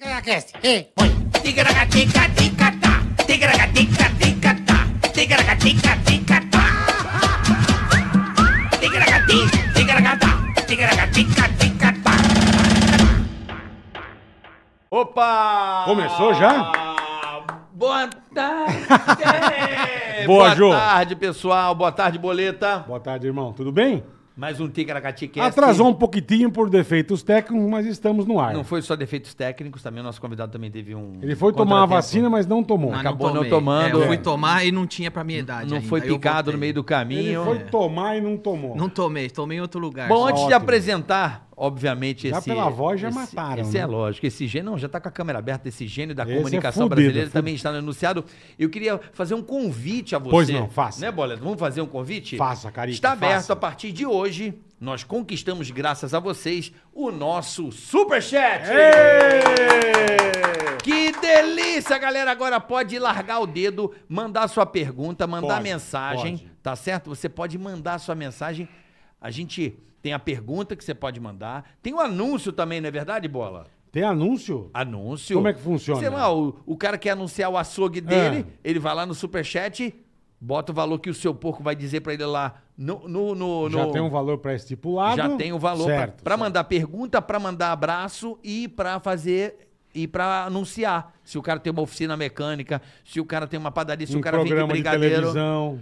Tigracast, ei, eh, oi. Tigracatica, ticatá. Tigracatica, ticatá. Tigracatica, ticatá. Tigracati, tigracatá. Tigracatica, ticatá. Opa! Começou já? Boa tarde! Boa, Boa Ju. tarde, pessoal. Boa tarde, Boleta. Boa tarde, irmão. Tudo bem? mais um Ticaracatiquecast. Atrasou um pouquitinho por defeitos técnicos, mas estamos no ar. Não foi só defeitos técnicos, também o nosso convidado também teve um. Ele foi tomar a vacina, mas não tomou. Acabou não, não tomando. É, eu fui tomar e não tinha pra minha idade. Não ainda. foi picado no meio do caminho. Ele foi é. tomar e não tomou. Não tomei, tomei em outro lugar. Bom, antes Ótimo. de apresentar Obviamente, já esse. pela voz já esse, mataram. Esse é né? é lógico. Esse gênio, não, já está com a câmera aberta. Esse gênio da esse é comunicação é fudido, brasileira fudido. também está no enunciado. Eu queria fazer um convite a você. Pois não, faça. Né, Bola? Vamos fazer um convite? Faça, carinho Está aberto faça. a partir de hoje. Nós conquistamos, graças a vocês, o nosso Superchat! Ei! Que delícia, galera! Agora pode largar o dedo, mandar sua pergunta, mandar pode, mensagem, pode. tá certo? Você pode mandar sua mensagem. A gente tem a pergunta que você pode mandar, tem o anúncio também, não é verdade, Bola? Tem anúncio? Anúncio. Como é que funciona? Sei lá, o, o cara quer anunciar o açougue dele, é. ele vai lá no superchat, bota o valor que o seu porco vai dizer para ele lá. No, no, no já no... tem um valor para estipulado. Já tem o um valor para mandar pergunta, para mandar abraço e para fazer e para anunciar. Se o cara tem uma oficina mecânica, se o cara tem uma padaria, se um o cara vende brigadeiro.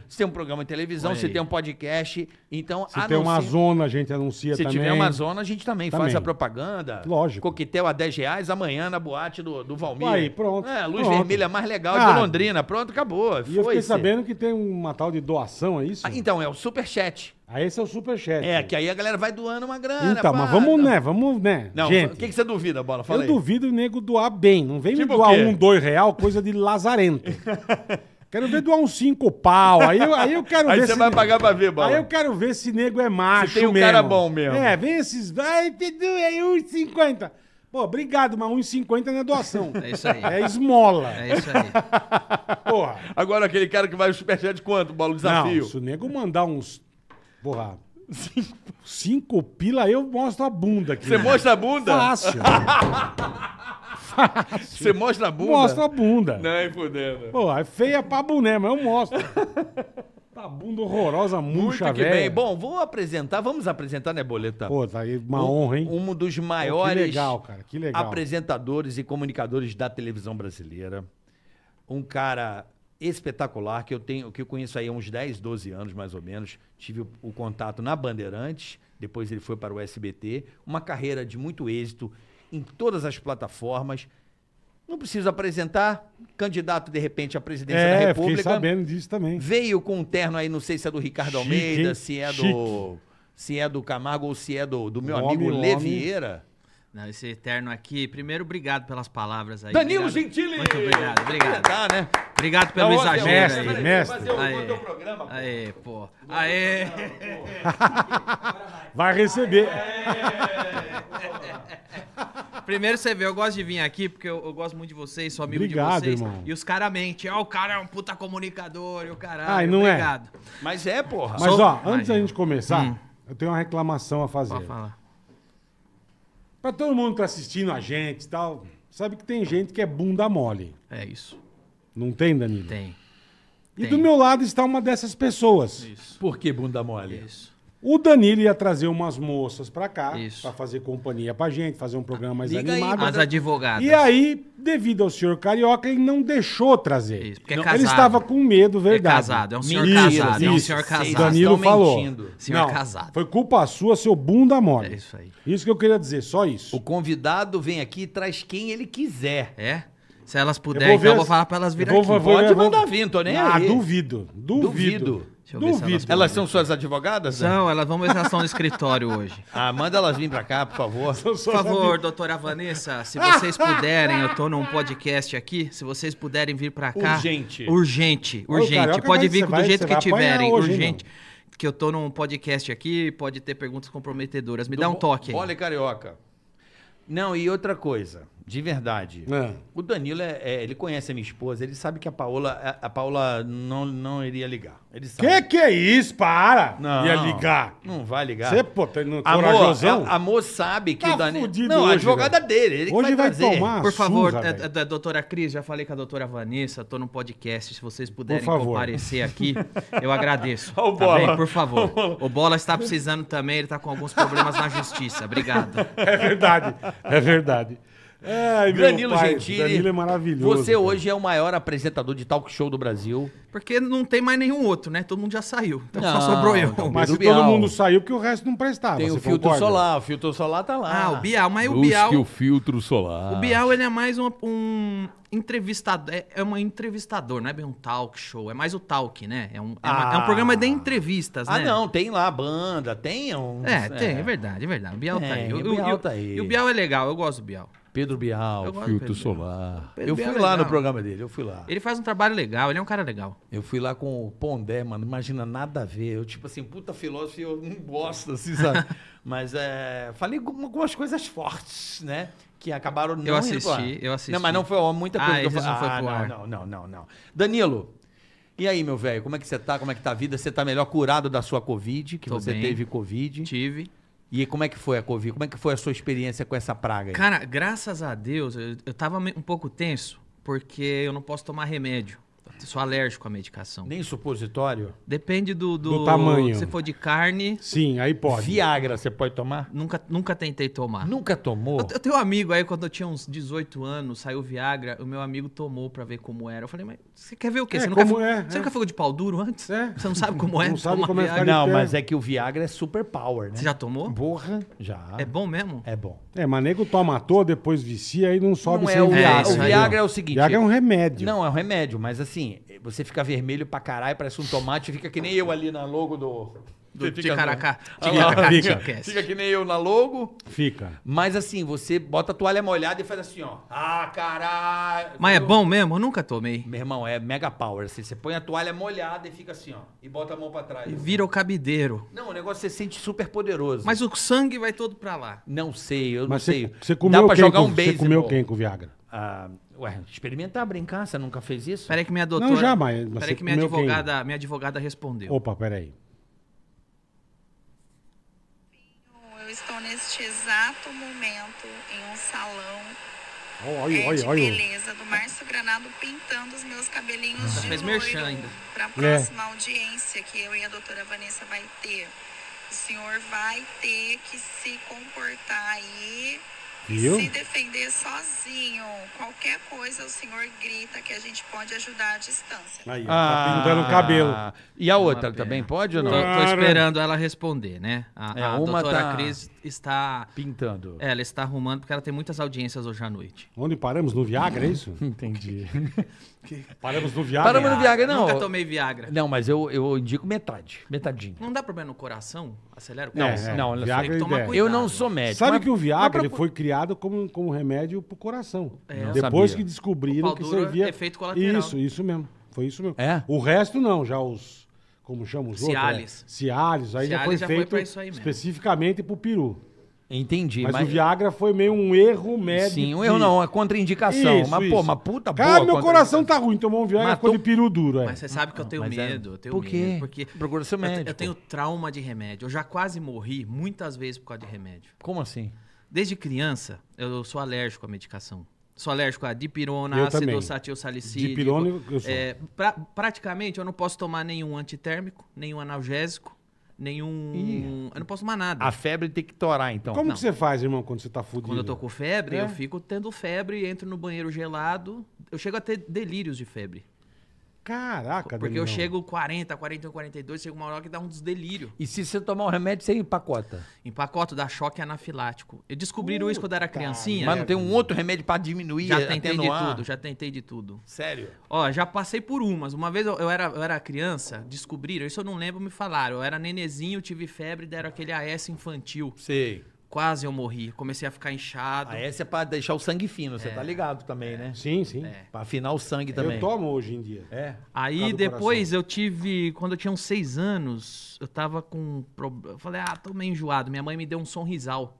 Se tem um programa de televisão, se tem um podcast. Então, Se anuncia... tem uma zona, a gente anuncia se também. Se tiver uma zona, a gente também, também, faz a propaganda. Lógico. Coquetel a 10 reais amanhã na boate do, do Valmir. Aí, pronto. É, luz pronto. vermelha é mais legal ah, de Londrina. Pronto, acabou. E eu fiquei sabendo que tem uma tal de doação, é isso? Ah, então, é o Superchat. Aí esse é o superchat. É, que aí a galera vai doando uma grana. Então, pá, mas vamos, não. né? Vamos, né? Não, gente, o que, que você duvida, Bola? Fala eu aí. duvido o nego doar bem. Não vem tipo me doar um, dois real, coisa de lazarento. quero ver doar uns cinco pau. Aí eu, aí eu quero aí ver. Aí você se... vai pagar pra ver, Bola. Aí eu quero ver se nego é macho. Se tem um mesmo. cara bom mesmo. É, vem esses. te Pedro, é 1,50. Pô, obrigado, mas 1,50 não é doação. É isso aí. É esmola. É isso aí. Porra. Agora, aquele cara que vai o superchat quanto, Bola? Desafio. Não, se o nego mandar uns Porra. Cinco. Cinco pila, eu mostro a bunda aqui. Você né? mostra a bunda? Fácil. Fácil. Você mostra a bunda? Mostra a bunda. Não, é fudendo. Pô, é feia pra boné, mas eu mostro. Tá bunda horrorosa, murcha, Muito que véia. bem. Bom, vou apresentar, vamos apresentar, né, Boleta? Pô, tá aí uma um, honra, hein? Um dos maiores Pô, que legal, cara, que legal. apresentadores e comunicadores da televisão brasileira. Um cara espetacular que eu tenho, que eu conheço aí há uns 10, 12 anos mais ou menos. Tive o, o contato na Bandeirantes, depois ele foi para o SBT, uma carreira de muito êxito em todas as plataformas. Não preciso apresentar, candidato de repente à presidência é, da República. Fiquei sabendo disso também. Veio com um terno aí, não sei se é do Ricardo Chique, Almeida, se é do se é do Camargo ou se é do, do meu amigo homem, Levieira. Não, esse eterno aqui. Primeiro, obrigado pelas palavras aí. Danilo obrigado. Gentili! Muito obrigado, obrigado. Tá, né? Obrigado pelo exagero. Mestre, aí. Né? mestre. Fazer pô. Aê, pô. Aê. Vai receber. É. Primeiro você vê, eu gosto de vir aqui porque eu, eu gosto muito de vocês, sou amigo obrigado, de vocês. Irmão. E os caras mentem, ó, oh, o cara é um puta comunicador e o caralho. Ai, não é. obrigado. é. Mas é, porra. Mas sou... ó, antes Ai, da gente começar, hum. eu tenho uma reclamação a fazer. Pode falar. Pra todo mundo que tá assistindo a gente e tal, sabe que tem gente que é bunda mole. É isso. Não tem, Danilo? Tem. E tem. do meu lado está uma dessas pessoas. Isso. Por que bunda mole? Isso. O Danilo ia trazer umas moças pra cá, para fazer companhia pra gente, fazer um programa mais Liga animado. Aí, as advogadas. E aí, devido ao senhor Carioca, ele não deixou trazer. Isso, porque é casado. Ele estava com medo, é verdade. É casado, é um senhor casado. É um senhor casado. O Danilo falou. Mentindo. Senhor não, casado. Foi culpa sua, seu bunda mole. É isso aí. Isso que eu queria dizer, só isso. O convidado vem aqui e traz quem ele quiser. É? Se elas puderem, eu vou, então as... eu vou falar pra elas virem aqui. Vou, vou, Pode mandar vir, tô nem ah, aí. Ah, duvido, duvido. Duvido. Deixa eu Duvido. ver se elas, elas são suas advogadas? Né? elas vão ver se elas estão no escritório hoje. Ah, manda elas virem pra cá, por favor. Por favor, doutora Vanessa, se vocês puderem, eu tô num podcast aqui, se vocês puderem vir pra cá. Urgente. Urgente, urgente. Pode vir do jeito que tiverem, urgente. Não. Que eu tô num podcast aqui, pode ter perguntas comprometedoras. Me do dá um toque aí. Olha, carioca. Não, e outra coisa. De verdade. É. O Danilo, é, é, ele conhece a minha esposa, ele sabe que a Paola, a, Paola não, não iria ligar. Ele sabe. Que que é isso? Para! Não. Ia ligar. Não vai ligar. Você, pô, tá indo amor, corajosão. A, amor sabe que tá o Danilo... Não, hoje, a advogada dele, ele hoje vai, vai tomar Por favor, surra, é, é, é, doutora Cris, já falei com a doutora Vanessa, tô no podcast, se vocês puderem comparecer aqui, eu agradeço. o tá Bola. Bem? Por favor. O Bola. o Bola está precisando também, ele tá com alguns problemas na justiça. Obrigado. É verdade, é verdade. É, Danilo pai, Gentili. Danilo é maravilhoso. Você cara. hoje é o maior apresentador de talk show do Brasil. Porque não tem mais nenhum outro, né? Todo mundo já saiu. Então não, só sobrou eu. Então, mas se todo mundo saiu, porque o resto não prestava. Tem o filtro concorda? solar, o filtro solar tá lá. Ah, o Bial, mas Busque o Bial. o filtro solar. O Bial, ele é mais um, um entrevistador. É, é um entrevistador, não é bem um talk show. É mais o talk, né? É um, é, ah. uma, é um ah. programa de entrevistas, ah, né? Ah, não, tem lá a banda, tem um. É, tem, é verdade, é verdade. O Bial tá aí. O, o Bial tá aí. E o tá Bial é legal, eu gosto do Bial. Pedro Bial, Filtro Pedro Solar. eu fui Bial é lá legal. no programa dele, eu fui lá. Ele faz um trabalho legal, ele é um cara legal. Eu fui lá com o Pondé, mano, imagina, nada a ver. Eu, tipo assim, puta filósofo, eu não gosto, assim, sabe? Mas é, falei algumas coisas fortes, né? Que acabaram não Eu assisti, eu assisti. Não, mas não foi muita coisa ah, que eu falei. Não, foi ah, não, não, não, não. Danilo, e aí, meu velho, como é que você tá? Como é que tá a vida? Você tá melhor curado da sua Covid, que Tô você bem. teve Covid. Tive. E como é que foi a Covid? Como é que foi a sua experiência com essa praga? Aí? Cara, graças a Deus, eu, eu tava um pouco tenso, porque eu não posso tomar remédio sou alérgico à medicação. Nem supositório? Depende do, do, Do tamanho. Se for de carne, Sim, aí pode. Viagra, você pode tomar? nunca, nunca tentei tomar. Nunca tomou? Eu, eu tenho um amigo aí, quando eu tinha uns 18 anos, saiu Viagra, o meu amigo tomou pra ver como era. Eu falei, mas você quer ver o quê? É, você nunca, como é, você é. nunca ficou de pau duro antes? É. Você não sabe como é? Não sabe como é Não, mas é que o Viagra é super power, né? Você já tomou? Porra, já. É bom mesmo? É bom. É, mas nego toma à toa, depois vicia e não sobe Não é sem o Viagra. O é, Viagra é o seguinte. Viagra é um remédio. Não, é um remédio, mas assim, assim, você fica vermelho pra caralho, parece um tomate, fica que nem eu ali na logo do. Do Ticaracá. fica. fica que nem eu na logo. Fica. Mas assim, você bota a toalha molhada e faz assim, ó. Ah, caralho. Mas é bom mesmo? Eu nunca tomei. Meu irmão, é mega power. Assim, você põe a toalha molhada e fica assim, ó. E bota a mão pra trás. E assim. vira o cabideiro. Não, o negócio você sente super poderoso. Mas o sangue vai todo pra lá. Não sei, eu Mas não cê, sei. Você comeu Dá pra quem jogar com, um beijo. Você comeu quem com Viagra? Ah, Ué, experimentar, brincar, você nunca fez isso? Peraí que minha doutora... Não, jamais. Peraí que minha advogada, minha advogada respondeu. Opa, peraí. Eu estou neste exato momento em um salão Olha, é, de beleza do Márcio Granado pintando os meus cabelinhos Nossa, de fez loiro para a é. próxima é. audiência que eu e a doutora Vanessa vai ter. O senhor vai ter que se comportar aí e Viu? se defender sozinho. Qualquer coisa o senhor grita que a gente pode ajudar à distância. Aí, ó, tá ah, pintando o cabelo. E a outra também pode ou não? Tô, tô esperando ela responder, né? A, é, a uma doutora tá... Cris está. Pintando. É, ela está arrumando porque ela tem muitas audiências hoje à noite. Onde paramos? No Viagra, é isso? Entendi. paramos no Viagra? Paramos no Viagra, não. Nunca tomei Viagra. Não, mas eu, eu indico metade. Metadinho. Não dá problema no coração? Acelera o coração? É, é. Não, não, Viagra é toma cuidado. Eu não sou médico. Sabe mas... que o Viagra ele foi criado como, como remédio pro coração. É. Depois sabia. que descobriram que é servia. Efeito colateral. Isso, isso mesmo. Foi isso mesmo. É? O resto não, já os como chama os Cialis. outros? Né? Cialis. Aí Cialis já foi já feito foi aí especificamente para o peru. Entendi. Mas, mas, o Viagra foi meio um erro médico. Sim, um erro não, é contraindicação. Isso, mas, isso. pô, uma puta Cara, boa. Cara, meu coração tá ruim, tomou um Viagra ficou tô... de peru duro. É. Mas você sabe que eu tenho não, é- medo. É... Eu tenho por quê? Medo, porque Procura seu médico. eu tenho trauma de remédio. Eu já quase morri muitas vezes por causa de remédio. Como assim? Desde criança, eu sou alérgico à medicação. Sou alérgico a dipirona, eu ácido também. Dipirona eu sou. É, pra, praticamente eu não posso tomar nenhum antitérmico, nenhum analgésico, nenhum... Ih. Eu não posso tomar nada. A febre tem que torar, então. Como Não. que você faz, irmão, quando você tá fudido? Quando eu tô com febre, É. eu fico tendo febre, entro no banheiro gelado. Eu chego a ter delírios de febre. Caraca, Porque eu chego 40, 41, 42, chego uma hora que dá um delírio. E se você tomar um remédio, você empacota? Empacota, dá choque anafilático. Eu descobriram uh, isso quando eu era criancinha. Mas não tem um outro remédio para diminuir, Já tentei atenuar. de tudo, já tentei de tudo. Sério? Ó, já passei por umas. Uma vez eu, eu, era, eu era criança, descobriram, isso eu não lembro, me falaram. Eu era nenezinho, tive febre, deram aquele AS infantil. Sei. Quase eu morri. Comecei a ficar inchado. Ah, essa é pra deixar o sangue fino, você tá é. tá ligado também, é. né? Sim, sim. É. Pra afinar o sangue também. Eu tomo hoje em dia. É. Aí depois eu tive. Quando eu tinha uns seis anos, eu tava com. Eu falei, ah, tô meio enjoado. Minha mãe me deu um sonrisal.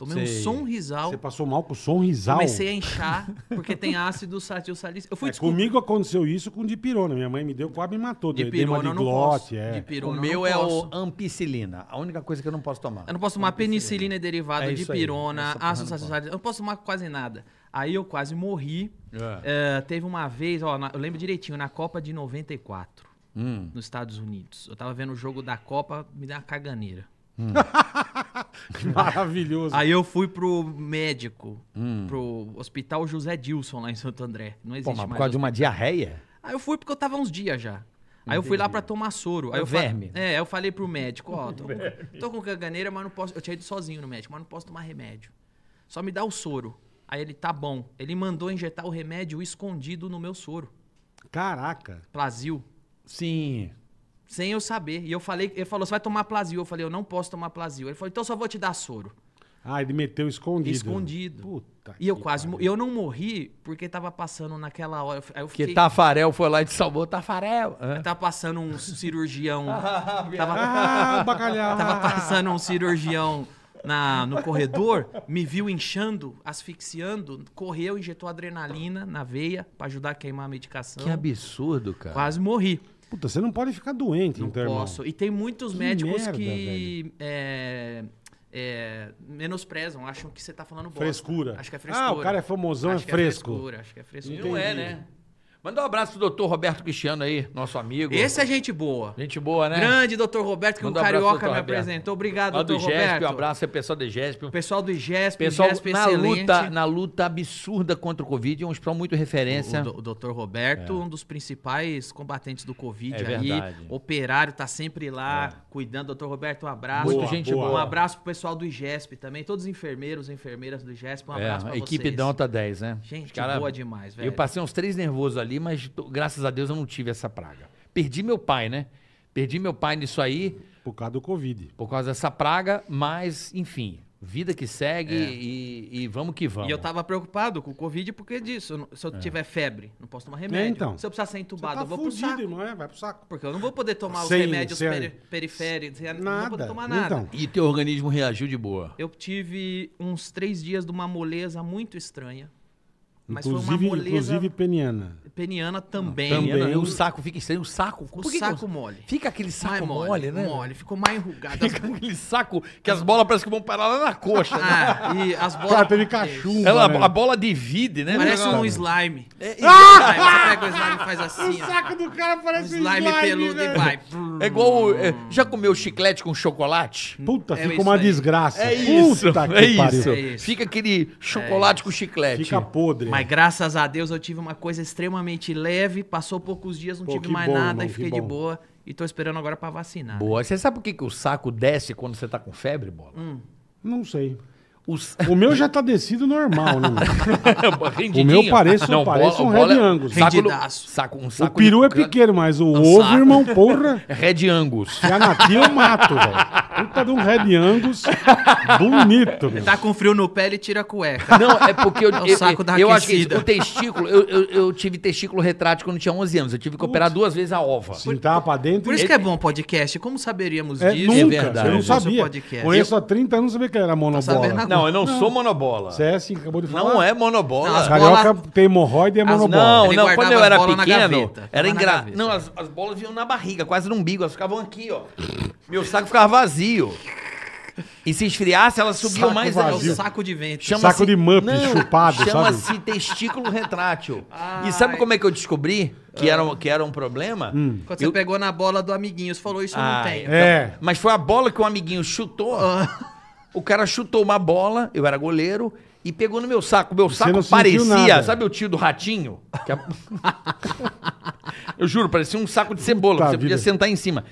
Tomei Sei. um sonrisal. Você passou mal com sonrisal? Comecei a inchar, porque tem ácido satilsalicílico. Eu fui é, descul... Comigo aconteceu isso com dipirona. Minha mãe me deu, quase me matou. Dipirona de não glote, posso. É. Dipirona, o meu é o ampicilina. A única coisa que eu não posso tomar. Eu não posso tomar penicilina, e derivada, é dipirona, ácido satilsalicílico. Eu não posso tomar quase nada. Aí eu quase morri. É. Uh, teve uma vez, ó, na, eu lembro direitinho, na Copa de 94, hum. nos Estados Unidos. Eu tava vendo o jogo da Copa, me deu uma caganeira. Hum. que maravilhoso. Aí eu fui pro médico, hum. pro Hospital José Dilson, lá em Santo André. Não existe Pô, mas mais. Por causa de uma diarreia? Aí eu fui porque eu tava uns dias já. Aí eu fui lá pra tomar soro. Aí é eu verme. Fa... É, eu falei pro médico, ó, tô, tô, com caganeira, mas não posso. Eu tinha ido sozinho no médico, mas não posso tomar remédio. Só me dá o soro. Aí ele, tá bom. Ele mandou injetar o remédio escondido no meu soro. Caraca. Plasil. Sim sem eu saber. E eu falei, ele falou, você vai tomar plasio. Eu falei, eu não posso tomar plasio. Ele falou, então só vou te dar soro. Ah, ele meteu escondido. Escondido. Puta e eu quase Eu não morri porque tava passando naquela hora. Aí eu fiquei... Que Tafarel foi lá e te salvou, Tafarel. Ah. Tava passando um cirurgião. Ah, tava... Ah, bacalhau. Tava passando um cirurgião na, no corredor, me viu inchando, asfixiando, correu, injetou adrenalina na veia para ajudar a queimar a medicação. Que absurdo, cara. Quase morri. Puta, você não pode ficar doente, não então, posso. Irmão. E tem muitos que médicos merda, que é, é, menosprezam, acham que você está falando bosta. Frescura. Acho que é frescura. Ah, o cara é famosão, acho é, é fresco. É frescura, acho que é frescura. Entendi. Não é, né? Manda um abraço pro doutor Roberto Cristiano aí, nosso amigo. Esse é gente boa. Gente boa, né? Grande doutor Roberto, que Manda o um Carioca me apresentou. Obrigado, doutor do Roberto. um abraço, é pessoal do Igesp. pessoal do Igesp. pessoal GESP na excelente. luta, na luta absurda contra o Covid, é um hospital muito referência. O, o, doutor Roberto, é. um dos principais combatentes do Covid é aí. Verdade. Operário, tá sempre lá é. cuidando. Doutor Roberto, um abraço. Muito boa, gente boa. Um abraço pro pessoal do Igesp também, todos os enfermeiros e enfermeiras do Igesp, um é, abraço é, pra a vocês. Equipe da 10, né? Gente, cara, boa demais, velho. Eu passei uns três nervosos ali ali, mas graças a Deus eu não tive essa praga. Perdi meu pai, né? Perdi meu pai nisso aí. Por causa do Covid. Por causa dessa praga, mas, enfim, vida que segue é. e, e, vamos que vamos. E eu tava preocupado com o Covid porque disso. Se eu é. tiver febre, não posso tomar remédio. É, então. Se eu precisar ser entubado, tá eu vou fudido, pro saco. Irmão, é? Vai pro saco. Porque eu não vou poder tomar sem, os remédios peri periféricos, nada. não vou poder tomar nada. Então. E teu organismo reagiu de boa? Eu tive uns três dias de uma moleza muito estranha inclusive, foi uma moleza... Inclusive peniana. Peniana ah, também. Né? O saco fica estranho. O saco... O é saco mole. Fica aquele saco mole, mole, né? Mole. Ficou mais enrugado. Fica as... aquele saco que as bolas parecem que vão parar lá na coxa. Né? ah, e as ah, bolas... Cara, teve cachumba, Ela, né? A bola divide, né? Parece um ah. slime. É, é, ah! Você pega o slime e faz assim. O saco do cara parece um slime. Slime peludo velho. e vai. É igual... É, já comeu chiclete com chocolate? Puta, é ficou uma aí. desgraça. É isso. Puta que é isso. pariu. É fica aquele chocolate é com chiclete. Fica podre. Mas mas graças a Deus eu tive uma coisa extremamente leve, passou poucos dias, não Pô, tive mais bom, nada irmão, e fiquei de boa. E tô esperando agora para vacinar. Boa. Né? Você sabe por que, que o saco desce quando você tá com febre, bola? Hum. Não sei. Os... O meu já tá descido normal, né? É, o meu parece, não, parece bola, um Red é... Angus. Rendidaço. Saco, um saco o peru é pequeno, mas o é um ovo, saco. irmão, porra. É Red Angus. Se a Nati eu mato, velho. Puta de um Red Angus bonito, meu. Tá com frio no pé, ele tira a cueca. Não, é porque eu. É eu, saco da eu acho que o testículo. Eu, eu, eu, tive testículo retrátil quando tinha 11 anos. Eu tive que Putz. operar duas vezes a ova. Sentar tá pra dentro. Por isso que é bom podcast. Como saberíamos é, disso? Nunca, é verdade. Eu não sabia. Conheço há 30 anos, sabia que era tá monobola. Tá não, eu não, não. sou monobola. Você é assim, acabou de falar. Não é monobola. Não, as Carioca bola... tem hemorroide e é monobola. Não, não, quando eu era pequeno, era engraçado. Não, as, as bolas vinham na barriga, quase no umbigo, elas ficavam aqui, ó. Meu saco ficava vazio. E se esfriasse, ela subiam saco mais vazio. É o saco de vento. Chama saco de mup, chupado, Chama-se testículo retrátil. Ai. E sabe como é que eu descobri que, era, um, ah. que era um problema? Hum. Quando eu... você pegou na bola do amiguinho, você falou isso eu não ah, tem. É. Então, mas foi a bola que o amiguinho chutou. Ah. O cara chutou uma bola, eu era goleiro, e pegou no meu saco. Meu saco parecia, sabe o tio do ratinho? A... eu juro, parecia um saco de cebola, Puta, você vida. podia sentar em cima.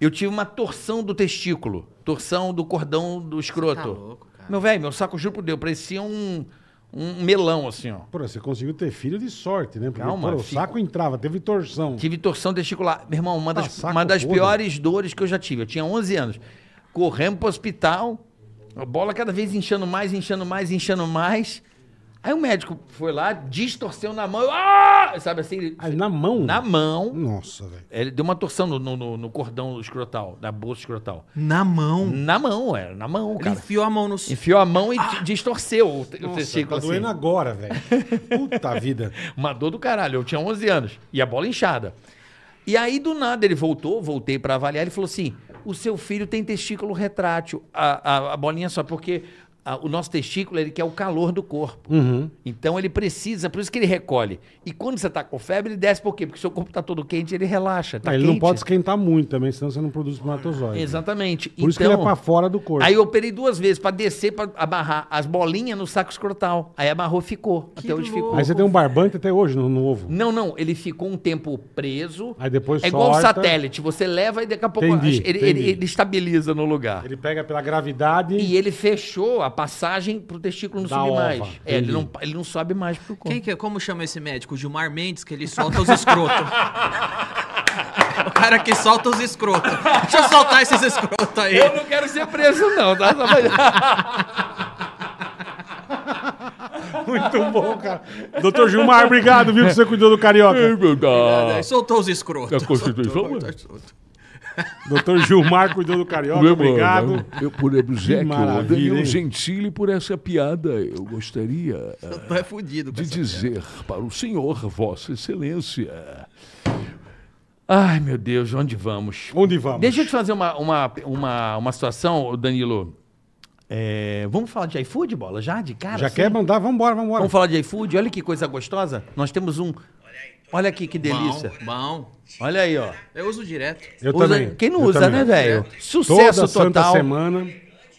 Eu tive uma torção do testículo, torção do cordão do escroto. Tá louco, meu velho, meu saco, juro por Deus, parecia um, um melão, assim, ó. Pô, você conseguiu ter filho de sorte, né? Porque, Calma, pô, o saco entrava, teve torção. Tive torção testicular. Meu irmão, uma tá, das, ah, uma das piores dores que eu já tive. Eu tinha 11 anos. Corremos pro hospital, a bola cada vez inchando mais, inchando mais, inchando mais. Aí o médico foi lá, distorceu na mão. ah! Sabe assim? Aí, ah, na mão? Na mão. Nossa, velho. Ele deu uma torção no, no, no, cordão escrotal, na bolsa escrotal. Na mão? Na mão, era. É, na mão, cara. Ele enfiou a mão no... Enfiou a mão e ah! distorceu o Nossa, testículo. tá assim. doendo assim. agora, velho. Puta vida. Uma dor do caralho. Eu tinha 11 anos. E a bola inchada. E aí, do nada, ele voltou, voltei para avaliar. Ele falou assim, o seu filho tem testículo retrátil, a, a, a bolinha só, porque a, o nosso testículo ele quer o calor do corpo. Uhum. Então ele precisa, por isso que ele recolhe. E quando você está com febre, ele desce por quê? Porque seu corpo está todo quente, ele relaxa. Tá ele quente. não pode esquentar muito também, senão você não produz espermatozoide. Exatamente. Por então, isso que ele é então, para fora do corpo. Aí eu operei duas vezes, para descer, para amarrar as bolinhas no saco escrotal. Aí amarrou, ficou. Que até hoje louco. ficou. Aí você tem um barbante até hoje no, ovo. Não, não. Ele ficou um tempo preso. Aí depois É igual sorta. um satélite. Você leva e daqui a pouco entendi, ele, entendi. Ele, ele, estabiliza no lugar. Ele pega pela gravidade. E ele fechou a passagem para o testículo não da subir ova. mais. É, ele não, ele não sobe mais pro corpo. Quem que é? Como chama esse médico? Gilmar Mendes, que ele solta os escrotos. o cara que solta os escrotos. Deixa eu soltar esses escrotos aí. Eu não quero ser preso, não, tá? Muito bom, cara. Doutor Gilmar, obrigado, viu, que você cuidou do Carioca. É verdade. Soltou os escrotos. A é Constituição, soltou, tá soltou. Doutor Gilmar cuidou do Carioca, Meu obrigado. eu, por obsequio, Danilo Gentili, por essa piada, eu gostaria é fudido de dizer piada. para o senhor, Vossa Excelência. Ai, meu Deus, onde vamos? Onde vamos? Deixa eu te fazer uma, uma, uma, uma situação, Danilo. É, vamos falar de iFood, bola? Já de cara? Já assim? quer mandar? Vamos embora, vamos embora. Vamos falar de iFood? Olha que coisa gostosa. Nós temos um Olha aqui que delícia. Bom, bom. Olha aí, ó. Eu uso direto. Eu usa... também. Quem não eu usa, também. né, velho? Sucesso Toda total. Santa semana.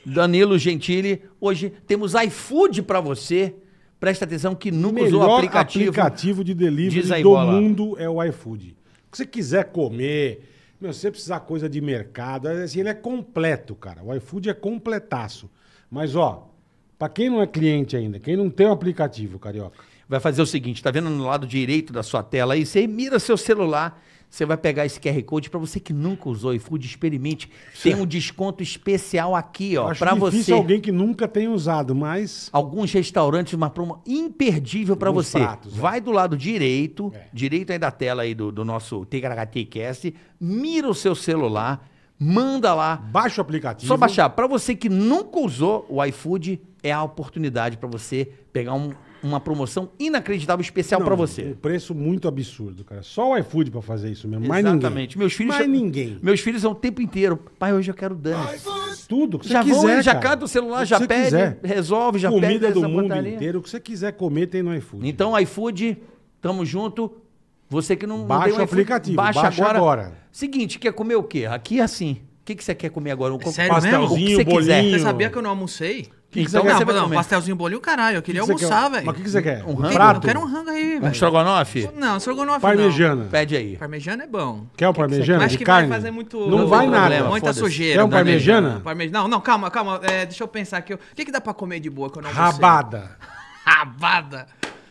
Danilo Gentili, hoje temos iFood para você. Presta atenção que nunca usou o aplicativo. aplicativo de delivery do bola. mundo é o iFood. O que você quiser comer, se você precisar coisa de mercado, é assim, ele é completo, cara. O iFood é completaço. Mas, ó, para quem não é cliente ainda, quem não tem o aplicativo, Carioca, vai fazer o seguinte, tá vendo no lado direito da sua tela aí? Você mira seu celular, você vai pegar esse QR Code para você que nunca usou iFood, experimente. Tem um desconto especial aqui, ó, para você. alguém que nunca tem usado, mas alguns restaurantes uma promo imperdível para você. Pratos, é. vai é. do lado direito, é. direito aí da tela aí do, do nosso TKHTcast, mira o seu celular, manda lá. Baixa o aplicativo. Só baixar. Para você que nunca usou o iFood, é a oportunidade para você pegar um uma promoção inacreditável especial para você. Um preço muito absurdo, cara. Só o iFood para fazer isso mesmo. Mais ninguém. Meus filhos. Mais ninguém. Meus filhos são o tempo inteiro. Pai, hoje eu quero dane Tudo. Que você já quiser, vão, já cata o celular, o já pede, quiser. resolve, já Comida pede. Comida do mundo portaria. inteiro. O que você quiser comer tem no iFood. Então, iFood, tamo junto. Você que não. Baixa o aplicativo. Baixa, baixa agora. agora. Seguinte, quer comer o quê? Aqui é assim. O que, que você quer comer agora? Um é Sério pastelzinho, o que você bolinho. Quiser. Você sabia que eu não almocei? Que que então, você não, não, não pastelzinho bolinho, caralho. Eu queria almoçar, velho. Mas o que, você quer? Um rango? Prato? Eu quero um rango aí, velho. Um estrogonofe? Não, estrogonofe parmejana. não. Pede aí. Parmejana é bom. Quer um parmejana? Acho que vai fazer muito... Não, não vai nada. Problema, muita sujeira. Quer um parmejana? Parme... Não, não, calma, calma. É, deixa eu pensar aqui. O que, que dá pra comer de boa que eu não Rabada. Rabada.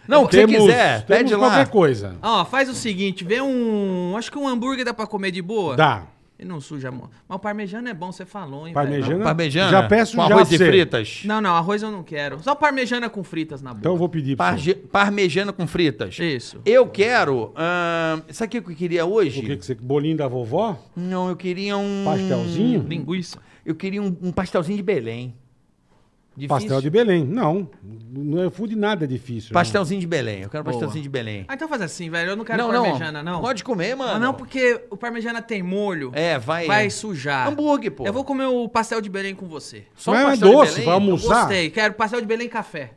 Não, o que temos, quiser, temos pede qualquer lá. qualquer coisa. Ó, faz o seguinte, vê um... Acho que um hambúrguer dá pra comer de boa. Dá. E não suja a mão. Mas o parmejano é bom, você falou, hein? Parmejano? Parmejano. Já peço com já arroz e fritas. Não, não, arroz eu não quero. Só parmejana com fritas na boca. Então eu vou pedir pra Parge... Parmejana com fritas. Isso. Eu quero. sabe o que eu queria hoje? O que, que você. Bolinho da vovó? Não, eu queria um. Pastelzinho? Linguiça. Eu queria um, um pastelzinho de Belém. Difícil? Pastel de Belém. Não. não é food nada difícil. Pastelzinho não. de Belém. Eu quero Boa. pastelzinho de Belém. Ah, então faz assim, velho. Eu não quero não, parmejana, não. não. Pode comer, mano. Ah, não, porque o parmejana tem molho. É, vai. Vai sujar. Hambúrguer, pô. Eu vou comer o pastel de Belém com você. Só Mas um é pastel é doce, de Belém? vai almoçar. Eu gostei. Quero pastel de Belém e café.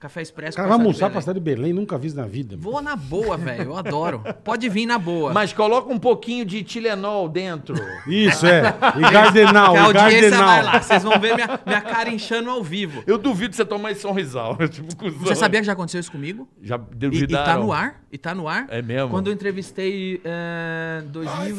Café Expresso. Cara, vai almoçar pra cidade de Belém, nunca vi na vida. Vou na boa, velho. Eu adoro. Pode vir na boa. Mas coloca um pouquinho de Tilenol dentro. Isso, é. E Gardenal, e Gardenal. vai lá. Vocês vão ver minha, minha cara inchando ao vivo. Eu duvido você tomar esse sorrisal. Tipo, você sabia que já aconteceu isso comigo? Já duvidaram. E, e tá no ar. E tá no ar. É mesmo? Quando eu entrevistei em 2018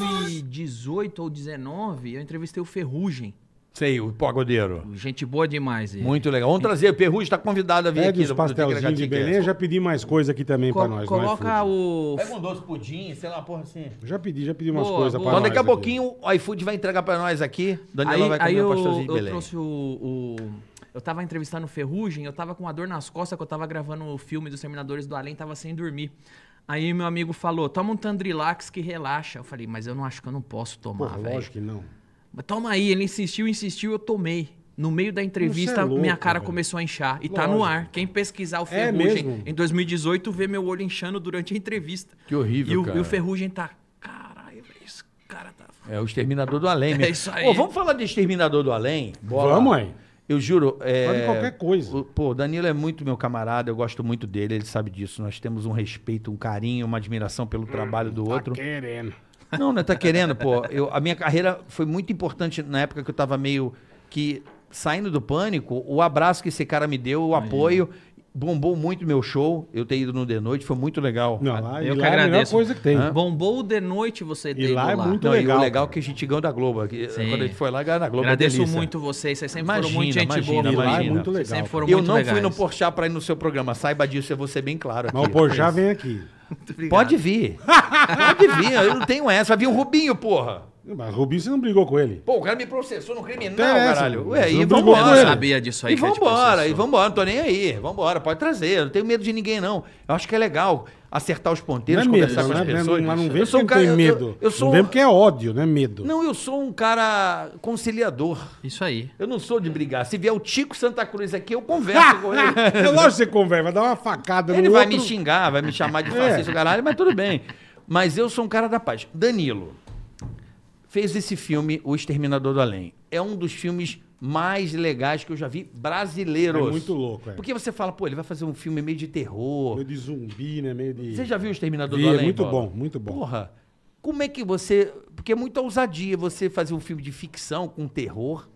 Ai, ou 2019, eu entrevistei o Ferrugem. Sei, o pagodeiro. Gente boa demais. Ele. Muito legal. Vamos trazer. Perrugem está convidado a vir Pede aqui. Pega os pastelzinhos de Belém. Já pedi mais coisa aqui também para nós. Coloca o... Pega um doce pudim, sei lá, porra assim. Já pedi, já pedi umas coisas para nós. Então daqui a pouquinho o iFood vai entregar para nós aqui. Daniela aí, vai comer aí pastelzinho eu, de Belém. Eu trouxe o... o... Eu tava entrevistando Ferrugem, eu tava com uma dor nas costas, que eu tava gravando o filme dos Terminadores do Além, tava sem dormir. Aí meu amigo falou, toma um Tandrilax que relaxa. Eu falei, mas eu não acho que eu não posso tomar, velho. lógico que não. Mas toma aí, ele insistiu, insistiu, eu tomei. No meio da entrevista, é louco, minha cara velho. começou a inchar. E Lógico. tá no ar. Quem pesquisar o é Ferrugem é em 2018 vê meu olho inchando durante a entrevista. Que horrível, e o, cara. E o Ferrugem tá... Caralho, esse cara tá... É o Exterminador do Além. Mesmo. É isso aí. Pô, vamos falar de Exterminador do Além? Bora. Vamos aí. Eu juro. É, Pode qualquer coisa. Pô, o Danilo é muito meu camarada, eu gosto muito dele, ele sabe disso. Nós temos um respeito, um carinho, uma admiração pelo hum, trabalho do hum, tá outro. Querendo. Não, não né, tá querendo, pô. Eu, a minha carreira foi muito importante na época que eu tava meio que saindo do pânico. O abraço que esse cara me deu, o apoio, bombou muito meu show. Eu ter ido no The Noite, foi muito legal. Não, lá, eu que lá agradeço. É a melhor coisa que tem. Hã? Bombou o The Noite você ter e lá. É muito não, legal. E o legal é que a gente ganhou da Globo. Que, quando a gente foi lá, ganhou da Globo. Agradeço muito vocês. Vocês sempre imagina, foram muito gente imagina, boa. Imagina. é muito legal. sempre foram eu muito não legais. fui no Porchat para ir no seu programa. Saiba disso, eu vou ser bem claro. Aqui. Mas o Porchat vem aqui. Pode vir. Pode vir, eu não tenho essa. Vai vir o Rubinho, porra. Mas o Rubinho, você não brigou com ele. Pô, o cara me processou no criminal, Interessa, caralho. Ué, e vambora. Eu sabia disso aí. E vambora, e vambora, não tô nem aí. Vambora, pode trazer. Eu não tenho medo de ninguém, não. Eu acho que é legal acertar os ponteiros, não é conversar medo, com as não é, pessoas. Mas não vem porque um cara, tem medo. Eu, eu sou... Não vem porque é ódio, não é medo. Não, eu sou um cara conciliador. Isso aí. Eu não sou de brigar. Se vier o Tico Santa Cruz aqui, eu converso com ele. É lógico que você conversa, vai dar uma facada ele no Ele vai outro... me xingar, vai me chamar de é. fascista, é. caralho, mas tudo bem. Mas eu sou um cara da paz. Danilo fez esse filme O Exterminador do Além. É um dos filmes mais legais que eu já vi brasileiros. É muito louco, é. Porque você fala, pô, ele vai fazer um filme meio de terror. Meio de zumbi, né? Meio de... Você já viu O Exterminador vi, do é Além? É muito Bola? bom, muito bom. Porra, como é que você... Porque é muita ousadia você fazer um filme de ficção com terror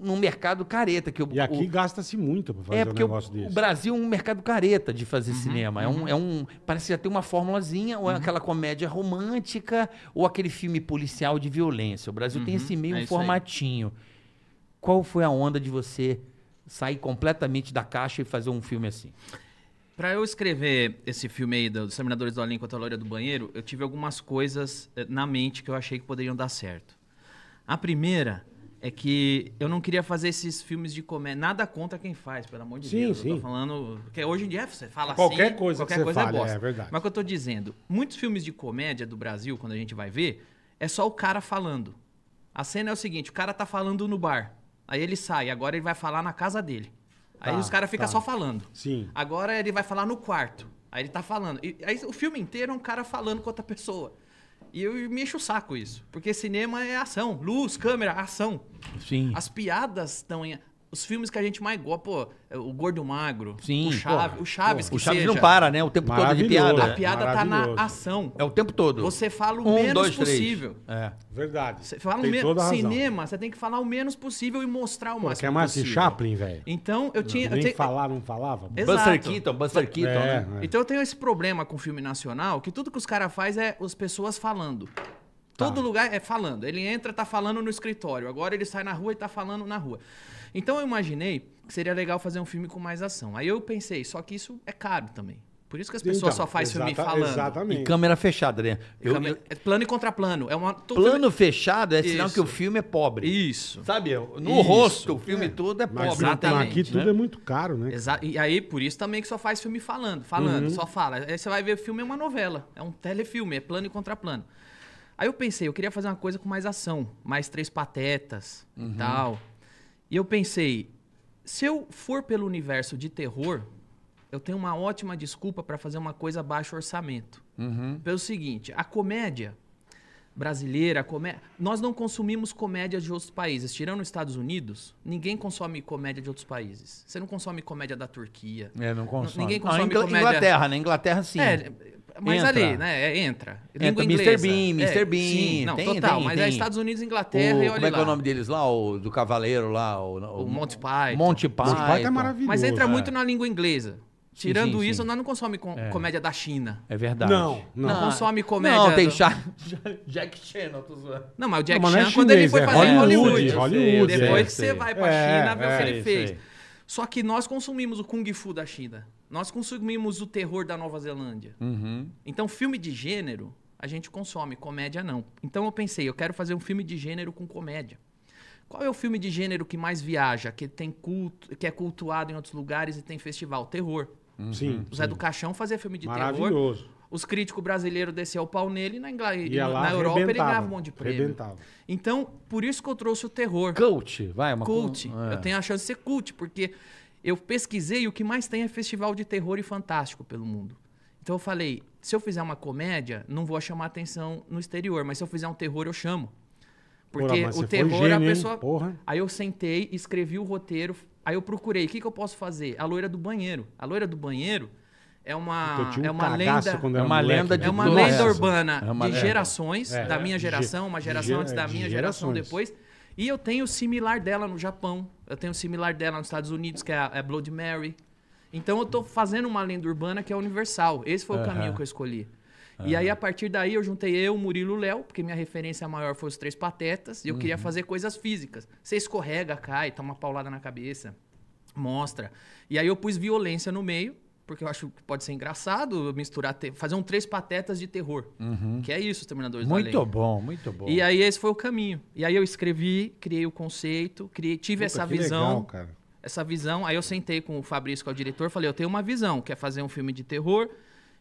num mercado careta. Que o, e aqui gasta-se muito para fazer é porque um negócio o, desse. O Brasil é um mercado careta de fazer uhum, cinema. É uhum. É, um, é um. Parece já ter uma formulazinha, ou é uhum. é aquela comédia romântica, ou aquele filme policial de violência. O Brasil tem uhum, esse meio é formatinho. Qual foi a onda de você sair completamente da caixa e fazer um filme assim? Para eu escrever esse filme aí dos Seminadores do Olimpo, a Loira do Banheiro, eu tive algumas coisas eh, na mente que eu achei que poderiam dar certo. A primeira é que eu não queria fazer esses filmes de comédia. Nada contra quem faz, pelo amor de sim, Deus. Sim. Eu tô falando. Porque hoje em dia você fala assim, qualquer assim, Coisa qualquer coisa é fala, é, é bosta. É verdade. Mas o que eu tô dizendo, muitos filmes de comédia do Brasil, quando a gente vai ver, é só o cara falando. A cena é o seguinte: o cara tá falando no bar. Aí ele sai, agora ele vai falar na casa dele. Aí tá, os caras ficam tá. só falando. Sim. Agora ele vai falar no quarto. Aí ele tá falando. E, aí o filme inteiro é um cara falando com outra pessoa. E eu me encho o saco isso. Porque cinema é ação. Luz, câmera, ação. Sim. As piadas estão em os filmes que a gente mais gosta, pô, é o Gordo Magro, Sim, o, Chave, o Chaves, pô, o Chaves seja, não para, né? O tempo todo de piada. A piada tá na ação. É o tempo todo. Você fala o um, menos dois, possível. Três. É. Verdade. Você fala tem o menos cinema, você tem que falar o menos possível e mostrar o pô, máximo. Quer mais possível. Chaplin, velho? Então, eu tinha Nem eu falar não falava. Exato. Buster Keaton, Buster é, Keaton. É, né? é. Então eu tenho esse problema com o filme nacional, que tudo que os caras faz é as pessoas falando. Tá. Todo lugar é falando. Ele entra, tá falando no escritório. Agora ele sai na rua e tá falando na rua. Então eu imaginei que seria legal fazer um filme com mais ação. Aí eu pensei, só que isso é caro também. Por isso que as pessoas então, só fazem filme falando. Exatamente. E câmera fechada, né? Eu, câmera, é plano e contraplano. É uma, plano fechado é sinal que o filme é pobre. Isso. Sabe? No isso. rosto, o filme é. todo é pobre. Mas, então, Exatamente. Aqui tudo né? é muito caro, né? Exa e aí, por isso também que só faz filme falando. Falando, uhum. só fala. Aí você vai ver o filme é uma novela. É um telefilme, é plano e contraplano. Aí eu pensei, eu queria fazer uma coisa com mais ação. Mais três patetas uhum. e tal. E eu pensei, se eu for pelo universo de terror, eu tenho uma ótima desculpa para fazer uma coisa baixo orçamento. Uhum. Pelo seguinte, a comédia brasileira, a nós não consumimos comédia de outros países. Tirando os Estados Unidos, ninguém consome comédia de outros países. Você não consome comédia da Turquia. É, não consome. ninguém ah, consome ah, Ingl... comédia... Inglaterra, né? Inglaterra sim. É, mas entra. ali, né? É, entra. Língua entra inglesa. Mr. Bean, Mr. É, Bean. Sim, não, tem, total. Tem, mas tem. é Estados Unidos, Inglaterra o, e olha Como é que é o nome deles lá? O do Cavaleiro lá? O, o, o Monty Python. Monty Python. Monty Python é maravilhoso. Mas entra é. muito na língua inglesa. Tirando sim, sim, isso, sim. nós não consome com é. comédia da China. É verdade. Não, não. não consome comédia. Não, tem do... Jack Chan, não tô zoando. Não, mas o Jack não, Chan, é quando ele foi é fazer Hollywood. Hollywood, é Hollywood depois é. que você vai pra China, ver o que ele fez. Só que nós consumimos o Kung Fu da China. Nós consumimos o terror da Nova Zelândia. Uhum. Então, filme de gênero, a gente consome, comédia não. Então eu pensei, eu quero fazer um filme de gênero com comédia. Qual é o filme de gênero que mais viaja, que tem culto, que é cultuado em outros lugares e tem festival? Terror. Uhum. Sim. O Zé sim. do Caixão fazia filme de Maravilhoso. terror. Os críticos brasileiros desciam o pau nele e na, Ingl... na, na Europa ele ganhava um monte de prêmio. Então, por isso que eu trouxe o terror. Cult, vai, uma Cult. É. Eu tenho a chance de ser cult, porque eu pesquisei o que mais tem é festival de terror e fantástico pelo mundo. Então eu falei, se eu fizer uma comédia, não vou chamar atenção no exterior, mas se eu fizer um terror, eu chamo. Porque Porra, o terror, gênio, a pessoa. Aí eu sentei, escrevi o roteiro, aí eu procurei, o que, que eu posso fazer? A loira do banheiro. A loira do banheiro é uma, um é uma lenda. É uma moleque, lenda né? de É uma lenda urbana é uma, de gerações, é, da minha geração, uma geração antes da minha geração depois e eu tenho similar dela no Japão, eu tenho similar dela nos Estados Unidos, que é, a, é Blood Mary. Então eu tô fazendo uma lenda urbana que é universal. Esse foi o caminho que eu escolhi. Uhum. E aí, a partir daí, eu juntei eu, Murilo Léo, porque minha referência maior foi os Três Patetas, e eu uhum. queria fazer coisas físicas. Você escorrega, cai, toma uma paulada na cabeça, mostra. E aí eu pus violência no meio, porque eu acho que pode ser engraçado misturar, fazer um Três Patetas de Terror. Uhum. Que é isso, os Terminadores muito da Lei. Muito bom, muito bom. E aí esse foi o caminho. E aí eu escrevi, criei o conceito, criei, tive essa visão. Legal, cara. Essa visão. Aí eu sentei com o Fabrício, que é o diretor, falei: eu tenho uma visão, quer é fazer um filme de terror,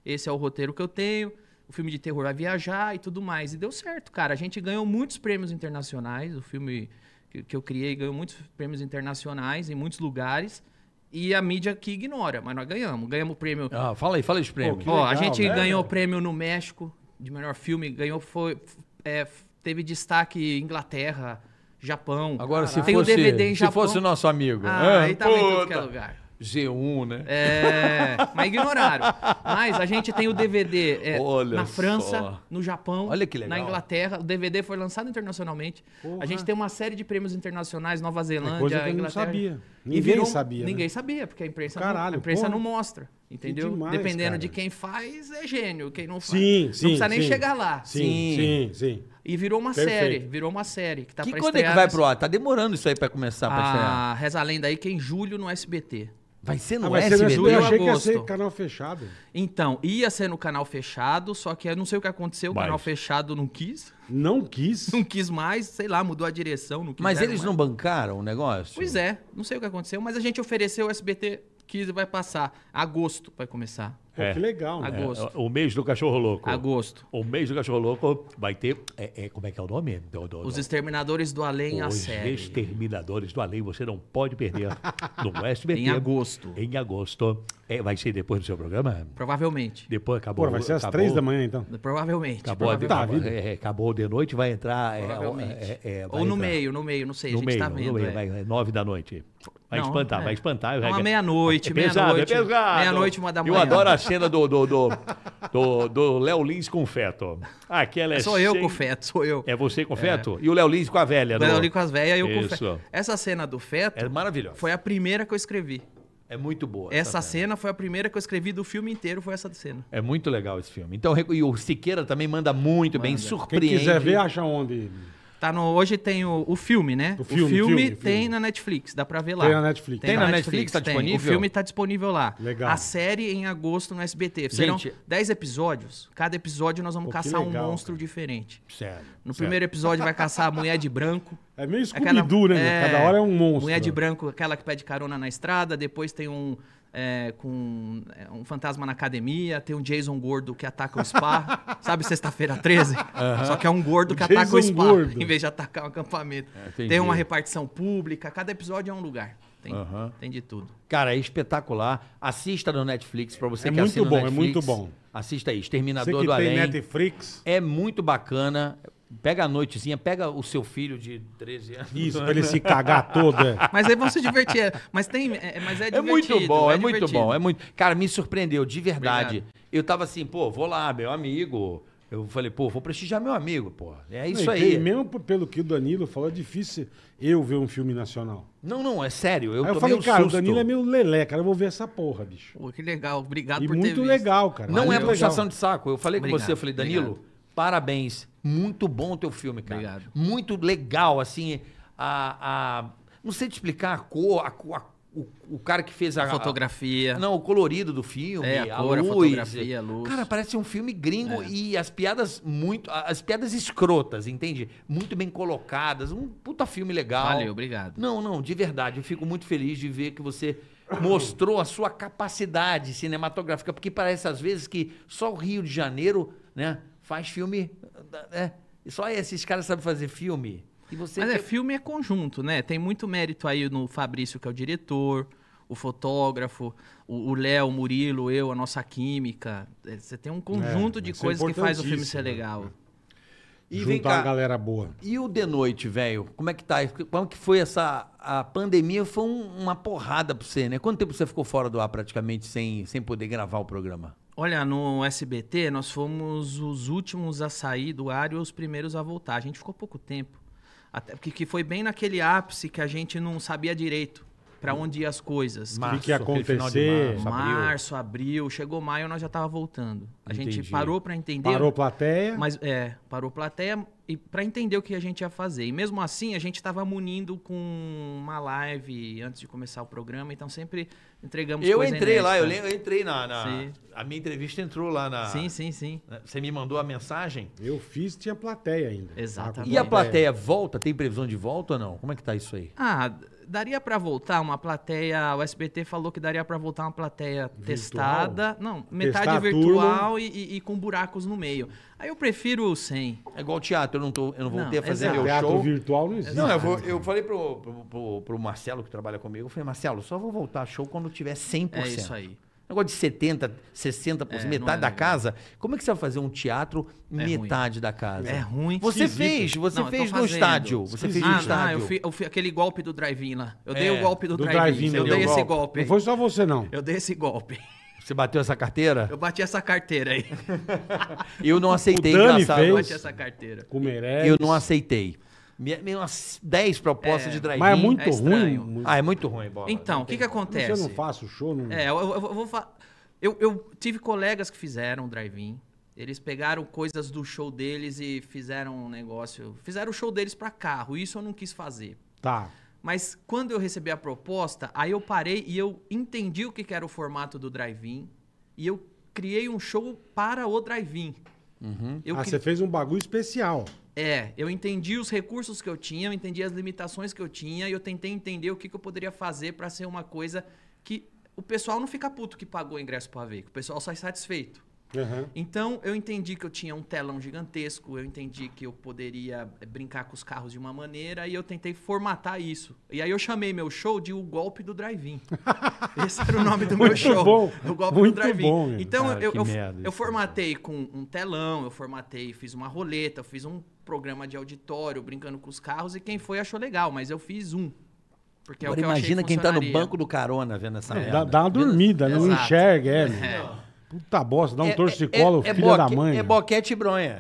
esse é o roteiro que eu tenho. O filme de terror vai viajar e tudo mais. E deu certo, cara. A gente ganhou muitos prêmios internacionais. O filme que eu criei ganhou muitos prêmios internacionais em muitos lugares e a mídia que ignora, mas nós ganhamos. Ganhamos o prêmio. Ah, fala aí, fala os prêmios. Pô, Ó, a gente né? ganhou o prêmio no México de melhor filme, ganhou foi é, teve destaque Inglaterra, Japão. Agora se fosse, Tem DVD em Japão. se fosse o nosso amigo. Ah, é, aí tá em todo lugar. G1, né? É, mas ignoraram. Mas a gente tem o DVD é, na França, só. no Japão, na Inglaterra. O DVD foi lançado internacionalmente. Porra. A gente tem uma série de prêmios internacionais, Nova Zelândia, é coisa que Inglaterra. Não sabia. Ninguém virou, sabia. Né? Ninguém sabia, porque a imprensa, Caralho, não, a imprensa não mostra. Entendeu? Demais, Dependendo cara. de quem faz, é gênio. Quem não faz. Sim, sim, não precisa nem sim. chegar lá. Sim, sim, sim. E virou uma Perfeito. série. Virou uma série. Que, tá que quando é que vai pro ar? Tá demorando isso aí pra começar. Pra ah, reza a lenda aí que é em julho no SBT. Vai ser no ah, SBT no Eu achei que ia ser canal fechado. Então, ia ser no canal fechado, só que eu não sei o que aconteceu, o Mas... canal fechado não quis. Não quis? Não quis mais, sei lá, mudou a direção. Não mas eles mais. não bancaram o negócio? Pois é, não sei o que aconteceu, mas a gente ofereceu o SBT, quis e vai passar. Agosto vai começar. Pô, é. Que legal, né? Agosto. É, o mês do cachorro louco. Agosto. O mês do cachorro louco vai ter. É, é como é que é o nome? Do, do, Os Exterminadores do Além, Os a série. Os Exterminadores do Além, você não pode perder no é SBT. Em agosto. Em agosto. É, vai ser depois do seu programa? Provavelmente. Depois acabou. Pô, vai ser às três da manhã, então? Provavelmente. Acabou, provavelmente. Tá, acabou, acabou de noite, vai entrar. Provavelmente. Vai Ou no entrar. meio, no meio, não sei. No a gente tá meio, tá vendo. No meio, vai, nove da noite. Vai não, espantar, vai espantar. Uma meia-noite, meia-noite. Meia-noite, uma da manhã. Eu adoro as cena do do do, do, do Léo Lins com o feto. Aquela é sou eu com o feto, sou eu. É você com o é. feto? É. E o Léo Lins com a velha, né? Léo Lins com as velhas e eu Isso. com o feto. Essa cena do feto é maravilhosa. Foi a primeira que eu escrevi. É muito boa. Essa, essa cena. cena foi a primeira que eu escrevi do filme inteiro, foi essa cena. É muito legal esse filme. Então, e o Siqueira também manda muito manda. bem, surpreende. Quem quiser ver, acha onde? Tá no, hoje tem o, o filme, né? O filme, o filme, filme tem filme. na Netflix, dá pra ver lá. Tem na Netflix. Tem, tem na, Netflix, Netflix tá tem. disponível? O filme tá disponível lá. Legal. A série é em agosto no SBT. Serão Gente, 10 episódios. Cada episódio nós vamos Pô, caçar legal, um monstro cara. diferente. Sério. No primeiro episódio vai caçar a mulher de branco. É meio scooby né? É, Cada hora é um monstro. Mulher de branco, aquela que pede carona na estrada. Depois tem um é, com é, um fantasma na academia, tem um Jason gordo que ataca o spa, sabe, sexta-feira 13? Só que é um gordo que ataca o spa, gordo. em vez de atacar um acampamento. É, tem uma repartição pública, cada episódio é um lugar. Tem, tem de tudo. Cara, é espetacular. Assista no Netflix para você é que muito bom, Netflix, É muito bom, é muito bom. Assista aí, Exterminador do Além. Netflix. É muito bacana. Pega a noitezinha, pega o seu filho de 13 anos. Isso, pra ele se cagar todo. É. Mas aí vão se divertir. É. Mas tem. É, é mas é, divertido. é muito bom, é, é muito bom. É muito... Cara, me surpreendeu, de verdade. Obrigado. Eu tava assim, pô, vou lá, meu amigo. Eu falei, pô, vou prestigiar meu amigo, pô. É isso não, aí. E mesmo pelo que o Danilo falou, é difícil eu ver um filme nacional. Não, não, é sério. Eu, aí eu falei, cara, susto. o Danilo é meio lelé, cara. Eu vou ver essa porra, bicho. Pô, que legal. Obrigado e por ter ter Muito legal, cara. Não Valeu. é puxação de saco. Eu falei obrigado, com você, eu falei, Danilo. Obrigado Parabéns. Muito bom o teu filme, cara. Obrigado. Muito legal, assim. A, a... Não sei te explicar a cor, a, a o, o, cara que fez a, a fotografia. A, não, o colorido do filme, é, a, a cor, luz. A fotografia, a luz. Cara, parece um filme gringo é. e as piadas muito. As piadas escrotas, entende? Muito bem colocadas. Um puta filme legal. Valeu, obrigado. Não, não, de verdade. Eu fico muito feliz de ver que você mostrou a sua capacidade cinematográfica, porque parece às vezes que só o Rio de Janeiro, né? faz filme. Né? Só esses caras sabem fazer filme. E você Mas é, quer... é, filme é conjunto, né? Tem muito mérito aí no Fabrício, que é o diretor, o fotógrafo, o Léo, o Murilo, eu, a nossa química. É, você tem um conjunto é, de é coisas é que faz o filme ser né? legal. Né? E Juntar vem cá, a galera boa. E o de noite, velho? Como é que tá? Como que foi essa. A pandemia foi um, uma porrada pra você, né? Quanto tempo você ficou fora do ar praticamente sem, sem poder gravar o programa? Olha, no SBT nós fomos os últimos a sair do ar e os primeiros a voltar. A gente ficou pouco tempo. Até porque que foi bem naquele ápice que a gente não sabia direito para hum. onde ia as coisas. Março, o que ia acontecer? Março, março abril. abril. Chegou maio, nós já tava voltando. A Entendi. gente parou para entender. Parou plateia? Mas é, parou plateia, para entender o que a gente ia fazer. E mesmo assim, a gente estava munindo com uma live antes de começar o programa, então sempre entregamos Eu entrei inédita. lá, eu, eu entrei na, na a minha entrevista entrou lá na Sim, sim, sim. Né, você me mandou a mensagem? Eu fiz, tinha plateia ainda. Exatamente. E a plateia volta? Tem previsão de volta ou não? Como é que tá isso aí? Ah, daria para voltar uma plateia. O SBT falou que daria para voltar uma plateia virtual? testada. Não, metade Testar virtual e, e, e, com buracos no meio. Aí eu prefiro sem. É igual teatro, eu não, tô, eu não voltei não, a fazer meu teatro show. virtual não existe. Não, eu, vou, eu falei pro pro, pro, pro, Marcelo, que trabalha comigo, eu falei, Marcelo, só vou voltar show quando tiver 100%. É isso aí. Negócio de 70, 60%, é, metade é da é. casa. Como é que você vai fazer um teatro é metade ruim. da casa? É ruim. Você esquisito. fez, você não, fez no estádio. Você fez ah, no estádio. Ah, eu fiz, eu fiz aquele golpe do drive-in lá. Eu dei o é, golpe do, do drive-in. Drive eu dei esse golpe. Não foi só você, não. Eu dei esse golpe. Você bateu essa carteira? Eu bati essa carteira aí. eu não aceitei, o Dani engraçado. Fez. Eu bati essa carteira. Com Meirelles. Eu não aceitei umas 10 propostas é, de drive-in. Mas é muito é ruim. Ah, é muito ruim, bola. Então, o que, que acontece? eu não faço show, não. É, eu, eu, eu vou fa... eu, eu tive colegas que fizeram drive-in. Eles pegaram coisas do show deles e fizeram um negócio. Fizeram o show deles para carro. Isso eu não quis fazer. Tá. Mas quando eu recebi a proposta, aí eu parei e eu entendi o que, que era o formato do drive-in. E eu criei um show para o drive-in. Uhum. Ah, cri... você fez um bagulho especial. É, eu entendi os recursos que eu tinha, eu entendi as limitações que eu tinha e eu tentei entender o que, que eu poderia fazer para ser uma coisa que o pessoal não fica puto que pagou o ingresso para ver, que o pessoal sai satisfeito. Uhum. Então, eu entendi que eu tinha um telão gigantesco, eu entendi que eu poderia eh, brincar com os carros de uma maneira e eu tentei formatar isso. E aí eu chamei meu show de O Golpe do Drive-In. Esse era o nome do meu show. Bom. O Golpe Muito do Drive-In. Então, Cara, eu, eu, eu formatei com um telão, eu formatei, fiz uma roleta, fiz um programa de auditório brincando com os carros e quem foi achou legal, mas eu fiz um. Porque Agora é o que imagina quem tá no banco do carona vendo essa é, merda. Dá, dá uma dormida, Exato. não enxerga, é. é. Puta bosta, dá um é, torcicolo, é, é, da mãe. É boquete bronha.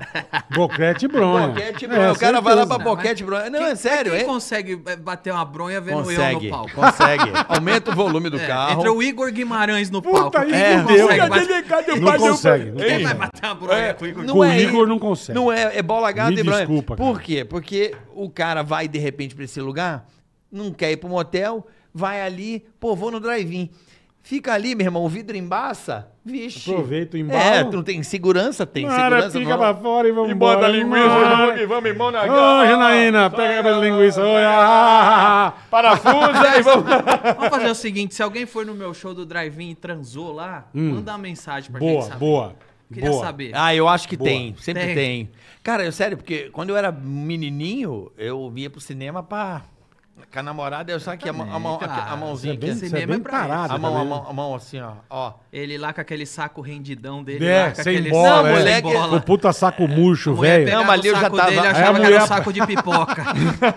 Boquete é, bronha. boquete bronha. É, o cara vai lá pra boquete e bronha. Não, é quem, é sério. Quem consegue bater uma bronha vendo consegue, eu no palco? Consegue. Aumenta o volume do é, carro. Entra o Igor Guimarães no Puta, Igor, É, Deus, consegue cadê, bater... não consegue. Não quem vai bater uma bronha com o Igor? Não com o Igor não consegue. Não é, é bola gada e bronha. desculpa, cara. Por quê? Porque o cara vai de repente pra esse lugar, não quer ir pro motel, vai ali, pô, vou no drive-in. Fica ali, meu irmão, o vidro embaça. Vixe. Aproveita o embalo. É, tu não tem segurança, tem Mara, segurança. Fica não. pra fora e vamos embora. E bota a linguiça, vamos embora na Ô, Janaína, pega a linguiça. Oi, ah, ah, ah, Parafusa e vamos... vamos fazer o seguinte, se alguém foi no meu show do Drive-In e transou lá, hum. manda uma mensagem pra boa, gente saber. Boa, boa. Queria Boa. saber. Ah, eu acho que Boa. tem. Sempre tem. tem. Cara, eu sério, porque quando eu era menininho, eu via pro cinema pra com a namorada, eu sabe que a, mão- a mão, a ah, mãozinha aqui. é bem, isso é bem é a, mão, a, é mão, a mão assim, ó. ó. Ele lá com aquele saco rendidão dele. É, lá, com sem aquele bola, saco, é. o puta saco é. murcho, velho. Não, mas ali eu já tava- Dele, achava a que era um saco de pipoca.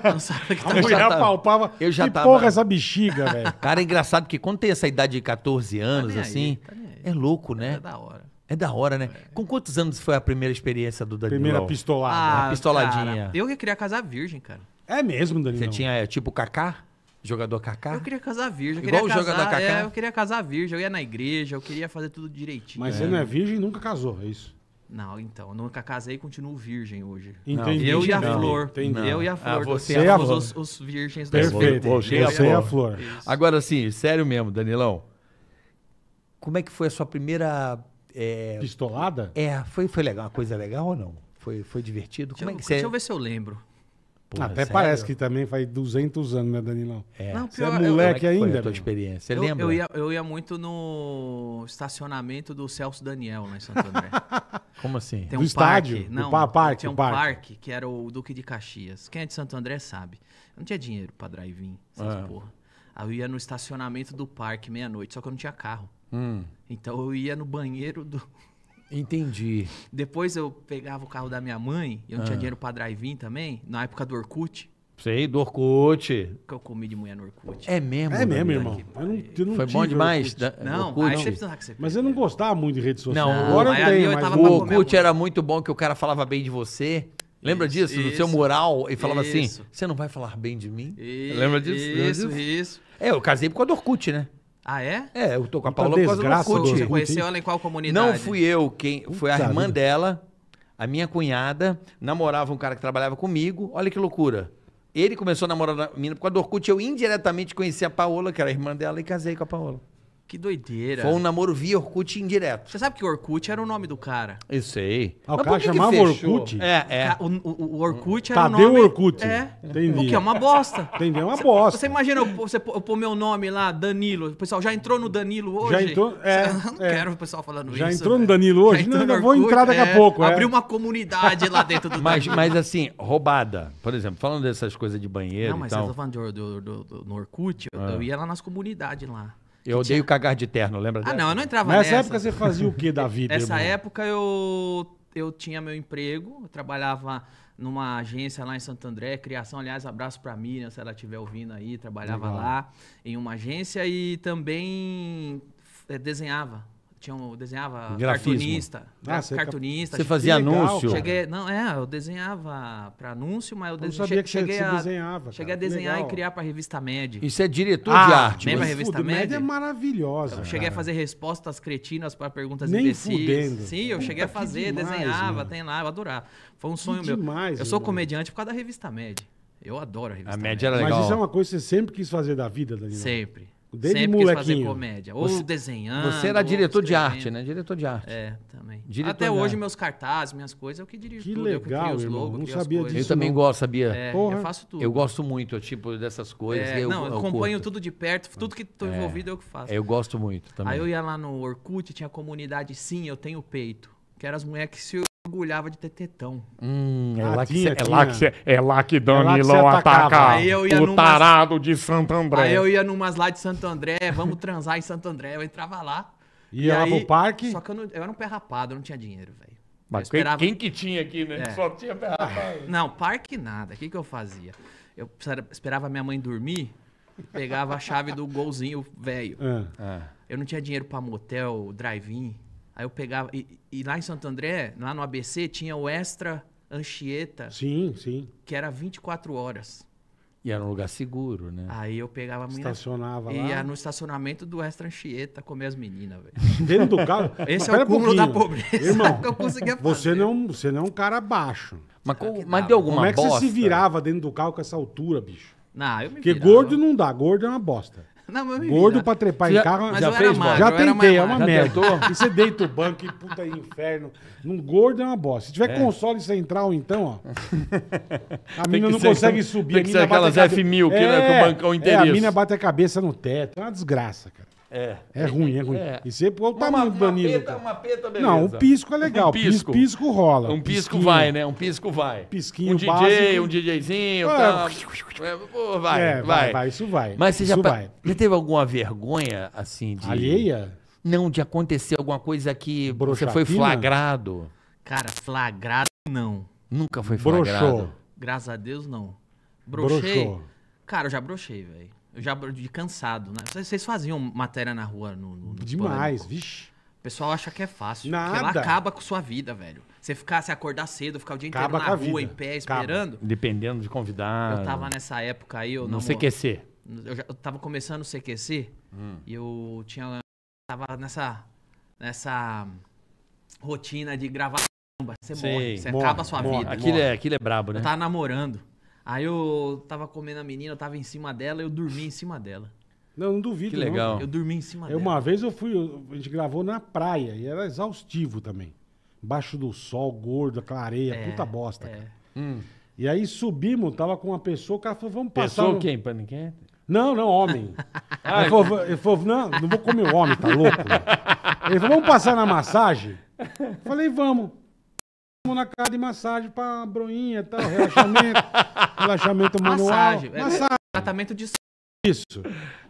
Não sabe o que tá Eu já palpava. eu já que tava- porra essa bexiga, velho. Cara, é engraçado que quando tem essa idade de 14 tá anos, aí, assim, tá é louco, né? É da hora. É da hora, né? Com quantos anos foi a primeira experiência do Danilo? Primeira pistolada. Ah, pistoladinha. eu que queria casar virgem, cara. É mesmo, Danilo? Você tinha é, tipo Kaká? Jogador Kaká? Eu queria casar virgem. Eu Igual o jogador Kaká? É, eu queria casar virgem, eu ia na igreja, eu queria fazer tudo direitinho. Mas é. você não é virgem e nunca casou, é isso? Não, então, nunca casei e continuo virgem hoje. Entendi. Eu e a não, Flor. Entendi. Eu e a ah, Flor. Ah, você e a Flor. Os, os virgens da Perfeito. Você, e a Flor. Isso. Agora, assim, sério mesmo, Danilão. Como é que foi a sua primeira... É... Pistolada? É, foi, foi legal, uma coisa legal ou não? Foi, foi divertido? Como é que você... deixa eu ver se eu lembro. Porra, Até sério? parece que também faz 200 anos, né, Danilão? É. Não, pior, Você é moleque é eu, ainda? a tua né? experiência? Você eu, lembra? Eu ia, eu ia muito no estacionamento do Celso Daniel lá em Santo André. Como assim? Tem um do parque, estádio? Não, pa parque, tinha um parque. parque. que era o Duque de Caxias. Quem é de Santo André sabe. Eu não tinha dinheiro pra drive-in, essas ah. porra. Aí eu ia no estacionamento do parque meia-noite, só que eu não tinha carro. Hum. Então eu ia no banheiro do, Entendi. Depois eu pegava o carro da minha mãe, eu não ah. tinha dinheiro pra drive-in também, na época do Orkut. Sei, do Orkut. Que eu comi de mulher no Orkut. É mesmo? É mesmo, irmão. eu não, eu não Foi bom demais. Da, não, Orkut. Aí que você Mas eu não gostava muito de rede social. Não, não agora eu tenho, mas... O Orkut era muito bom que o cara falava bem de você. Lembra disso? Isso, do seu mural? E falava assim, isso. assim, você não vai falar bem de mim? Lembra disso? Isso, Lembra disso? isso. É, eu casei por causa do Orkut, né? Ah, é? É, eu tô com a então, Paula por causa do Você conheceu ela em qual comunidade? Não fui eu quem... Puta foi a irmã vida. dela, a minha cunhada, namorava um cara que trabalhava comigo. Olha que loucura. Ele começou a namorar a menina por causa do Orkut. Eu indiretamente conheci a Paola, que era a irmã dela, e casei com a Paola. Que doideira. Foi um namoro via Orkut indireto. Você sabe que Orkut era o nome do cara. Eu sei. Ah, o Mas cara que chamava fechou? Orkut? É, é. O, o, o Orkut era Tadeu o nome... Orkut. É. Entendi. O que é uma bosta. Entendi, é uma Cê- bosta. Você imagina eu, pôr- você pô eu pôr meu nome lá, Danilo. O pessoal já entrou no Danilo hoje? Já entrou- é, Eu não é. quero o pessoal falando Já isso. entrou no Danilo hoje? Já entrou Não, no eu vou entrar daqui a é. pouco, é. Abriu uma comunidade lá dentro do Mas, Danilo. mas assim, roubada. Por exemplo, falando dessas coisas de banheiro Não, mas e tá tal. falando do, do- Orkut, eu ah. ia lá nas comunidades lá. Eu odeio tinha... cagar de terno, lembra? Ah, não, eu não entrava nessa. Nessa época você fazia o que da vida? nessa irmão? época eu, eu tinha meu emprego, eu trabalhava numa agência lá em Santo André, criação, aliás, abraço para Miriam, se ela estiver ouvindo aí, trabalhava Legal. lá em uma agência e também eh, desenhava tinha um, eu desenhava Grafismo. cartunista. Ah, você cartunista. Você fazia anúncio? Cheguei, não, é, eu desenhava para anúncio, mas eu, eu sabia que cheguei você a, desenhava. Cara. Cheguei a desenhar legal. e criar para a revista Med. Isso é diretor ah, de arte. Lembra a revista fudo, Med? Med é maravilhosa. Eu cara. cheguei a fazer respostas cretinas para perguntas Nem imbecis. Fudendo. Sim, eu Puta, cheguei a fazer, demais, desenhava, mano. tem lá, eu adorava. Foi um sonho que meu. Demais, eu sou comediante por causa da revista Med. Eu adoro a revista. A média era legal. Mas isso é uma coisa que você sempre quis fazer da vida, Daniel? Sempre. Desde Sempre molequinho. quis fazer comédia. Ou você, desenhando. Você era diretor de arte, né? Diretor de arte. É, também. Diretor Até hoje, arte. meus cartazes, minhas coisas, eu é que dirijo que tudo. Legal, eu que irmão, não sabia disso. Eu não. também gosto, sabia? É, eu faço tudo. Eu gosto muito, tipo, dessas coisas. É, eu, não, eu, eu acompanho curto. tudo de perto, é. tudo que estou é. envolvido é eu que faço. Eu gosto muito também. Aí eu ia lá no Orkut, tinha comunidade Sim, Eu Tenho Peito. Que eram as mulheres que se orgulhava de ter tetão. Hum, é, lá que é, lá que é Danilão ataca aí eu ia o numas, tarado de Santo André. Aí eu ia numas lá de Santo André, vamos transar em Santo André. Eu entrava lá. Ia lá pro parque? Só que eu, não, eu era um pé rapado, eu não tinha dinheiro, velho. Mas esperava... quem, que tinha aqui, né? É. Só tinha pé rapado. Não, parque nada. O que, que eu fazia? Eu esperava minha mãe dormir, pegava a chave do golzinho velho. É. Eu não tinha dinheiro pra motel, drive-in. Aí eu pegava. E, e, lá em Santo André, lá no ABC, tinha o Extra Anchieta. Sim, sim. Que era 24 horas. E era um lugar seguro, né? Aí eu pegava a menina. Estacionava lá. Ia no estacionamento do Extra Anchieta comer as meninas, velho. Dentro do carro? Esse é o cúmulo da pobreza Irmão, que eu conseguia fazer. Você não, você não é um cara baixo. Mas, como, mas deu alguma Como é que bosta? você se virava dentro do carro com essa altura, bicho? Não, eu me Porque virava. gordo não dá, gordo é uma bosta. Não, mas Gordo né? pra trepar Você em já- carro. mas eu era magro, Já eu era tentei, é uma Já merda. tentou? E você deita o banco e puta é inferno. Num gordo é uma bosta. Se tiver é. console central, então, ó. A Tem mina não ser- consegue subir. tem que ser aquelas F1000 que, né, que o é, bancão É, a inteirinho. mina bate a cabeça no teto. É uma desgraça, cara. É. É ruim, é ruim. É. E sempre o tamanho do Danilo. Peta, uma peta, beleza. Não, o pisco é legal. Um pisco. pisco rola. Um pisco Pisquinho. vai, né? Um pisco vai. Pisquinho Um DJ, básico. um DJzinho, ah. é. Pô, vai, é, vai, vai, vai. Isso vai. Mas você já, vai. já teve alguma vergonha, assim, de... Alheia? Não, de acontecer alguma coisa que Broxatina? você foi flagrado. Cara, flagrado não. Nunca foi flagrado. Broxou. Graças a Deus, não. Brochei. Cara, eu já brochei, velho. Eu já de cansado, né? Vocês faziam matéria na rua no, no, no Demais, pânico. vixe. O pessoal acha que é fácil. Nada. Porque ela acaba com sua vida, velho. Você ficar, se acordar cedo, ficar o dia acaba inteiro na rua, vida. em pé, esperando. Acaba. Dependendo de convidado. Eu tava nessa época aí, eu não. No CQC. Eu, já, eu tava começando o CQC hum. e eu tinha. Tava nessa. nessa rotina de gravar. Você Sei, morre, você morre, acaba a sua morre. vida. Aquilo, É, aquilo é brabo, né? Eu tava namorando. Aí eu tava comendo a menina, eu tava em cima dela, eu dormi em cima dela. Não, não duvido. Que não. legal. Eu dormi em cima dela. Uma vez eu fui, a gente gravou na praia e era exaustivo também. Baixo do sol, gordo, aquela areia, é, puta bosta, é. cara. Hum. E aí subimos, tava com uma pessoa, o cara falou, vamos passar. Pessoa no... quem? Paniquete? Não, não, homem. ele, falou, ele falou, não, não vou comer o homem, tá louco? Né? Ele falou, vamos passar na massagem? Eu falei, vamos na casa de massagem pra broinha e tal, relaxamento, relaxamento manual. Massagem, é massagem. tratamento de Isso.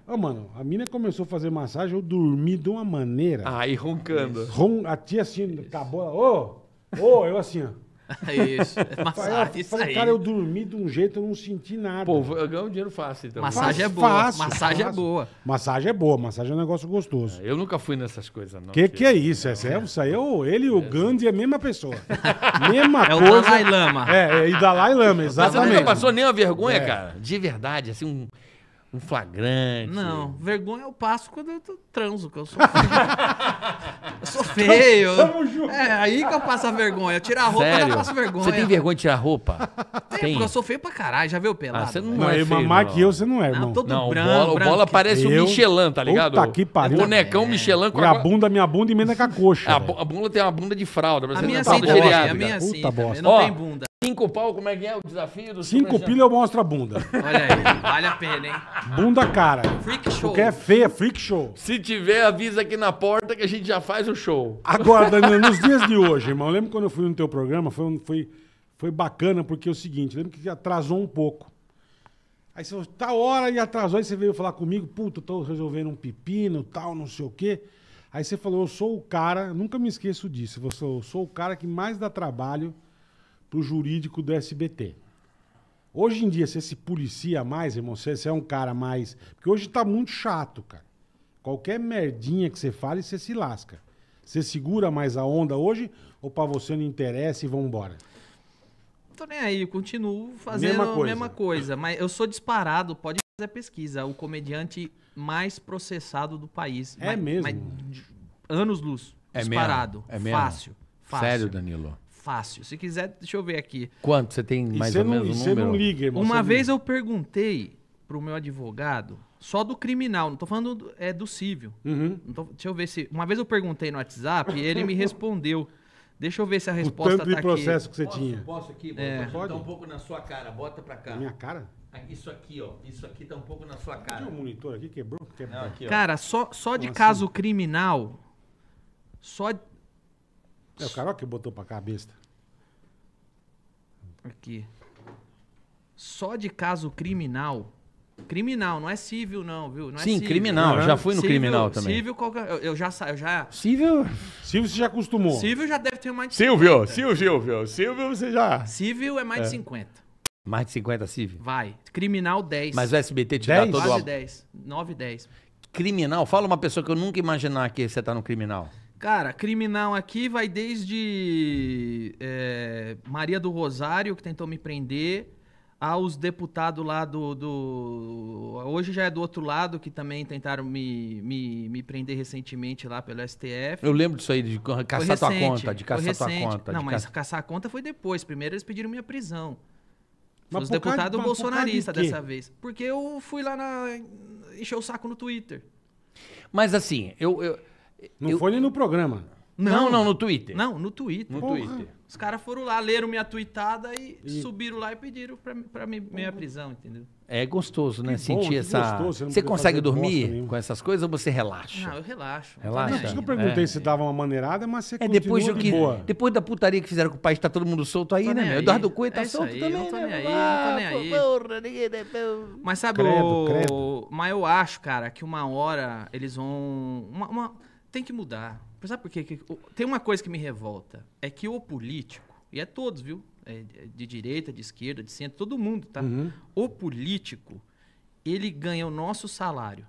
Ô, mano, a mina começou a fazer massagem, eu dormi de uma maneira. Ah, e roncando. Ron, a tia assim, acabou, ô, oh, ô, oh, eu assim, ó. Isso, é massagem. Isso aí. cara, eu dormi de um jeito, eu não senti nada. Pô, eu ganho dinheiro fácil, então. Massagem é boa. Fácil, massagem é fácil. é boa. Massagem é boa, massagem é um negócio gostoso. É, eu nunca fui nessas coisas, não. Que que, que é isso? Não, é, é, isso aí, é ele e o Gandhi é a mesma pessoa. mesma é coisa. É o Dalai Lama. É, e Dalai Lama, exatamente. Mas você nunca passou nem uma vergonha, cara? De verdade, assim, um, um flagrante. Não, vergonha eu passo quando eu tô transo, que eu sou feio. eu sou feio. Tamo junto. É, aí que eu passo a vergonha. Eu tirar a roupa, Sério? eu passo vergonha. Você tem vergonha de tirar a roupa? Tem, tem. porque eu sou feio pra caralho. Já viu ah, pelado? Ah, você não, não é feio. Mamar que eu, você não é, não. Não, todo não, branco. Bola, branco. bola parece eu... um Michelin, tá ligado? Puta que pariu. Bonecão é. Michelin. Com minha a... bunda, minha bunda emenda com a coxa. A, a, bunda tem uma bunda de fralda. A minha é sim também. A minha é sim também. Não tem bunda. Cinco pau, como é que é o desafio do Cinco pilha eu mostro a bunda. Olha aí, vale a pena, hein? Bunda cara. Freak show. Porque é feia, freak show. Se tiver, avisa aqui na porta que a gente já faz o show. Agora, Daniel, né? nos dias de hoje, irmão, lembro quando eu fui no teu programa, foi, foi, foi bacana, porque é o seguinte, lembro que atrasou um pouco. Aí você falou, tá hora e atrasou, aí você veio falar comigo, puta, tô resolvendo um pepino, tal, não sei o quê. Aí você falou, eu sou o cara, nunca me esqueço disso, você, eu sou o cara que mais dá trabalho pro jurídico do SBT. Hoje em dia, você se policia mais, irmão, você, você é um cara mais. Porque hoje tá muito chato, cara. Qualquer merdinha que você fale, você se lasca. Você segura mais a onda hoje ou para você não interessa e vambora? Tô nem aí, continuo fazendo mesma coisa. a mesma coisa. Mas eu sou disparado, pode fazer pesquisa. O comediante mais processado do país. É mas, mesmo? Mas, anos luz. É disparado. Mesmo? É mesmo? Fácil, Sério, Danilo? Fácil. Se quiser, deixa eu ver aqui. Quanto? Você tem mais ou menos um número? Você não liga, irmão. Uma vez liga. eu perguntei pro meu advogado só do criminal, não tô falando do, é, do civil. Uhum. Tô, deixa eu ver se. Uma vez eu perguntei no WhatsApp e ele me respondeu. Deixa eu ver se a resposta o tanto de tá processo aqui. que você posso, tinha. Posso aqui? É. Pode? Tá um pouco na sua cara, bota para cá. minha cara? Ah, isso aqui, ó. Isso aqui tá um pouco na sua cara. Tinha um monitor aqui, quebrou? quebrou. Não, aqui, cara, só, só de assim? caso criminal, só... É o Carol que botou para cá, besta. Aqui. Só de caso criminal, Criminal, não é civil, não, viu? Não é Sim, civil. criminal. Uhum. Já fui no Civil- criminal também. Civil, qualquer. Eu, eu já sa- já. Civil? Silvio, você já acostumou. Civil já deve ter mais de Silvio, 50. Silvio, Silvio. Silvio, você já. Civil é mais de 50. É. Mais de 50 civil. Vai. Criminal 10. Mas o SBT te dá Dez? todo Quase 10. 9, 10. Criminal? Fala uma pessoa que eu nunca imaginar que você tá no criminal. Cara, criminal aqui vai desde é, Maria do Rosário, que tentou me prender, aos deputados lá do, do, Hoje já é do outro lado, que também tentaram me, me, me prender recentemente lá pelo STF. Eu lembro disso aí, de caçar recente, tua conta, de caçar tua conta. Não, mas ca... caçar a conta foi depois. Primeiro eles pediram minha prisão. Mas os deputados bolsonaristas de dessa vez. Porque eu fui lá na. encher o saco no Twitter. Mas assim, eu. eu não eu, foi nem no programa. Não, não, no Twitter. Não, no Twitter. No Porra. Twitter. Os caras foram lá, leram minha tweetada e, e... subiram lá e pediram pra, pra minha, minha uhum. prisão, entendeu? É gostoso, né? Que Sentir bom, essa. Gostoso, você, você consegue dormir com essas coisas ou você relaxa? Não, eu relaxo. Relaxa. Não, eu é. perguntei é, se dava uma maneirada, mas você é depois de que boa. Depois da putaria que fizeram com o país, tá todo mundo solto aí, né? Meu? Eduardo Cunha tá é solto aí, também. Não tô né? nem aí, não tô ah, nem aí. Porra, ninguém... É mas sabe, credo, o... credo. mas eu acho, cara, que uma hora eles vão. Uma, uma... Tem que mudar. Sabe por quê? Tem uma coisa que me revolta. É que o político, e é todos, viu? É, é de direita, de esquerda, de centro, todo mundo, tá? Uhum. O político, ele ganha o nosso salário.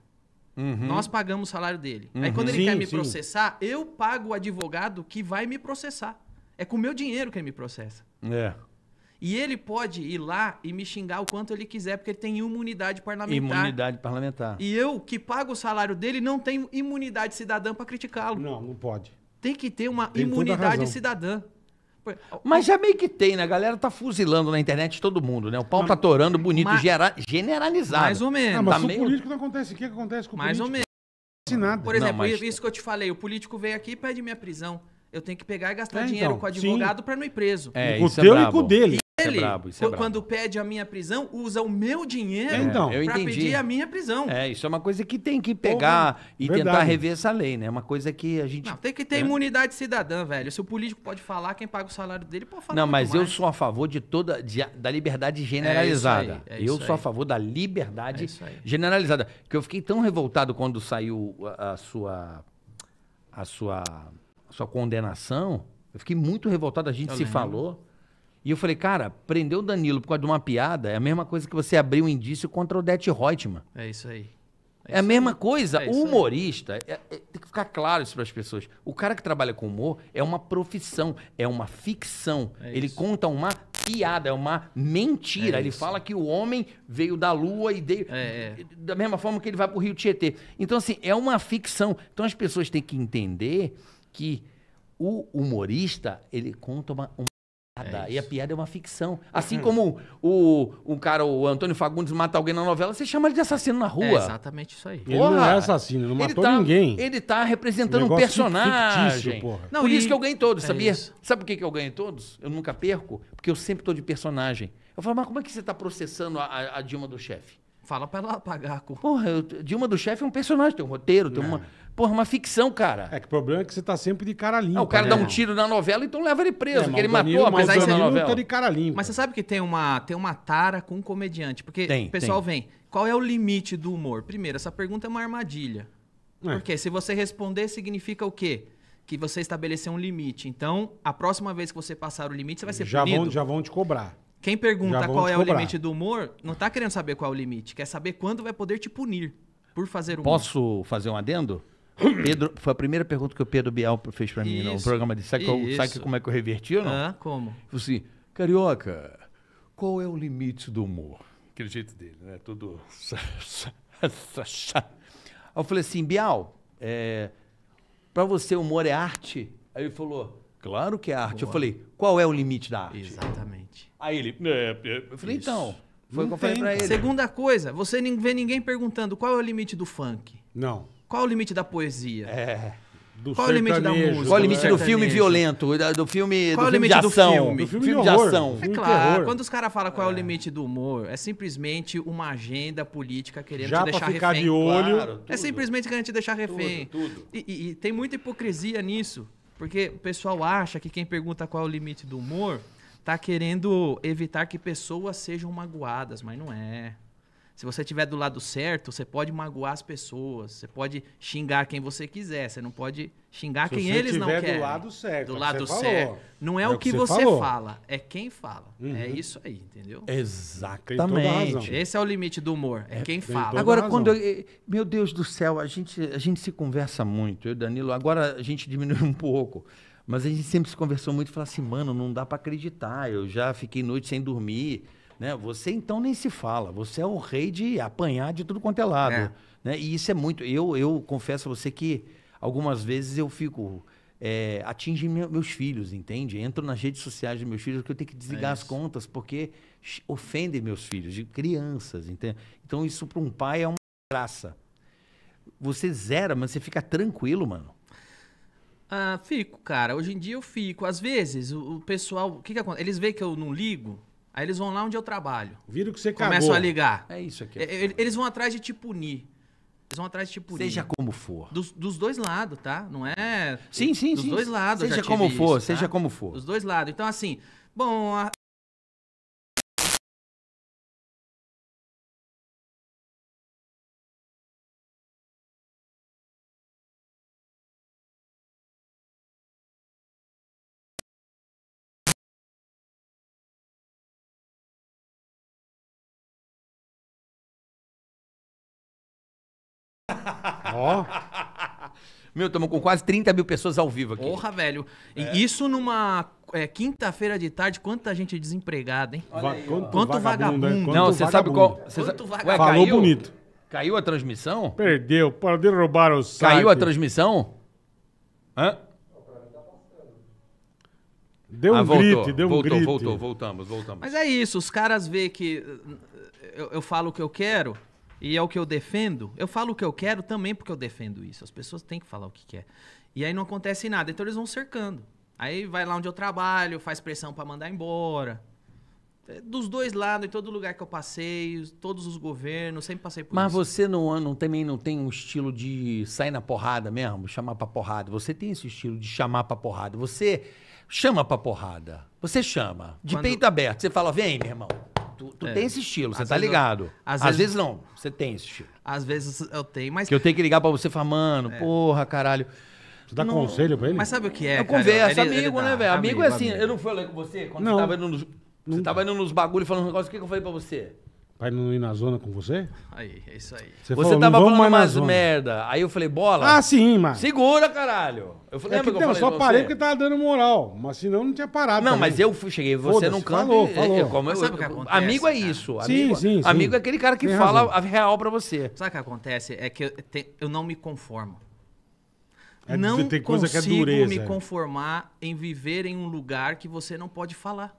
Uhum. Nós pagamos o salário dele. Uhum. Aí quando ele sim, quer me sim. processar, eu pago o advogado que vai me processar. É com o meu dinheiro que ele me processa. É. E ele pode ir lá e me xingar o quanto ele quiser, porque ele tem imunidade parlamentar. Imunidade parlamentar. E eu, que pago o salário dele, não tenho imunidade cidadã para criticá-lo. Não, não pode. Tem que ter uma tem imunidade cidadã. Mas já meio que tem, né? A galera tá fuzilando na internet todo mundo, né? O pau tá mas, tá torando bonito, mas, generalizado. Mais ou ah, menos. Ah, mas tá meio... político não acontece. O que acontece com o mais político? Mais ou menos. Nada. Por exemplo, não, mas... isso que eu te falei. O político veio aqui e pede minha prisão. Eu tenho que pegar e gastar é, dinheiro então. com o advogado para não ir preso. É, é o teu é e com o dele. É Ele, é brabo, é quando pede a minha prisão, usa o meu dinheiro é, então, pra pedir a minha prisão. É, isso é uma coisa que tem que pegar Porra, e verdade. tentar rever essa lei, né? É uma coisa que a gente. Não, tem que ter né? imunidade cidadã, velho. Se o político pode falar, quem paga o salário dele pode falar. Não, mas eu sou a favor de toda. De, da liberdade é generalizada. É aí, eu sou aí. a favor da liberdade generalizada. Que eu fiquei tão revoltado quando saiu a, a sua. a sua. a sua condenação. Eu fiquei muito revoltado, a gente eu se lembro. falou. E eu falei, cara, prender o Danilo por causa de uma piada é a mesma coisa que você abrir um indício contra o Det Reutemann. É isso aí. É, é a mesma aí. coisa. É o humorista, é, é, tem que ficar claro isso para as pessoas. O cara que trabalha com humor é uma profissão, é uma ficção. É ele isso. conta uma piada, é uma mentira. É ele isso. fala que o homem veio da lua e veio. Da mesma forma que ele vai para o Rio Tietê. Então, assim, é uma ficção. Então as pessoas têm que entender que o humorista, ele conta uma é e a piada é uma ficção. É. Assim como o, o cara, o Antônio Fagundes, mata alguém na novela, você chama ele de assassino na rua. É exatamente isso aí. Porra, ele não é assassino, não matou tá, ninguém. Ele tá representando um, um personagem. Fictício, porra. Não, Por e... isso que eu ganho todos, é sabia? Isso. Sabe por que, que eu ganho todos? Eu nunca perco, porque eu sempre tô de personagem. Eu falo, mas como é que você tá processando a, a, a Dilma do chefe? Fala pra ela pagar a conta. Porra, eu, Dilma do Chefe é um personagem, tem um roteiro, tem é. uma. Porra, uma ficção, cara. É que o problema é que você tá sempre de cara limpa. Ah, o cara né? dá um tiro na novela, então leva ele preso, é, porque ele matou mas aí você novela. Tá de cara limpa. Mas você sabe que tem uma, tem uma tara com um comediante, porque tem, o pessoal tem. vem, qual é o limite do humor? Primeiro, essa pergunta é uma armadilha. É. Porque se você responder, significa o quê? Que você estabeleceu um limite. Então, a próxima vez que você passar o limite, você vai ser já punido. Vão, já vão te cobrar. Quem pergunta qual é o limite do humor, não tá querendo saber qual é o limite, quer saber quando vai poder te punir por fazer humor. Posso fazer um adendo? Pedro, foi a primeira pergunta que o Pedro Bial fez para mim no programa de sabe, qual, sabe como é que eu reverti ou não? Ah, como? Falei assim, carioca, qual é o limite do humor? Aquele jeito dele, né? Todo. Aí eu falei assim, Bial, é, para você humor é arte? Aí ele falou, claro que é arte. Boa. Eu falei, qual é o limite da arte? Exatamente. Aí ele. É, é, eu falei, isso. então. Foi o que eu falei pra ele. Segunda coisa, você não vê ninguém perguntando qual é o limite do funk. Não. Qual é o limite da poesia? É. Qual o limite da música? Qual o limite do filme violento? Do filme, qual é o limite Do filme, do filme, de, ação. É claro, quando os caras falam qual é. é. o limite do humor, é simplesmente uma agenda política querendo Já te deixar ficar refém. De olho, claro, é simplesmente querendo te deixar refém. Tudo, tudo. E, e, e tem muita hipocrisia nisso. Porque o pessoal acha que quem pergunta qual é o limite do humor tá querendo evitar que pessoas sejam magoadas, mas não é. Se você estiver do lado certo, você pode magoar as pessoas, você pode xingar quem você quiser, você não pode xingar Se quem eles não querem. do lado certo. Do é lado certo. Falou. Não é, é, o que, que você, fala, é quem fala. É uhum. É isso aí, entendeu? Exatamente. Esse é o limite do humor, é, é quem fala. Agora, quando eu, eh, meu Deus do céu, a gente, a gente se conversa muito, eu e Danilo, agora a gente diminui um pouco. Mas a gente sempre se conversou muito e falou assim, mano, não dá para acreditar. Eu já fiquei noite sem dormir. Né? Você então nem se fala. Você é o rei de apanhar de tudo quanto é lado. É. Né? E isso é muito. Eu, eu confesso a você que algumas vezes eu fico. É, atinge meus filhos, entende? Entro nas redes sociais dos meus filhos que eu tenho que desligar é as contas porque ofendem meus filhos, de crianças, entende? Então isso para um pai é uma graça. Você zera, mas você fica tranquilo, mano. Ah, fico, cara. Hoje em dia eu fico. Às vezes, o, o pessoal. O que, que acontece? Eles veem que eu não ligo, aí eles vão lá onde eu trabalho. Viram que você cagou. Começam a ligar. É isso aqui. É, é, eles vão atrás de te punir. Eles vão atrás de te punir. Seja como for. Dos, dos dois lados, tá? Não é. Sim, sim, dos sim. Dos dois lados. Seja como for, isso, tá? seja como for. Dos dois lados. Então, assim. Bom, a, Ó. Meu, estamos com quase 30 mil pessoas ao vivo aqui. Porra, velho. É. Isso numa é, quinta-feira de tarde, quanta gente desempregada, hein? Va aí, quanto, quanto vagabundo. vagabundo. Não, você sabe qual. Ué, Falou caiu? bonito. Caiu a transmissão? Perdeu, para derrubar o site. Caiu a transmissão? Hã? Deu ah, um voltou, deu voltou, um grito, Voltou, voltamos, voltamos. Mas é isso, os caras veem que eu, eu falo o que eu quero, e é o que eu defendo, eu falo o que eu quero também porque eu defendo isso. As pessoas têm que falar o que quer. E aí não acontece nada, então eles vão cercando. Aí vai lá onde eu trabalho, faz pressão para mandar embora. É, dos dois lados, em todo lugar que eu passei, todos os governos, sempre passei por Mas isso. Mas você não, não, também não tem um estilo de sair na porrada mesmo, chamar pra porrada. Você tem esse estilo de chamar pra porrada. Você chama pra porrada. Você chama, de Quando... peito aberto. Você fala, vem, meu irmão. Tu, tu é. tem esse estilo, você tá ligado. Eu, às, às vezes, vezes, não, você tem esse estilo. Às vezes eu tenho, mas. Que eu tenho que ligar pra você e falar, mano, é. porra, caralho. Tu dá não, conselho pra ele? Mas sabe o que é? Eu converso, amigo, ele né, velho? Amigo, é amigo, é assim, amigo. eu não fui ler com você quando não. você tava indo nos. Você tava indo nos bagulhos falando um negócio, o que, que eu falei pra você? Pra não ir na zona com você? Aí, é isso aí. Você, você falou, tava falando mais, merda. Aí eu falei, bola. Ah, sim, mas. Segura, caralho. Eu falei, é que, que então, eu só parei porque tava dando moral. Mas senão não tinha parado. Não, também. mas eu cheguei você não canta. Falou, falou. Eu, é como eu, sabe o que acontece? Amigo é isso. Amigo, sim, é- sim, sim. Amigo é aquele cara que Tem fala razão. a real pra você. Sabe o que acontece? É que eu, te, eu não me conformo. É, não tem coisa consigo que é dureza, me conformar é. em viver em um lugar que você não pode falar.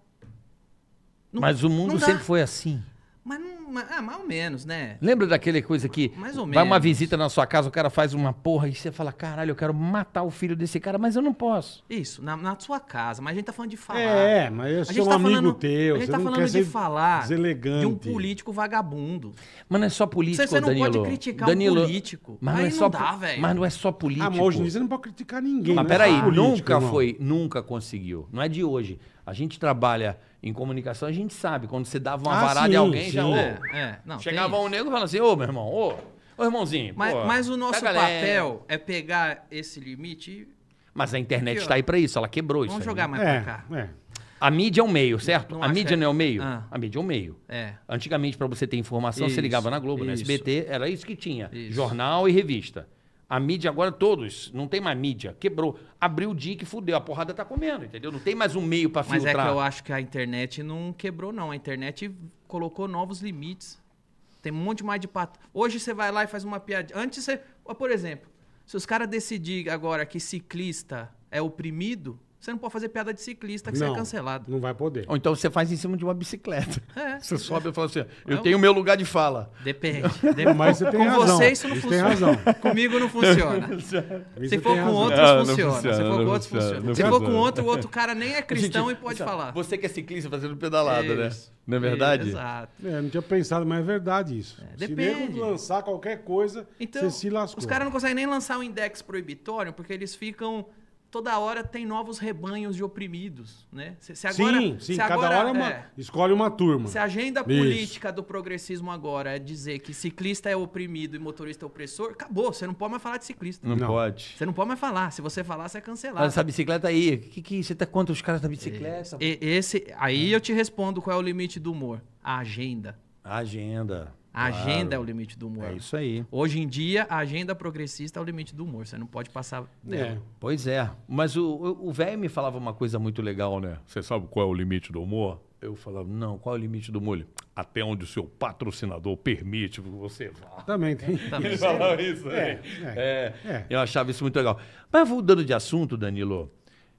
Não, mas o mundo sempre foi assim. Mas mas, ah, mais ou menos, né? Lembra daquele coisa que mais ou menos. vai uma visita na sua casa, o cara faz uma porra e você fala, caralho, eu quero matar o filho desse cara, mas eu não posso. Isso, na, na sua casa, mas a gente tá falando de falar. É, mas eu sou um tá amigo falando, teu. A gente tá falando de falar de um político vagabundo. Mas não é só político, Você, você não pode criticar Danilo, um político. Mas não, é só, não dá, velho. Mas não é só político. Ah, mas hoje você não pode criticar ninguém. Mas né? peraí, é nunca político, foi, nunca conseguiu. Não é de hoje. A gente trabalha em comunicação a gente sabe, quando você dava uma ah, varada sim, em alguém, sim. já. Oh, é, é. Não, chegava um negro e falava assim: ô, meu irmão, ô, ô irmãozinho. Mas, pô, mas o nosso papel é pegar esse limite. E... Mas a internet está aí para isso, ela quebrou Vamos isso. Vamos jogar aí, né? mais né? cá. É. A mídia é um meio, certo? Não a mídia é. não é o um meio? Ah. A mídia é um meio. É. Antigamente, para você ter informação, isso, você ligava na Globo, isso. no SBT, era isso que tinha: isso. jornal e revista. A mídia agora, todos, não tem mais mídia. Quebrou. Abriu o que fudeu. A porrada tá comendo, entendeu? Não tem mais um meio para filtrar. Mas é que eu acho que a internet não quebrou, não. A internet colocou novos limites. Tem um monte mais de pato. Hoje você vai lá e faz uma piada. Antes você. Por exemplo, se os caras decidirem agora que ciclista é oprimido, você não pode fazer piada de ciclista que não, você é cancelado. Não vai poder. Ou então você faz em cima de uma bicicleta. É. Você sobe e fala assim: eu não. tenho meu lugar de fala. Depende. Depende. Mas você tem com razão. você isso não isso funciona. Tem razão. Comigo não funciona. Se for com outros, funciona. Se for com outros, funciona. Se for com outro, o outro cara nem é cristão gente, e pode sabe, é falar. Você que é ciclista fazendo pedalada, né? isso. né? Não é verdade? exato. É, não tinha pensado, mas é verdade isso. É, depende. Se lançar qualquer coisa, então, você se lascou. Os caras não conseguem nem lançar o um index proibitório, porque eles ficam toda hora tem novos rebanhos de oprimidos, né? Se, se agora, sim, sim, se cada hora é uma, é, escolhe uma turma. Se a agenda política Isso. do progressismo agora é dizer que ciclista é oprimido e motorista é opressor, acabou. Você não pode mais falar de ciclista. Não, não. pode. Você não pode mais falar. Se você falar, você é cancelado. Mas essa bicicleta aí, que, que você tá contra os caras tá da bicicleta? É, esse, aí eu te respondo qual é o limite do humor. A agenda. A agenda. A claro. agenda é o limite do humor. É isso aí. Hoje em dia, a agenda progressista é o limite do humor. Você não pode passar dela. É. Pois é. Mas o velho me falava uma coisa muito legal, né? Você sabe qual é o limite do humor? Eu falava, não, qual é o limite do molho? Até onde o seu patrocinador permite que você vá. Também tem. Ele falava isso aí. É, é, é, é. Eu achava isso muito legal. Mas mudando de assunto, Danilo,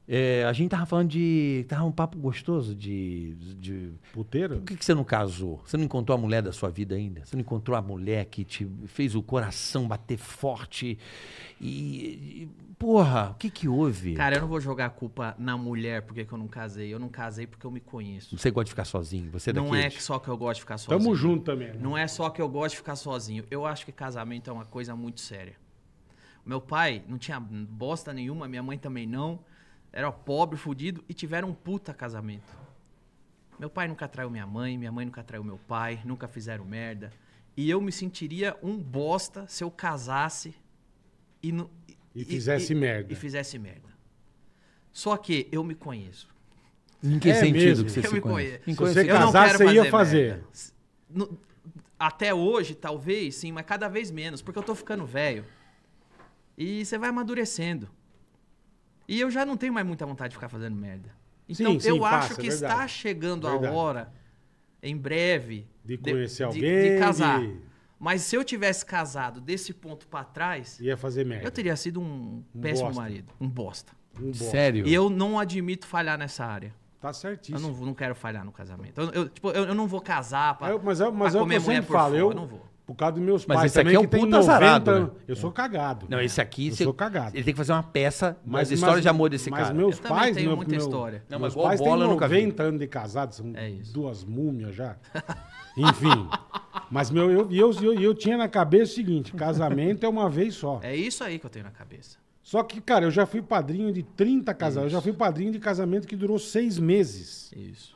é, a gente tava falando de. Tava um papo gostoso de. de Puteiro? Por que, que você não casou? Você não encontrou a mulher da sua vida ainda? Você não encontrou a mulher que te fez o coração bater forte? E. e porra, o que que houve? Cara, eu não vou jogar a culpa na mulher porque que eu não casei. Eu não casei porque eu me conheço. Você gosta de ficar sozinho? Você é Não é só que eu gosto de ficar sozinho. Tamo junto também. Né? Não é só que eu gosto de ficar sozinho. Eu acho que casamento é uma coisa muito séria. Meu pai não tinha bosta nenhuma, minha mãe também não era pobre, fudido e tiveram um puta casamento. Meu pai nunca traiu minha mãe, minha mãe nunca traiu meu pai, nunca fizeram merda. E eu me sentiria um bosta se eu casasse e não. E fizesse e, merda. E fizesse merda. Só que eu me conheço. Em que é sentido mesmo? que você eu se conhece? Se você casasse, você ia fazer. Até hoje, talvez, sim, mas cada vez menos, porque eu tô ficando velho. E você vai amadurecendo. E eu já não tenho mais muita vontade de ficar fazendo merda. Então, sim, eu sim, acho passa, é que verdade. está chegando verdade. a hora, em breve, de conhecer de, alguém, de, de casar. De... Mas se eu tivesse casado desse ponto para trás, ia fazer merda. Eu teria sido um, um péssimo bosta. marido, um bosta. um bosta. Sério? E eu não admito falhar nessa área. Tá certíssimo. Eu não, não quero falhar no casamento. Eu, eu tipo, eu, eu, não vou casar pra, mas eu, mas pra comer eu sempre falo, eu, não vou. Por causa dos meus mas pais. Mas esse aqui é um puta 90... zarado. Né? Eu sou é. cagado. Não, esse aqui. Eu sou cagado. Ele tem que fazer uma peça mas, mas história de amor desse mas cara. Mas meus eu pais. Tem muita meu, história. Não, meus mas pais têm 90 anos de casado, são é duas múmias já. Enfim. Mas meu, eu, eu, eu, eu tinha na cabeça o seguinte: casamento é uma vez só. É isso aí que eu tenho na cabeça. Só que, cara, eu já fui padrinho de 30 casamentos. Eu já fui padrinho de casamento que durou seis meses. Isso.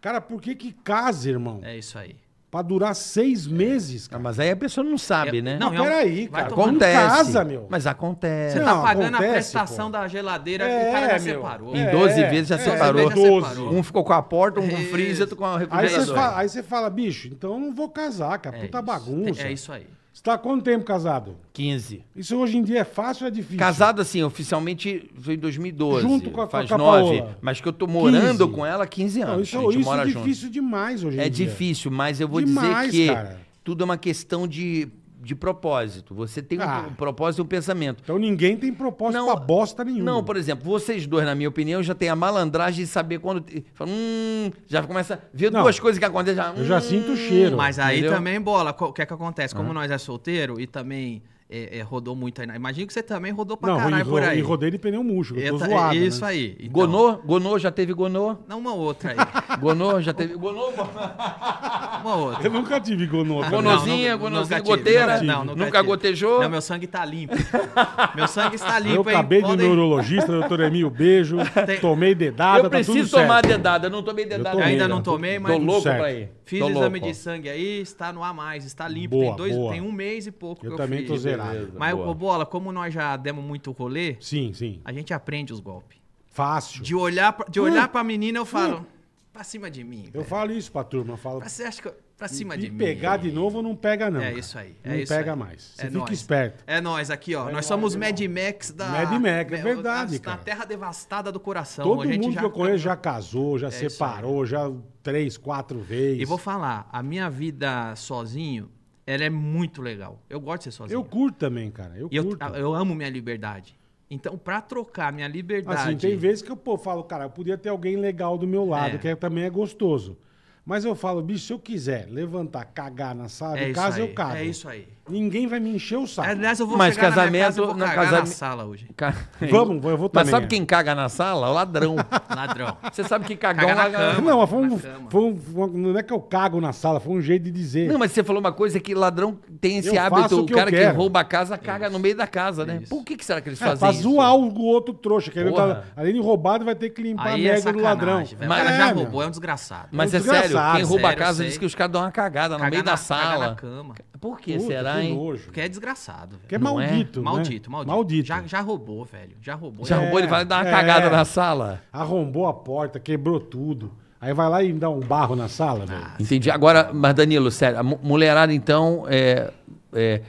Cara, por que que casa, irmão? É isso aí. Pra durar seis é. meses, cara. Ah, mas aí a pessoa não sabe, Eu- é, né? Não, Não, ah, é peraí, cara. tomar- acontece. Em casa, meu. Mas acontece. Você tá Não, pagando acontece, a prestação pô. da geladeira que o cara já meu. separou. Em É, 12 vezes já separou. 12 vezes já separou. Um ficou com a porta, um com o freezer, outro com a Aí você, refrigerador. aí você fala, bicho, então eu não vou casar, cara. Puta isso, bagunça. É isso aí. Você tá há quanto tempo casado? 15. Isso hoje em dia é fácil ou é difícil? Casado, assim, oficialmente foi em 2012. Junto com a Faz com a nove. Mas que eu tô morando 15. com ela há 15 anos. Não, isso, a gente isso é mora é difícil junto. demais hoje em é dia. É difícil, mas eu vou demais, dizer que cara. tudo é uma questão de de propósito. Você tem ah. um, propósito e um pensamento. Então ninguém tem propósito não, pra bosta nenhuma. Não, por exemplo, vocês dois, na minha opinião, já tem a malandragem de saber quando. Fala, hum, já começa a ver não, duas coisas que acontecem. Já, hum, eu já sinto o hum", cheiro. Mas aí entendeu? também, bola, o que é que acontece? Como ah. nós é solteiro e também é, é, rodou muito aí. Imagino que você também rodou pra não, caralho por aí. E rodei de pneu murcho, eu tô zoado, né? Isso né? aí. Então. Gonô? Gonô já teve gonô? Não, uma outra aí. gonô já teve... gonô? uma outra. Eu nunca tive gonô. Gonôzinha, gonozinha, gonozinha, goteira? não, nunca, nunca gotejou? Não, meu sangue tá limpo. meu sangue está limpo, Eu hein? acabei Podem... neurologista, doutor Emílio, beijo. Tem... Tomei dedada, Eu tá preciso tá tomar certo. dedada, não tomei dedada. tomei, ainda né? não tomei, mas... Tô louco pra ir. Fiz exame de sangue aí, está no a mais, está limpo. Tem dois, tem um mês e pouco que eu fiz. Eu também tô zerado. Beleza, Mas, boa. Bola, como nós já demos muito rolê, sim, sim. a gente aprende os golpes. Fácil. De olhar, pra, de olhar hum. pra menina, eu falo, hum. pra cima de mim. Eu falo isso pra turma, eu falo. Pra, você acha que eu, pra cima de, de mim. pegar de novo, não pega, não. É cara. isso aí. não é isso pega aí. mais. Você é fica nós. esperto. É nós aqui, ó. É nós somos é Mad Max da. Mad Max, é verdade, da, cara. Na terra devastada do coração. Todo mundo já... que eu tá conheço já casou, já é separou, já três, quatro vezes. E vou falar, a minha vida sozinho ela é muito legal. Eu gosto de ser sozinho. Eu curto também, cara. Eu curto. Eu, amo minha liberdade. Então, para trocar minha liberdade. Assim, tem vezes que eu pô, falo, cara, eu podia ter alguém legal do meu lado, é. que é, também é gostoso. Mas eu falo, bicho, se eu quiser levantar, cagar na sala, é de casa eu cago. É isso aí. Ninguém vai me encher o saco. Aliás, eu vou Mas chegar casamento, na minha casa e vou cagar na, sala hoje. Ca... Vamos, eu vou também. Mas sabe é. quem caga na sala? Ladrão. Ladrão. Você sabe que cagão... Caga na cama, não, mas foi um, foi, um, foi um, não é que eu cago na sala, foi um jeito de dizer. Não, mas você falou uma coisa que ladrão tem esse eu hábito. O, que o cara que rouba a casa caga isso. no meio da casa, né? Isso. Por que, que será que eles é, fazem isso? Pra zoar o outro trouxa. Que ele tá, além de roubado, vai ter que limpar Aí a é merda é do ladrão. Mas, o cara é, já roubou, é um desgraçado. Mas é sério, quem rouba a casa diz que os caras dão uma cagada no meio da sala. cama. Por que Puta, será, que hein? Nojo. Porque é desgraçado. Velho. Porque é, é? maldito, é? Né? maldito. Maldito, maldito. Já, já roubou, velho. Já roubou. Já é, roubou, ele vai dar uma é, cagada na sala. Arrombou a porta, quebrou tudo. Aí vai lá e dá um barro na sala, ah, velho. Entendi. Agora, mas Danilo, sério, a mulherada, então, é é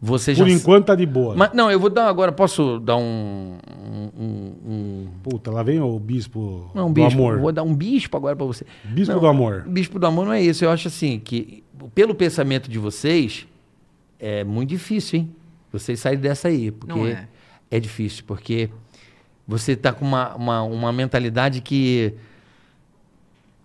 você Por enquanto tá de boa. Né? Mas, não, eu vou dar agora, posso dar um. um, um... Puta, lá vem o bispo não, um bispo, do amor. Vou dar um bispo agora para você. Bispo não, do amor. Bispo do amor não é isso. Eu acho assim que, pelo pensamento de vocês, é muito difícil, hein? Vocês saírem dessa aí. Porque não é. é difícil, porque você tá com uma, uma, uma mentalidade que.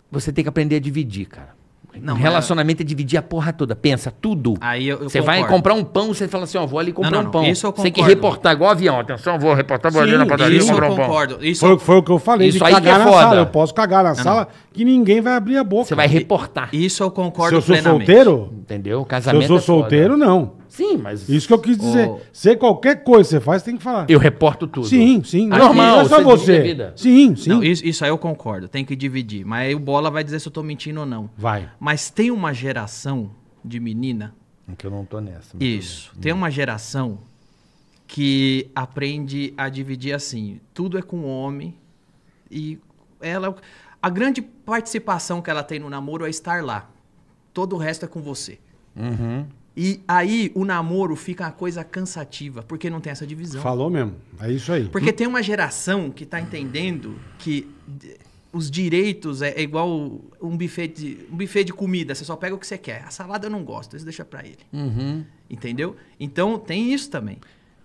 Você tem que aprender a dividir, cara. Não, relacionamento é... é... dividir a porra toda. Pensa, tudo. Aí eu, eu Você vai comprar um pão, você fala assim, ó, vou ali comprar não, não, um pão. Isso eu concordo. Você tem que reportar igual avião. Atenção, vou reportar, vou Sim, ali na padaria isso comprar eu um concordo. pão. Isso foi, foi o que eu falei, isso de aí cagar é foda. sala. Eu posso cagar na sala que ninguém vai abrir a boca. Você vai reportar. Isso eu concordo Se eu sou plenamente. solteiro? Entendeu? Casamento Se eu sou é solteiro, não. Sim, mas. Isso que eu quis dizer. Se é qualquer coisa você faz, tem que falar. Eu reporto tudo. Sim, sim. Aqui, normal, não é só você. você. É sim, sim. Não, isso, isso, aí eu concordo, tem que dividir. Mas aí o Bola vai dizer se eu tô mentindo ou não. Vai. Mas tem uma geração de menina. É que eu não tô nessa. Isso. Tem uma geração que aprende a dividir assim: tudo é com o homem e ela. A grande participação que ela tem no namoro é estar lá. Todo o resto é com você. Uhum. E aí o namoro fica uma coisa cansativa, porque não tem essa divisão. Falou mesmo, é isso aí. Porque tem uma geração que está entendendo que os direitos é, é, igual um buffet, de, um buffet de comida, você só pega o que você quer. A salada eu não gosto, isso deixa para ele. Uhum. Entendeu? Então tem isso também.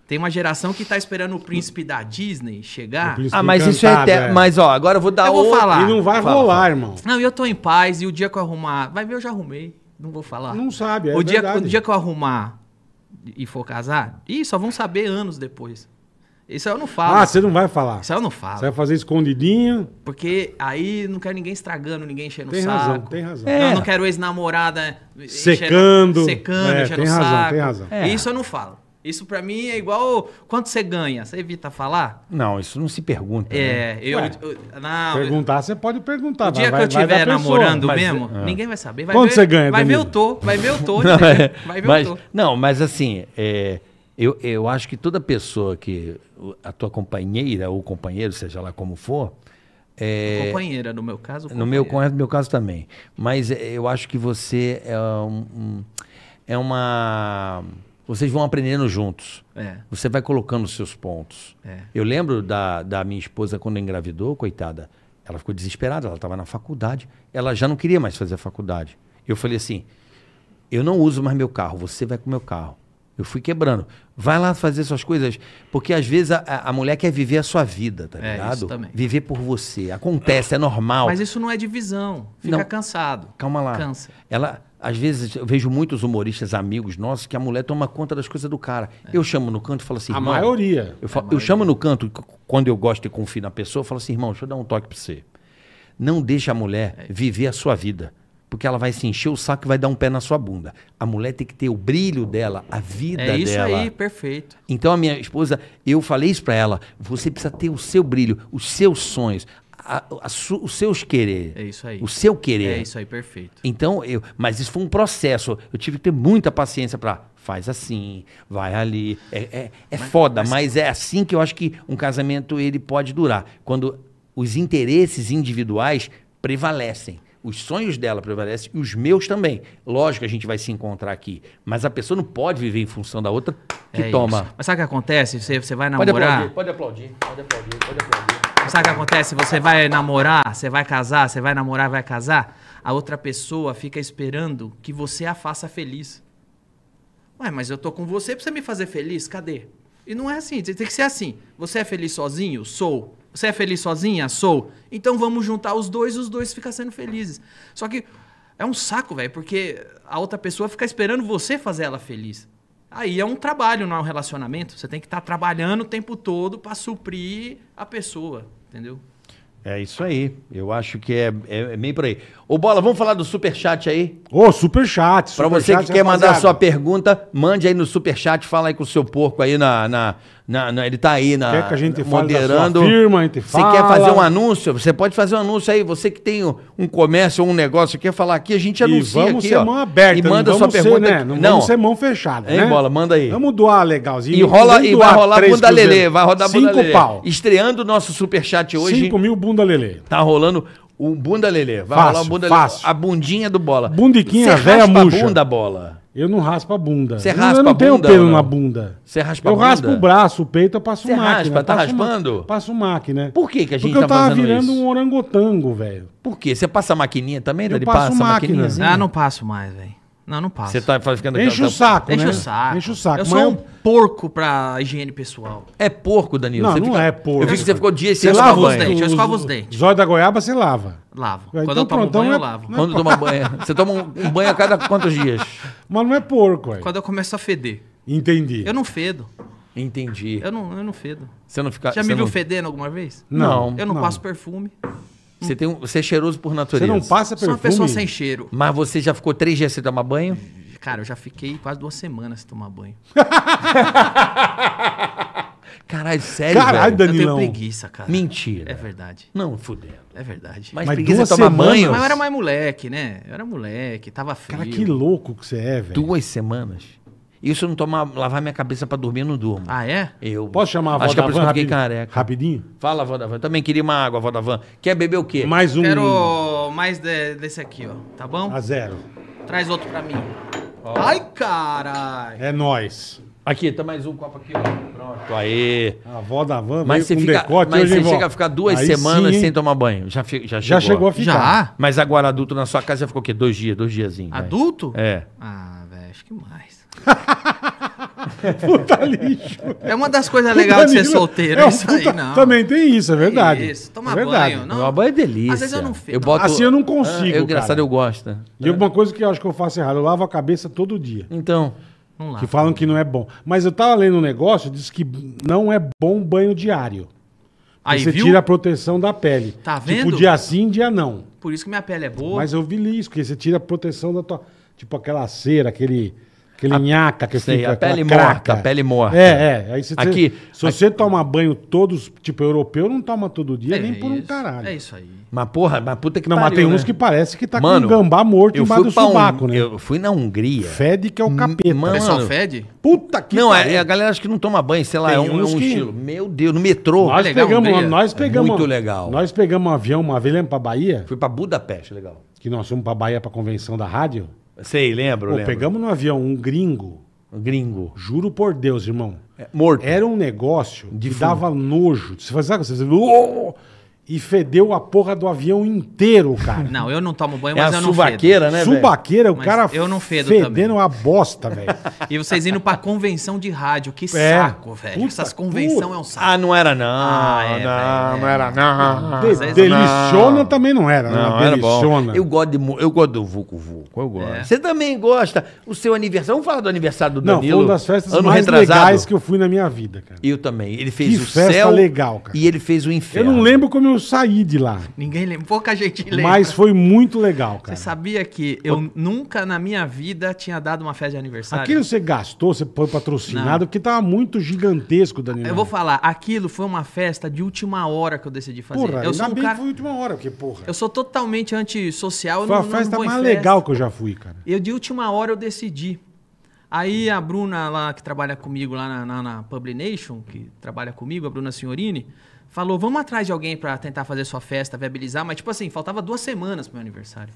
Tem uma geração que tá esperando o príncipe da Disney chegar. Ah, mas encantado, isso é, eterno. É. Mas ó, agora eu vou dar eu vou outro... falar. E não vai fala, rolar, fala. irmão. Não, eu tô em paz e o dia que eu arrumar, vai ver eu já arrumei. Não vou falar. Não sabe, é o dia, verdade. O dia que eu arrumar e for casar, ih, só vão saber anos depois. Isso eu não falo. Ah, você não vai falar. Isso eu não falo. Você vai fazer escondidinho. Porque aí não quero ninguém estragando, ninguém enchendo tem o saco. Razão, tem razão, é. Não, não quero ex-namorada secando. Enchendo, secando, é, enchendo tem razão, saco. Tem razão. É. Isso eu não falo. Isso para mim é igual quanto você ganha. Você evita falar? Não, isso não se pergunta. É, né? eu, Ué, eu não, perguntar você pode perguntar. O dia vai, que eu estiver namorando mesmo, é. ninguém vai saber. Vai quanto ver, você ganha? Vai ver eu tô, vai ver tô, não, é, vai ver mas, eu tô. Não, mas assim, é, eu, eu acho que toda pessoa que a tua companheira ou companheiro, seja lá como for, é, companheira no meu caso. No meu, no meu caso também. Mas é, eu acho que você é um, é uma vocês vão aprendendo juntos. É. Você vai colocando os seus pontos. É. Eu lembro da, da minha esposa quando engravidou, coitada. Ela ficou desesperada, ela estava na faculdade. Ela já não queria mais fazer a faculdade. Eu falei assim: eu não uso mais meu carro, você vai com meu carro. Eu fui quebrando. Vai lá fazer suas coisas, porque às vezes a, a mulher quer viver a sua vida, tá é, ligado? Viver por você. Acontece, é normal. Mas isso não é divisão. Fica não. cansado. Calma lá. Cansa. Ela, às vezes eu vejo muitos humoristas amigos nossos que a mulher toma conta das coisas do cara. É. Eu chamo no canto e falo assim, A maioria. Eu, falo, a eu chamo no canto, quando eu gosto e confio na pessoa, eu falo assim, irmão, deixa eu dar um toque pra você. Não deixa a mulher é. viver a sua vida. Porque ela vai se encher o saco e vai dar um pé na sua bunda. A mulher tem que ter o brilho dela, a vida dela. É isso dela. aí, perfeito. Então a minha esposa, eu falei isso pra ela. Você precisa ter o seu brilho, os seus sonhos a, a, su, os seus querer. É isso aí. O seu querer. É isso aí, perfeito. Então, eu, mas isso foi um processo. Eu tive que ter muita paciência para faz assim, vai ali. É, é, é mas, foda, mas... mas é assim que eu acho que um casamento ele pode durar. Quando os interesses individuais prevalecem os sonhos dela prevalecem e os meus também. Lógico que a gente vai se encontrar aqui, mas a pessoa não pode viver em função da outra que é toma. Isso. Mas sabe o que acontece? Você, você vai namorar. Pode aplaudir, pode aplaudir, pode aplaudir, pode aplaudir. Sabe o que acontece? Você vai namorar, você vai casar, você vai namorar, vai casar. A outra pessoa fica esperando que você a faça feliz. Ué, mas eu tô com você pra você me fazer feliz? Cadê? E não é assim, tem que ser assim. Você é feliz sozinho? Sou. Você é feliz sozinha? Sou. Então vamos juntar os dois e os dois ficam sendo felizes. Só que é um saco, velho, porque a outra pessoa fica esperando você fazer ela feliz. Aí é um trabalho, não é um relacionamento. Você tem que estar tá trabalhando o tempo todo para suprir a pessoa, entendeu? É isso aí. Eu acho que é, é, é meio por aí. Ô Bola, vamos falar do superchat aí? Ô, oh, superchat. Super pra você que quer mandar sua pergunta, mande aí no superchat, fala aí com o seu porco aí na... na, na, na ele tá aí na, quer que a gente moderando. Fale firma, a gente fala. Você quer fazer um anúncio? Você pode fazer um anúncio aí. Você que tem um comércio ou um negócio, quer falar aqui, a gente anuncia e vamos aqui, ser ó, mão aberta. E manda sua pergunta. Ser, né? Não, não vamos ser mão fechada, hein, né? Bola, manda aí. Vamos doar legalzinho. E, rola, e vai rolar bunda lelê, vai rodar bunda lelê. Cinco pau. Estreando o nosso superchat hoje. Cinco mil bunda lelê. Tá rolando o bunda lelê. Vai fácil, lá, o bunda fácil. Lelê. A bundinha do bola. Bundiquinha, é velha murcha. bunda bola. Eu não raspo a bunda. Você raspa eu não tenho bunda, pelo não? na bunda. Você raspa eu a bunda? Eu raspo o braço, o peito, eu passo máquina. máquina. Raspa, tá passo raspando? Ma... Passo máquina. Por que, que a gente Porque tá fazendo isso? Porque eu tava virando isso? um orangotango, velho. Por quê? Você passa a maquininha também? Eu passo passa máquina. Ah, não passo mais, velho. Não, não passa. Você tá ficando... Enche o então. saco, Enche o né? saco. Enche o saco. Eu sou é um porco pra higiene pessoal. É porco, Danilo. Não, não é porco. Eu vi que você ficou dias sem Você os dentes. eu escovo os dentes. Zóio da goiaba você lava. Lavo. Então, Quando eu tomo banho, então eu é lavo. Quando tomo banho. É. Você toma um, banho a cada quantos dias? Mas não é porco, aí. Quando eu começo a feder. Entendi. Eu não fedo. Entendi. Eu não, eu não fedo. Você não fica. Já me viu fedendo alguma vez? Não. Eu não, passo perfume. Você, tem um, você é cheiroso por natureza. Você não passa perfume? Sou uma pessoa sem cheiro. Mas você já ficou três dias sem tomar banho? Cara, eu já fiquei quase duas semanas sem tomar banho. Caralho, sério, Caralho, velho? Danilão. Eu tenho preguiça, cara. Mentira. É verdade. Não, fudendo. É verdade. Mas, mas preguiça duas tomar semanas? banho? Mas eu era mais moleque, né? Eu era moleque, tava frio. Cara, que louco que você é, velho. Duas semanas? isso eu não tomar, lavar minha cabeça para dormir, eu não durmo. Ah, é? Eu. Posso chamar a avó Acho da que van rapidinho? careca. Rapidinho? Fala, avó da van. Também queria uma água, avó da van. Quer beber o quê? Mais um. Quero mais de- desse aqui, ó. Tá bom? A zero. Traz outro pra mim. Ai, caralho. É nós. Aqui, tá mais um copo aqui, ó. Pronto. Aí. A avó da van Mas você, veio com fica, decote mas você chega a ficar duas Aí semanas sim, sem tomar banho. Já, fi- já chegou. Já chegou a ficar. Mas agora adulto na sua casa já ficou o quê? Dois dias, dois diazinhos. Adulto? Né? É. Ah, velho, acho que mais. puta lixo. É uma das coisas legais de ser solteiro, é isso puta... aí, não. Também tem isso, é verdade. Isso, tomar é verdade. banho. Não. banho é delícia. Às vezes eu não fico. Eu boto... Assim eu não consigo, é Engraçado, eu gosto. E uma coisa que eu acho que eu faço errado, eu lavo a cabeça todo dia. Então... Lá, que falam que não é bom. Mas eu tava lendo um negócio, diz que não é bom banho diário. Aí, você viu? tira a proteção da pele. Tá tipo, vendo? Tipo, dia sim, dia não. Por isso que minha pele é boa. Mas eu vi isso, porque você tira a proteção da tua. Tipo aquela cera, aquele. Aquele a, nhaca que sei, fica. A pele morta, a pele morta. É, é. Aí você, aqui, se aqui, você toma banho todos, tipo, europeu não toma todo dia, é nem por um caralho. É isso aí. Mas porra, mas puta que não, pariu, mas tem né? uns que parece que tá mano, com um gambá morto embaixo do subaco, um, né? Eu fui na Hungria. Fede que é o capeta. Mano, o pessoal fede? Puta que Não, é, pariu. é, a galera acho que não toma banho, sei lá, é tem é um, um que... estilo. Meu Deus, no metrô. Nós legal, pegamos, nós pegamos. muito legal. Nós pegamos um avião uma vez, lembra pra Bahia? Fui pra Budapeste, legal. Que nós fomos pra Bahia pra convenção da rádio. Sei, lembro, Pô, lembro. Pegamos no avião um gringo. Um gringo. Juro por Deus, irmão. É, morto. Era um negócio de que dava nojo. Você fazia, você oh! e fedeu a porra do avião inteiro, cara. Não, eu não tomo banho, é mas eu não subaqueira, fedo. né, Subaqueira, o cara eu não fedo fedendo também. a bosta, velho. E vocês indo pra convenção de rádio, que é. saco, velho. Essas convenções é um saco. Ah, não era não. Ah, é, não, véio. não é. era não. De, não. também não era. Não, não era bom. Eu gosto, de, eu gosto do Vucu Vucu, eu gosto. É. Você também gosta. O seu aniversário, vamos falar do aniversário do Danilo. Não, foi uma das festas ano mais retrasado. legais que eu fui na minha vida, cara. Eu também. Ele fez que o festa céu legal, cara. E ele fez o inferno. Eu não lembro como eu eu saí de lá. Ninguém lembra, pouca gente lembra. Mas foi muito legal, cara. Você sabia que eu o... nunca na minha vida tinha dado uma festa de aniversário? Aquilo você gastou, você foi patrocinado, porque tava muito gigantesco, aniversário. Eu vou falar, aquilo foi uma festa de última hora que eu decidi fazer. Porra, eu sou um cara... foi última hora, porque porra. Eu sou totalmente antissocial. Foi não, a festa não mais festa. legal que eu já fui, cara. Eu de última hora eu decidi. Aí a Bruna lá, que trabalha comigo lá na, na, na Publination, que trabalha comigo, a Bruna Senhorini, falou, vamos atrás de alguém para tentar fazer sua festa, viabilizar, mas tipo assim, faltava duas semanas pro meu aniversário.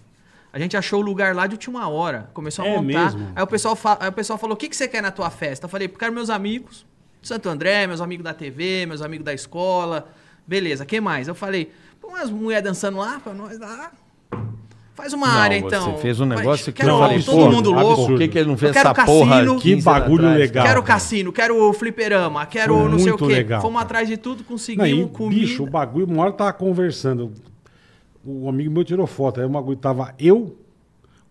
A gente achou o lugar lá de última hora, começou a é montar. Mesmo? Aí o pessoal aí o pessoal falou: "O que que você quer na tua festa?" Eu falei: "Quero meus amigos Santo André, meus amigos da TV, meus amigos da escola." Beleza, que mais? Eu falei: "Põe umas mulheres dançando lá para nós lá." Faz uma não, área, então. Você fez um negócio que eu falei, todo porra, mundo louco. Por que, que ele não fez essa cassino, porra? Que bagulho atrás. legal. Quero o cassino, quero o fliperama, quero Foi não sei o quê. Legal, Fomos cara. atrás de tudo, conseguimos comer. Bicho, o bagulho, uma hora tava conversando. O amigo meu tirou foto. Aí o bagulho tava eu,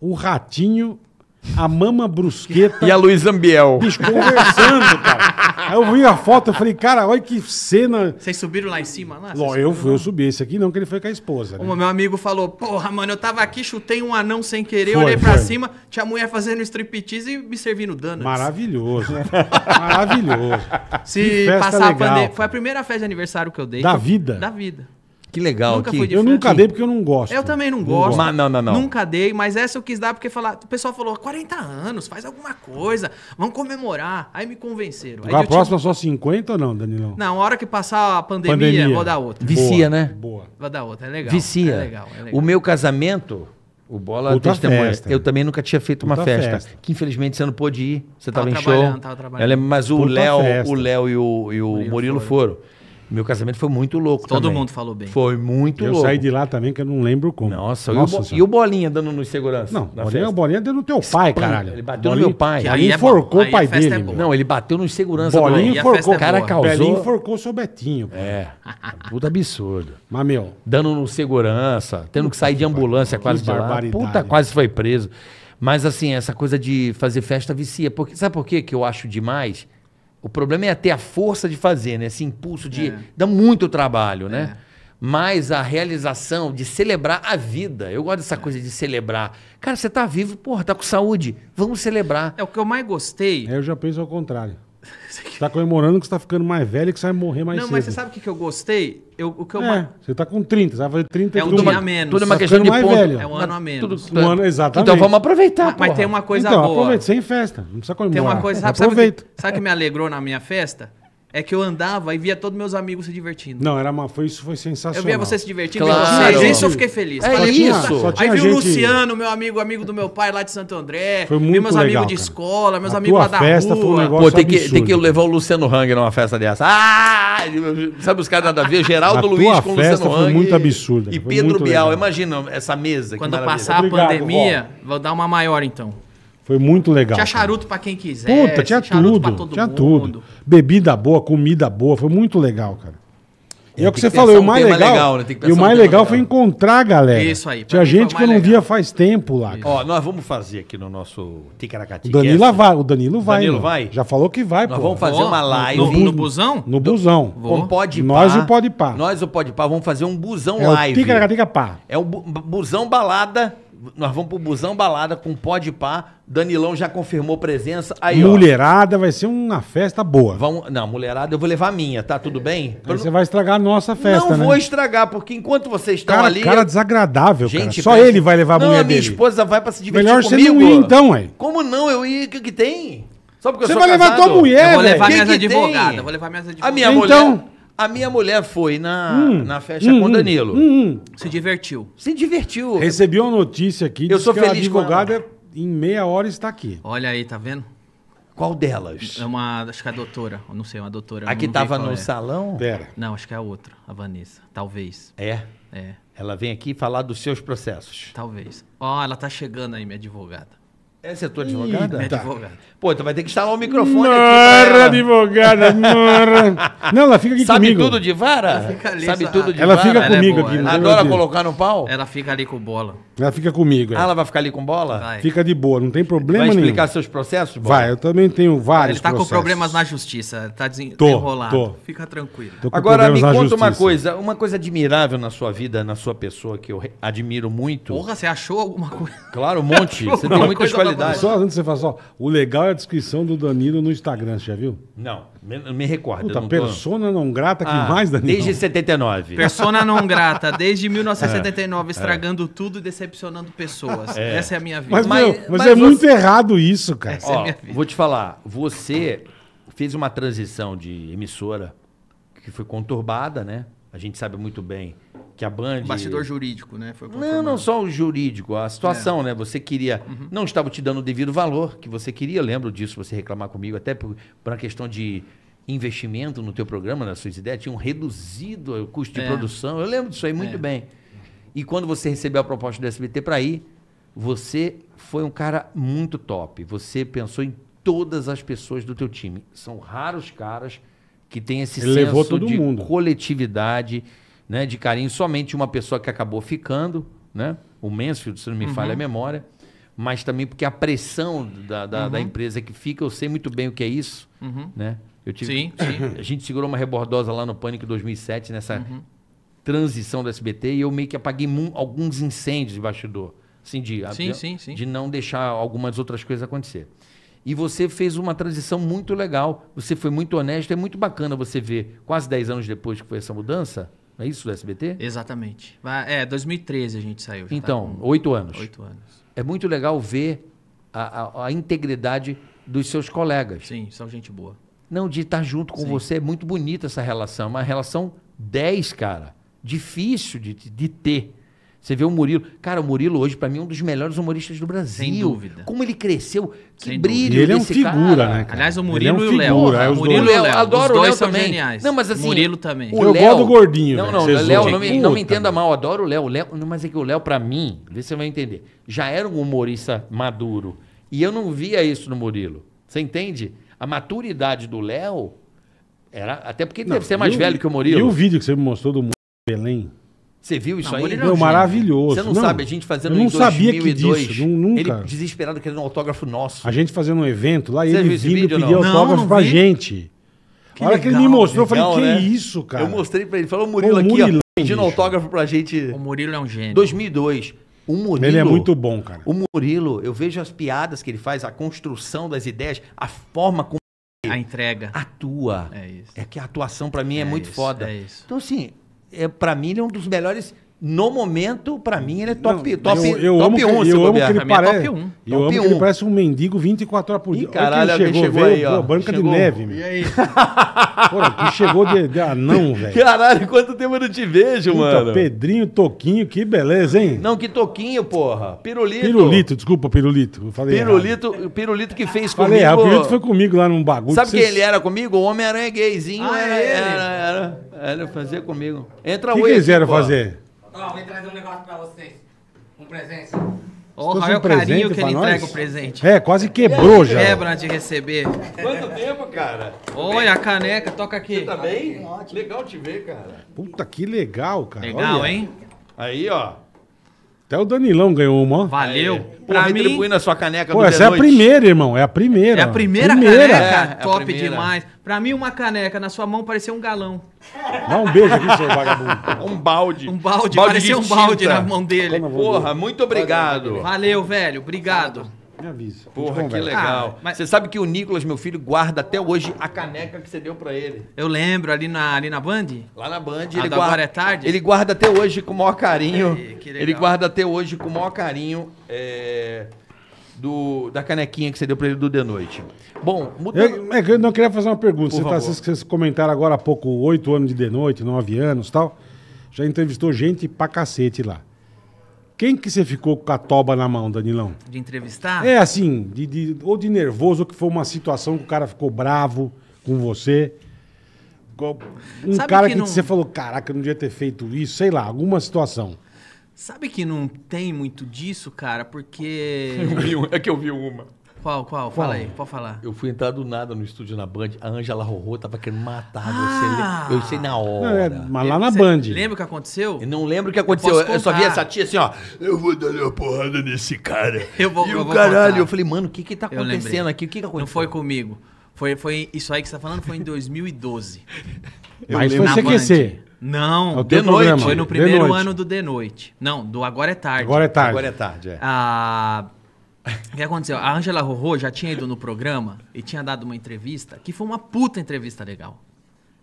o ratinho a Mama Brusqueta. E a Luiz Ambiel. Bicho, conversando, cara. Aí eu vi a foto, eu falei, cara, olha que cena. Vocês subiram lá em cima? Lá? Ló, eu, eu subi. Esse aqui não, que ele foi com a esposa. Né? O meu amigo falou, porra, mano, eu tava aqui, chutei um anão sem querer, foi, olhei pra foi. cima, tinha mulher fazendo striptease e me servindo dano. Maravilhoso. Maravilhoso. Se passar legal. a pandemia. Foi a primeira festa de aniversário que eu dei. Da eu... vida? Da vida. Que legal. Nunca que... de eu nunca dei porque eu não gosto. Eu também não gosto. Mas, não, não, não. Nunca dei, mas essa eu quis dar porque falar, o pessoal falou 40 anos, faz alguma coisa, vamos comemorar. Aí me convenceram. Aí a próxima é só 50 ou não, Danilão? Não, a hora que passar a pandemia, pandemia. vou dar outra. Vicia, Boa. né? Boa. Vou dar outra, é legal. Vicia. É legal, é legal. O meu casamento... O Bola Outra testemunha. Festa. Eu também nunca tinha feito uma festa, festa, Que infelizmente você não pôde ir. Você estava em show. Tava trabalhando. Mas o Léo, o Léo e o, e o Murilo, Murilo foram. foram. Meu casamento foi muito louco. Todo também. mundo falou bem. Foi muito eu louco. Eu saí de lá também, que eu não lembro como. Nossa, Nossa e, o, e o Bolinha dando nos segurança? Não, na bolinha, o Bolinha deu no teu pai, caralho. Ele bateu bolinha, no meu pai. Aí é enforcou o pai dele. É não, ele bateu nos segurança. Bolinha é enforcou. O cara é causou. Bolinha enforcou o seu Betinho. Pô. É. Puta absurdo. Mas, meu. Dando no segurança, tendo que sair de ambulância que quase de lá. Puta, quase foi preso. Mas, assim, essa coisa de fazer festa vicia. Porque, sabe por quê que eu acho demais? O problema é ter a força de fazer, né? Esse impulso de. É. Dá muito trabalho, né? É. Mas a realização de celebrar a vida. Eu gosto dessa é. coisa de celebrar. Cara, você tá vivo, porra, tá com saúde. Vamos celebrar. É o que eu mais gostei. Eu já penso ao contrário. Você tá comemorando que você tá ficando mais velho e que você vai morrer mais não, cedo. Não, mas você sabe o que, que eu gostei? Eu, o que eu é, ma... Você tá com 30, você vai fazer 30 É um dia a menos. Tudo é uma tá questão de ponto. Velho. É um ano a menos. Tudo, um ano, exatamente. Então vamos aproveitar, Mas, mas tem uma coisa então, boa. Então aproveita, sem festa. Não precisa comemorar. Tem uma coisa... Sabe, aproveita. Sabe, o que, que me alegrou na minha festa? É que eu andava e via todos meus amigos se divertindo. Não, era uma, foi, isso foi sensacional. Eu via você se divertindo, claro. isso eu fiquei feliz. É isso. Aí vi o Luciano, meu amigo, amigo do meu pai lá de Santo André. Foi muito vi meus legal, amigos cara. de escola, meus a amigos lá da festa rua. Foi um negócio Pô, tem absurdo. que, tem que levar o Luciano Hang numa festa dessa. Ah! Sabe os caras nada a ver? Geraldo a Luiz com o Luciano foi Hang. muito absurdo. E Pedro Bial. Legal. Imagina essa mesa. Quando passar a pandemia, vou dar uma maior então. Foi muito legal. Tinha charuto para quem quiser. Puta, tinha tudo. tinha mundo. tudo. Bebida boa, comida boa. Foi muito legal, cara. E é o que, você falou, o mais legal. legal né? E o mais um legal foi encontrar a galera. Isso aí. Tinha gente que eu não legal. via faz tempo lá. Ó, nós vamos fazer aqui no nosso Ticaracati. O Danilo vai. O Danilo vai. Danilo vai? Já falou que vai, nós pô. vamos fazer uma live. No, no, no, busão? No busão. Vou. Com pode Nós o pode pá. Nós o pode pá. Vamos fazer um busão é live. Ticaracatica pá. É o bu busão balada. Nós vamos pro Busão Balada com pó de pá. Danilão já confirmou presença. Aí, mulherada ó, vai ser uma festa boa. Vamos, não, mulherada eu vou levar a minha, tá? Tudo bem? Aí você vai estragar a nossa festa, não né? vou estragar, porque enquanto vocês estão cara, ali... Cara desagradável, gente, cara. Só ele vai levar a não, mulher a minha dele. esposa vai pra se divertir Melhor comigo. Melhor você não ir então, ué. Como não? Eu ir O que, que tem? Só porque Você vai levar casado? tua mulher, eu vou levar, que advogada, vou levar minhas advogadas. Vou levar minhas advogadas. A minha então... mulher... A minha mulher foi na, hum, na festa hum, com hum. Danilo. Hum, hum, Se divertiu. Se divertiu. Recebi uma notícia aqui. Eu sou que feliz com a advogada em meia hora está aqui. Olha aí, tá vendo? Qual delas? É uma, acho que é a doutora, não sei, uma doutora. A que tava no é. salão? Pera. Não, acho que é a outra, a Vanessa, talvez. É? É. Ela vem aqui falar dos seus processos. Talvez. Ó, oh, ela tá chegando aí, minha advogada. Essa é a tua advogada? Ih, é tá. advogada. Pô, então vai ter que instalar o um microfone Mara, aqui. advogada, mara. Não, ela fica aqui Sabe comigo. Sabe tudo de vara? Ali, Sabe tudo de ela vara? ela fica é comigo é boa, aqui. Ela adora colocar no pau? Ela fica ali com bola. Ela fica comigo. É. Ah, ela vai ficar ali com bola? Vai. Fica de boa, não tem problema nenhum. Vai explicar nenhum. seus processos? Bola? Vai, eu também tenho vários Ele tá processos. com problemas na justiça, tá desenrolado. Tô, tô. Fica tranquilo. Agora, me conta justiça. uma coisa. Uma coisa admirável na sua vida, na sua pessoa, que eu admiro muito. Porra, você achou alguma coisa? Claro, um monte. Você tem muitas qualidades qualidade. Só antes você falar, o legal é a descrição do Danilo no Instagram, você já viu? Não, me, me recordo. Puta, não persona tô... não grata que ah, mais, Danilo? Desde 79. Persona não grata, desde 1979, é, é, estragando é. tudo e decepcionando pessoas. É. Essa é a minha vida. Mas, mas, meu, mas, mas é você... muito errado isso, cara. Essa é Ó, é minha vida. Vou te falar, você fez uma transição de emissora que foi conturbada, né? A gente sabe muito bem que a Band. O bastidor jurídico, né? Foi não, não só o jurídico, a situação, é. né? Você queria. Uhum. Não estava te dando o devido valor que você queria, lembro disso, você reclamar comigo, até por, por uma questão de investimento no teu programa, nas suas ideias, tinham reduzido o custo é. de produção. Eu lembro disso aí muito é. bem. E quando você recebeu a proposta do SBT para ir, você foi um cara muito top. Você pensou em todas as pessoas do teu time. São raros caras que têm esse Ele senso de mundo. coletividade né, de carinho somente uma pessoa que acabou ficando, né? O Mansfield, se não me uhum. falha a memória. Mas também porque a pressão da, da, uhum. da, empresa que fica, eu sei muito bem o que é isso, uhum. né? Eu tive, sim, sim. A gente segurou uma rebordosa lá no Pânico 2007, nessa uhum. transição do SBT, e eu meio que apaguei alguns incêndios de bastidor. Assim, de, sim, de, de não deixar algumas outras coisas acontecer. E você fez uma transição muito legal. Você foi muito honesto. É muito bacana você ver, quase 10 anos depois que foi essa mudança, é isso do SBT? Exatamente. É, 2013 a gente saiu. Tá então, oito tá anos. Oito anos. É muito legal ver a, a, a, integridade dos seus colegas. Sim, são gente boa. Não, de estar junto com Sim. você é muito bonita essa relação. Uma relação 10, cara. Difícil de, de ter. Você vê o Murilo. Cara, o Murilo hoje, para mim, é um dos melhores humoristas do Brasil. Sem dúvida. Como ele cresceu, que Sem brilho. ele é um figura, cara. né? Cara? Aliás, o é Murilo é um e o Léo. Figura, é Murilo e o Léo. Adoro os dois o Léo também. geniais. Não, mas assim. Murilo também. O eu Léo... gosto do gordinho. Não, não, é Léo, não, me, não me entenda mal. Adoro o Léo. o Léo. Mas é que o Léo, para mim, vê se você vai entender. Já era um humorista maduro. E eu não via isso no Murilo. Você entende? A maturidade do Léo era. Até porque ele não, deve ser mais o, velho que o Murilo. E o vídeo que você me mostrou do Belém? Você viu isso não, aí? É não, maravilhoso. Você não, não, sabe, a gente fazendo eu não em 2002. Sabia disso, nunca. Ele desesperado querendo um autógrafo nosso. A gente fazendo um evento lá e ele vindo pedir não? autógrafo não, pra gente. Que hora legal, que ele me mostrou, legal, eu falei, que né? isso, cara? Eu mostrei pra ele, falou o Murilo Ô, aqui, ó, é pedindo autógrafo pra gente. O Murilo é um gênio. 2002. O Murilo, ele é muito bom, cara. O Murilo, eu vejo as piadas que ele faz, a construção das ideias, a forma como a entrega atua. É isso. É que a atuação para mim é, é muito isso, foda. É isso. Então assim, é, para mim, ele é um dos melhores no momento, pra mim, ele é top, 1. top, eu, eu top amo 1. Que, eu amo que ele parece, é top 1. Eu top amo 1. que ele parece um mendigo 24 horas por dia. Ih, caralho, Olha ele chegou, chegou veio, aí, ó. Pô, banca chegou. de neve, meu. E aí? Porra, que chegou de, de anão, velho. Caralho, quanto tempo eu não te vejo, Puta, mano. Pedrinho, Toquinho, que beleza, hein? Não, que Toquinho, porra. Pirulito. Pirulito, desculpa, Pirulito. Eu falei pirulito, pirulito que fez falei, comigo. Falei, o Pirulito foi comigo lá num bagulho. Sabe que quem vocês... ele era comigo? O Homem-Aranha gayzinho. Ah, era, é ele. Era, era, era, era fazer comigo. Entra o que, eles eram fazer? Ó, vou trazer um negócio pra vocês. Um presente. Olha oh, carinho que ele nós? entrega o presente. É, quase quebrou já. Quebra de receber. Quanto tempo, cara? Olha a caneca, toca aqui. Você tá bem? Ótimo. Legal te ver, cara. Puta, que legal, cara. Legal, Olha. hein? Aí, ó. Até o Danilão ganhou uma, ó. Valeu. Aí. Pô, mim... na sua caneca Pô, essa é noite. a primeira, irmão. É a primeira. É a primeira, primeira. caneca? É, é Top é primeira. demais. Pra mim, uma caneca na sua mão parecia um galão. Dá um beijo aqui, seu vagabundo. Um balde. Um balde, balde parecia um balde na mão dele. Porra, muito obrigado. Valeu, velho. Obrigado. Me avisa. Porra, que legal. Ah, mas... Você sabe que o Nicolas, meu filho, guarda até hoje a caneca que você deu para ele. Eu lembro, ali na, ali na Band? Lá na Band. Ah, ele guarda, agora é tarde? Ele guarda até hoje com o maior carinho. ele guarda até hoje com o maior carinho. É do, da canequinha que você deu para ele do de noite. Bom, mudando... Eu, é eu não queria fazer uma pergunta. Você está vocês, comentaram agora há pouco, oito anos de de noite, nove anos tal. Já entrevistou gente pra cacete lá. Quem que você ficou com a toba na mão, Danilão? De entrevistar? É assim, de, de, ou de nervoso, ou que foi uma situação que o cara ficou bravo com você. Um Sabe cara que, que não... você falou, caraca, eu não devia ter feito isso, sei lá, alguma situação. Sabe que não tem muito disso, cara, porque. Um, é que eu vi uma. Qual, qual? Fala aí, pode falar. Eu fui entrar do nada no estúdio na Band, a Angela Rorô tava querendo matar ah! você. Eu sei na hora. É, mas lá na você Band. Lembra o que aconteceu? Eu não lembro o que aconteceu. Eu, eu só vi essa tia assim, ó. Eu vou dar uma porrada nesse cara. Eu vou, e eu o vou caralho. Contar. Eu falei, mano, o que que tá acontecendo aqui? O que que aconteceu? Não foi comigo. Foi, foi isso aí que você tá falando foi em 2012. mas foi CQC. Não, é de noite. Programa. Foi no primeiro ano do De Noite. Não, do Agora é Tarde. Agora é Tarde. Agora é Tarde, é. Ah, o que aconteceu? A Angela Rorô já tinha ido no programa e tinha dado uma entrevista, que foi uma puta entrevista legal.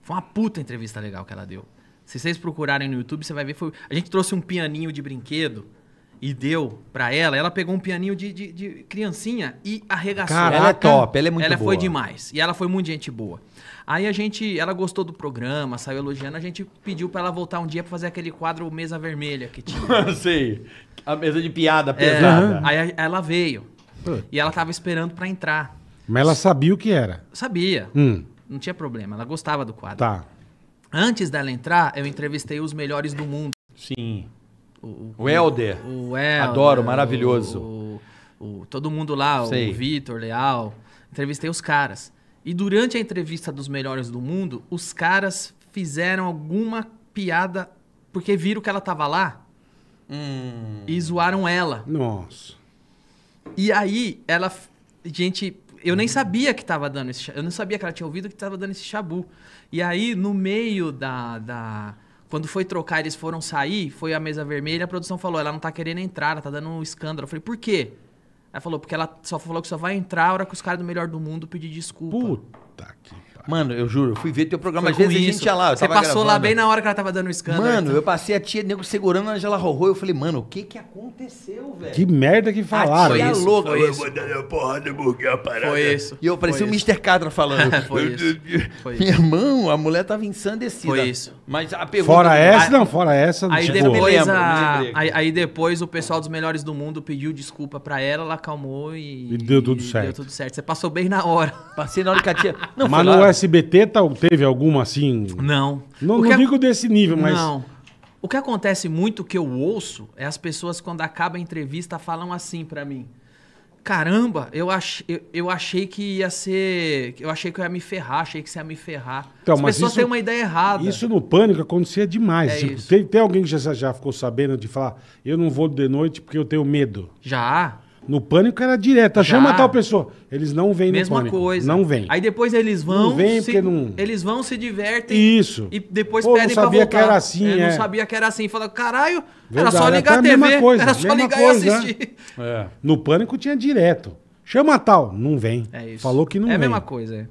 Foi uma puta entrevista legal que ela deu. Se vocês procurarem no YouTube, você vai ver. Foi... A gente trouxe um pianinho de brinquedo e deu para ela, ela pegou um pianinho de, de, de criancinha e arregaçou. Cara, é ela é top, ela é muito ela boa. Ela foi demais. E ela foi muito gente boa. Aí a gente, ela gostou do programa, saiu elogiando, a gente pediu para ela voltar um dia para fazer aquele quadro Mesa Vermelha que tinha. Sei. A mesa de piada é. pesada. É, aí ela veio. E ela tava esperando para entrar. Mas ela sabia o que era? Sabia. Hum. Não tinha problema, ela gostava do quadro. Tá. Antes dela entrar, eu entrevistei os melhores do mundo. Sim o, Helder. O, o Helder. Adoro, maravilhoso. O, o, todo mundo lá, Sei. o Vitor, Leal. Entrevistei os caras. E durante a entrevista dos melhores do mundo, os caras fizeram alguma piada porque viram que ela tava lá hum. e zoaram ela. Nossa. E aí, ela. Gente, eu nem sabia que tava dando esse. Eu não sabia que ela tinha ouvido que tava dando esse chabu. E aí, no meio da, da quando foi trocar, eles foram sair, foi a mesa vermelha, a produção falou, ela não tá querendo entrar, ela tá dando um escândalo. Eu falei, por quê? Ela falou, porque ela só falou que só vai entrar a hora que os caras do melhor do mundo pedir desculpa. Puta que Mano, eu juro, eu fui ver teu programa. Foi Às vezes isso. a gente ia lá. Você passou gravando. lá bem na hora que ela tava dando o escândalo. Mano, né? eu passei a tia nego segurando a Angela Rorô. Eu falei, mano, o que que aconteceu, velho? Que merda que falaram. A tia isso, louca. Foi eu isso. vou a parada. Foi isso. E eu parecia o Mr. Catra falando. foi isso. Foi isso. Meu irmão, a mulher tava ensandecida. Foi isso. Mas a pergunta... Fora essa, não, fora essa. Aí tipo, depois, a, aí, aí, depois o pessoal dos melhores do mundo pediu desculpa pra ela, ela acalmou e... E deu tudo certo. Deu tudo certo. Você passou bem na hora. Passei na hora que a tia... Não, Mas é SBT tá- teve alguma assim? Não. Não, não digo desse nível, mas. Não. O que acontece muito que eu ouço é as pessoas, quando acaba a entrevista, falam assim para mim. Caramba, eu, ach, eu, eu, achei que ia ser. Eu achei que eu ia me ferrar, achei que você ia me ferrar. Então, As pessoas isso, têm uma ideia errada. Isso no pânico acontecia demais. É tipo, tem, tem alguém que já, já ficou sabendo de falar, eu não vou de noite porque eu tenho medo. Já. No pânico era direto. Tá, chama tal pessoa. Eles não vêm Mesma no pânico. Mesma coisa. Não vêm. Aí depois eles vão. Não vem se, porque não. Eles vão, se divertem. Isso. E depois Pô, pedem pra voltar. Não sabia que era assim, eu é. Não é. sabia que era assim. Fala, caralho, Verdade, era só é ligar a TV. coisa, era só ligar coisa, e né? assistir. Né? É. No pânico tinha direto. Chama tal. Não vem. É isso. Falou que não é vem. É a mesma coisa. É.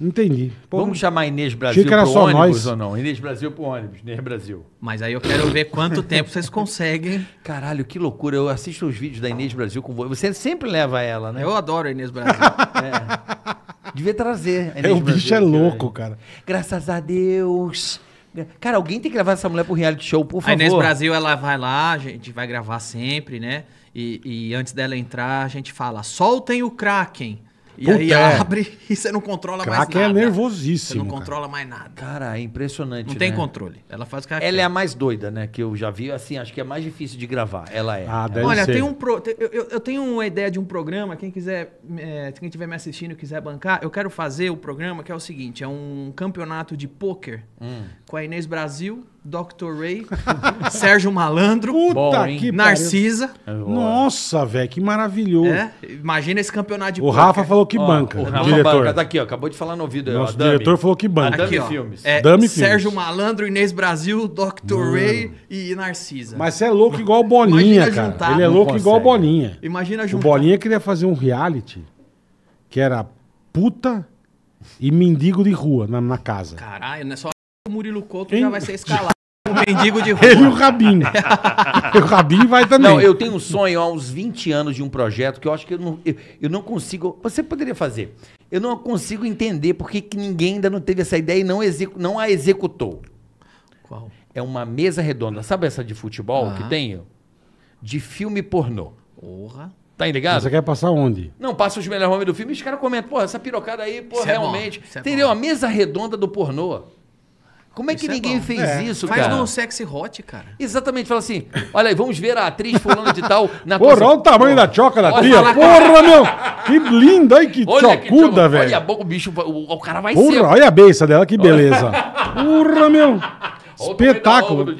Entendi. Pô, Vamos chamar Inês Brasil para ônibus nós. ou não? Inês Brasil para ônibus, Inês Brasil. Mas aí eu quero ver quanto tempo vocês conseguem. Caralho, que loucura. Eu assisto os vídeos da Inês Brasil com você. Você sempre leva ela, né? Eu adoro a Inês Brasil. é. Devia trazer. é, o Brasil, bicho é louco, né? cara. Graças a Deus. Cara, alguém tem que levar essa mulher pro reality show, por favor. A Inês Brasil, ela vai lá, a gente vai gravar sempre, né? E, e antes dela entrar, a gente fala: soltem o Kraken. E Puta, aí é. abre e você não controla mais é nada. é nervosíssimo. Você não controla mais nada. Cara, é impressionante. Não tem né? controle. Ela faz o ela, é a mais doida, né? Que eu já vi. Assim, acho que é mais difícil de gravar. Ela é. Ah, deve é. Olha, ser. tem um pro... eu, eu, tenho uma ideia de um programa. Quem quiser, é, quem estiver me assistindo e quiser bancar, eu quero fazer o programa que é o seguinte: é um campeonato de pôquer hum. com a Inês Brasil Dr. Ray, Sérgio Malandro, Puta que Narcisa. Pariu. É, Nossa, velho, que maravilhoso. É? Imagina esse campeonato de O poker. Rafa falou que ó, banca. O Rafa diretor. banca, tá aqui, ó, acabou de falar no ouvido. Nosso diretor falou que banca. Aqui, ó, Filmes. É, Dami Sérgio Filmes. Malandro, Inês Brasil, Dr. Mano. Hum. Ray e Narcisa. Mas você é louco igual Boninha, Imagina cara. Juntar, Ele é louco consegue. igual Boninha. Imagina juntar. O Boninha queria fazer um reality que era puta e mendigo de rua na, na casa. Caralho, não é só o Murilo Couto Quem? já vai ser escalado. O mendigo de rua. Ele e o Rabinho. o Rabinho vai também. Não, eu tenho um sonho há uns 20 anos de um projeto que eu acho que eu não, eu, eu não consigo. Você poderia fazer. Eu não consigo entender por que ninguém ainda não teve essa ideia e não, execu, não a executou. Qual? É uma mesa redonda. Sabe essa de futebol ah. que tenho? De filme pornô. Porra. Tá ligado? Você quer passar onde? Não, passa os melhores homens do filme e os caras comentam, porra, essa pirocada aí, porra, Cê é realmente. É Entendeu? É a mesa redonda do pornô. Como é que é ninguém é fez é. isso, Faz cara? Faz um sexy hot, cara. Exatamente, fala assim: olha aí, vamos ver a atriz furando de tal na Porra, olha o tamanho porra. da choca da tia. porra, meu! Que linda, aí que chocuda, velho. Olha a boca, o bicho, o, o cara vai ser. Olha a beça dela, que beleza. Porra, meu! Espetáculo. Né,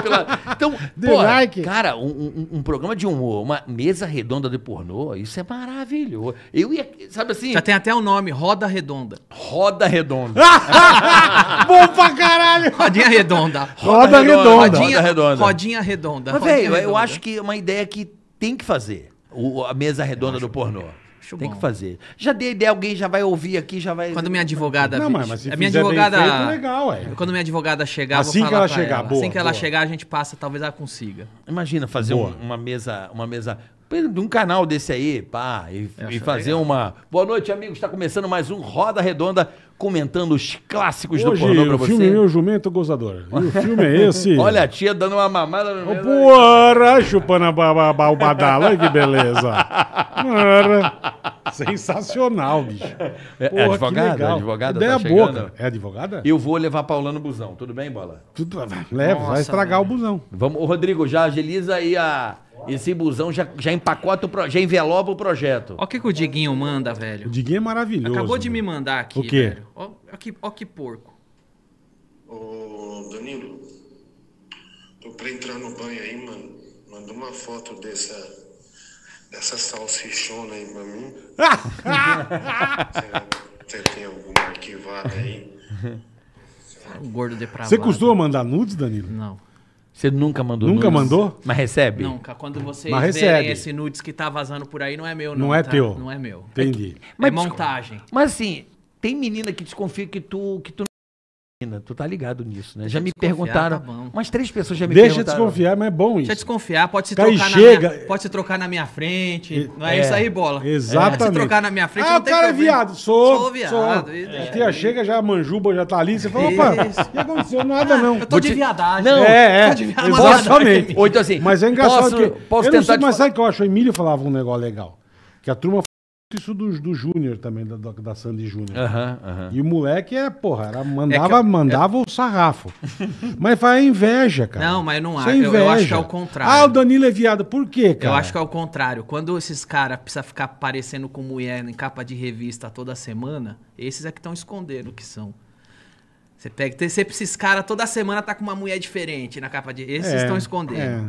então, pô, like. cara, um, um, um, programa de humor, uma mesa redonda de pornô, isso é maravilhoso. Eu ia, sabe assim... Já tem até o um nome, Roda Redonda. Roda Redonda. Bom pra caralho! Rodinha Redonda. Roda, roda redonda. Rodinha, redonda. Rodinha Redonda. Mas, velho, eu acho que é uma ideia que tem que fazer. O, a mesa redonda do pornô. Que... Acho tem bom. que fazer. Já dei ideia, alguém já vai ouvir aqui, já vai. Quando minha advogada. Não, mas, mas se a minha advogada. Feito, legal, é. Quando minha advogada chegar, assim vou falar assim que ela chegar, ela. Boa, assim que boa. ela chegar, a gente passa, talvez ela consiga. Imagina fazer um, uma mesa, uma mesa de um canal desse aí, pá, e, e fazer legal. uma. Boa noite, amigos. Está começando mais um Roda Redonda comentando os clássicos Hoje, do pornô pra você. O filme é Meu Jumento Gozador. E o filme é esse? Olha a tia dando uma mamada no oh, Porra, chupando a balbadala. que beleza. Sensacional, bicho. É, é advogada? advogada? Advogada Ideia tá boca. É advogada? Eu vou levar a Paula no busão. Tudo bem, Bola? Tudo, leva, Nossa, vai estragar mano. o busão. Vamos, Rodrigo, já agiliza aí a... Esse busão já, já empacota o pro, já envelopa o projeto. Olha o que, que o Diguinho manda, velho. O Diguinho é maravilhoso. Acabou de me mandar aqui, o quê? velho. Olha que, ó que porco. Ô, Danilo, tô pra entrar no banho aí, mano. Manda uma foto dessa dessa salsichona aí pra mim. Você tem alguma arquivada aí? O tá gordo depravado. Você costuma mandar nudes, Danilo? Não. Você nunca mandou Nunca nudes, mandou? Mas recebe? Nunca. Quando vocês mas recebe. verem esse nudes que tá vazando por aí, não é meu, não. Não é tá? teu. Não é meu. Entendi. É, mas, montagem. Mas assim, tem menina que desconfia que tu, que tu Tu tá ligado nisso, né? Já me perguntaram. Tá umas três pessoas já me Deixa perguntaram. Deixa desconfiar, mas é bom isso. Deixa desconfiar, pode se, trocar chega. na minha, pode se trocar na minha frente. E, não é, é, isso aí, bola? É, exatamente. Pode se trocar na minha frente. Ah, o cara é problema. é viado. Sou. Sou viado. Sou. E, é, tia chega, já manjuba, já tá ali. Você fala, opa, não aconteceu? Nada ah, não. Eu tô de viadagem. Não, é, é. Tô de viadagem. Exatamente. Ou então assim. Mas é engraçado posso, que. Posso eu tentar. Sei, mas sabe o que eu acho? O Emílio falava um negócio legal. Que a turma isso dos, do Júnior também, da, da Sandy Júnior. Uhum, uhum. E o moleque é, porra, era, mandava, é eu, mandava o sarrafo. mas faz inveja, cara. Não, mas não há. É eu, eu, acho que é o contrário. Ah, o Danilo é viado. Por quê, cara? Eu acho que é o contrário. Quando esses caras precisam ficar parecendo com mulher em capa de revista toda semana, esses é que estão escondendo que são. Você pega sempre esses caras, toda semana tá com uma mulher diferente na capa de. Esses é, estão escondendo. É.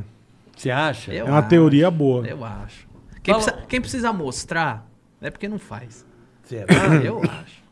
Você acha? é uma acho, teoria boa. Eu acho. Quem, precisa, quem precisa mostrar não é porque não faz. Será? Eu acho.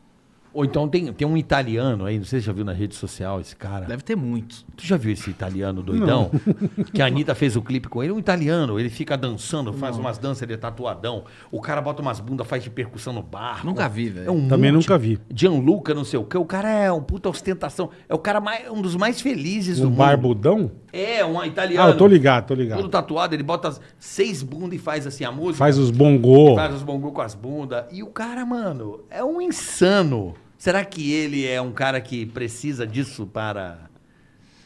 Ou então tem, tem um italiano aí, não sei se você já viu na rede social esse cara. Deve ter muitos. Tu já viu esse italiano doidão? Não. Que a Anitta fez o clipe com ele. Um italiano, ele fica dançando, faz não. umas danças de é tatuadão. O cara bota umas bundas, faz de percussão no bar. Nunca vi, velho. É um Também monte. nunca vi. Gianluca, não sei o quê. O cara é um puta ostentação. É o cara mais, um dos mais felizes um do barbudão? mundo. barbudão? É, um italiano. Ah, eu tô ligado, tô ligado. Todo tatuado, ele bota seis bundas e faz assim a música. Faz os bongô. Faz os bongô com as bundas. E o cara, mano, é um insano. Será que ele é um cara que precisa disso para.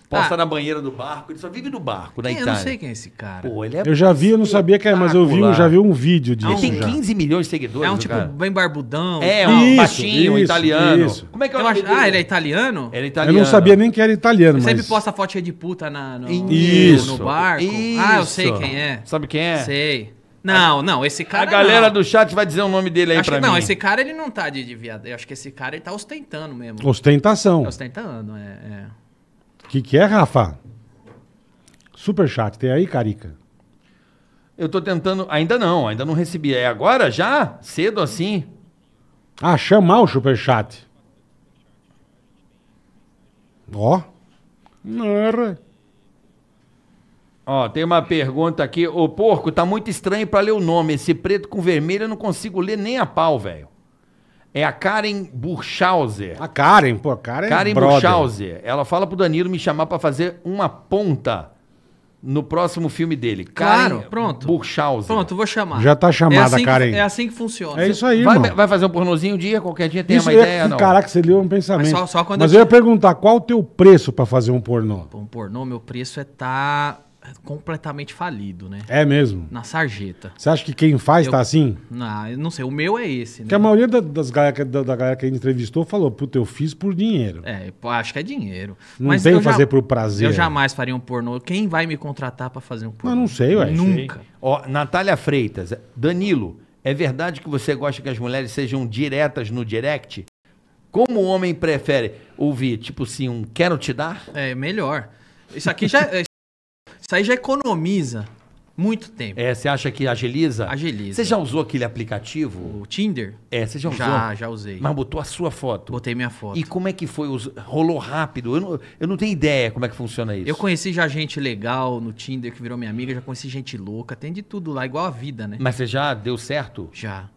Posta ah. na banheira do barco, ele só vive no barco, na quem? É, Itália. Eu não sei quem é esse cara. Pô, ele é eu já vi, eu não sabia que era, é, mas eu vi, eu já vi um vídeo disso. Ele tem já. 15 milhões de seguidores. É um tipo cara. bem barbudão. É, um baixinho, isso, italiano. Isso. Como é que é o nome acho... Ah, ele é italiano? Ele é italiano. Eu não sabia nem que era italiano, ele mas... sempre posta foto de puta na, no... Isso. no barco. Isso. Ah, eu sei quem é. Sabe quem é? Sei. Não, não, esse cara. A galera não. do chat vai dizer o nome dele aí acho pra que, mim. Não, esse cara ele não tá de, de viado. Eu acho que esse cara ele tá ostentando mesmo. Ostentação. Tá ostentando, é. O é. que, que é, Rafa? Super chat, tem aí, Carica? Eu tô tentando. Ainda não, ainda não recebi. É agora já? Cedo assim? Ah, chamar o super chat. Ó. Oh. Não. Ó, tem uma pergunta aqui. Ô, porco, tá muito estranho para ler o nome. Esse preto com vermelho eu não consigo ler nem a pau, velho. É a Karen Burchauser. A Karen, pô, a Karen é Karen brother. Burchauser. Ela fala pro Danilo me chamar para fazer uma ponta no próximo filme dele. Karen claro, pronto. Burchauser. Pronto, vou chamar. Já tá é chamada, é assim Karen. Que, é assim que funciona. É isso aí, vai, mano. Vai fazer um pornozinho um dia, qualquer dia tem isso uma é, ideia, não. Caraca, você deu um pensamento. Mas, só, só Mas eu, eu ia perguntar, qual o teu preço para fazer um pornô? Um pornô, meu preço é tá completamente falido, né? É mesmo? Na sarjeta. Você acha que quem faz eu, tá assim? Não, ah, não sei. O meu é esse, né? Porque a né? maioria da, das galera, da, da, galera que a gente entrevistou falou, puta, eu fiz por dinheiro. É, acho que é dinheiro. Não Mas tem que fazer já, por prazer. Eu jamais faria um pornô. Quem vai me contratar para fazer um pornô? Não, não sei, ué. Nunca. Ó, Natália Freitas, Danilo, é verdade que você gosta que as mulheres sejam diretas no direct? Como o homem prefere ouvir, tipo assim, um quero te dar? É, melhor. Isso aqui já, isso aí já economiza muito tempo. É, você acha que agiliza? Agiliza. Você já usou aquele aplicativo? O Tinder? É, você já usou? Já, já usei. Mas botou a sua foto? Botei minha foto. E como é que foi? Rolou rápido? Eu não, eu não tenho ideia como é que funciona isso. Eu conheci já gente legal no Tinder que virou minha amiga, já conheci gente louca, tem de tudo lá, igual a vida, né? Mas você já deu certo? Já.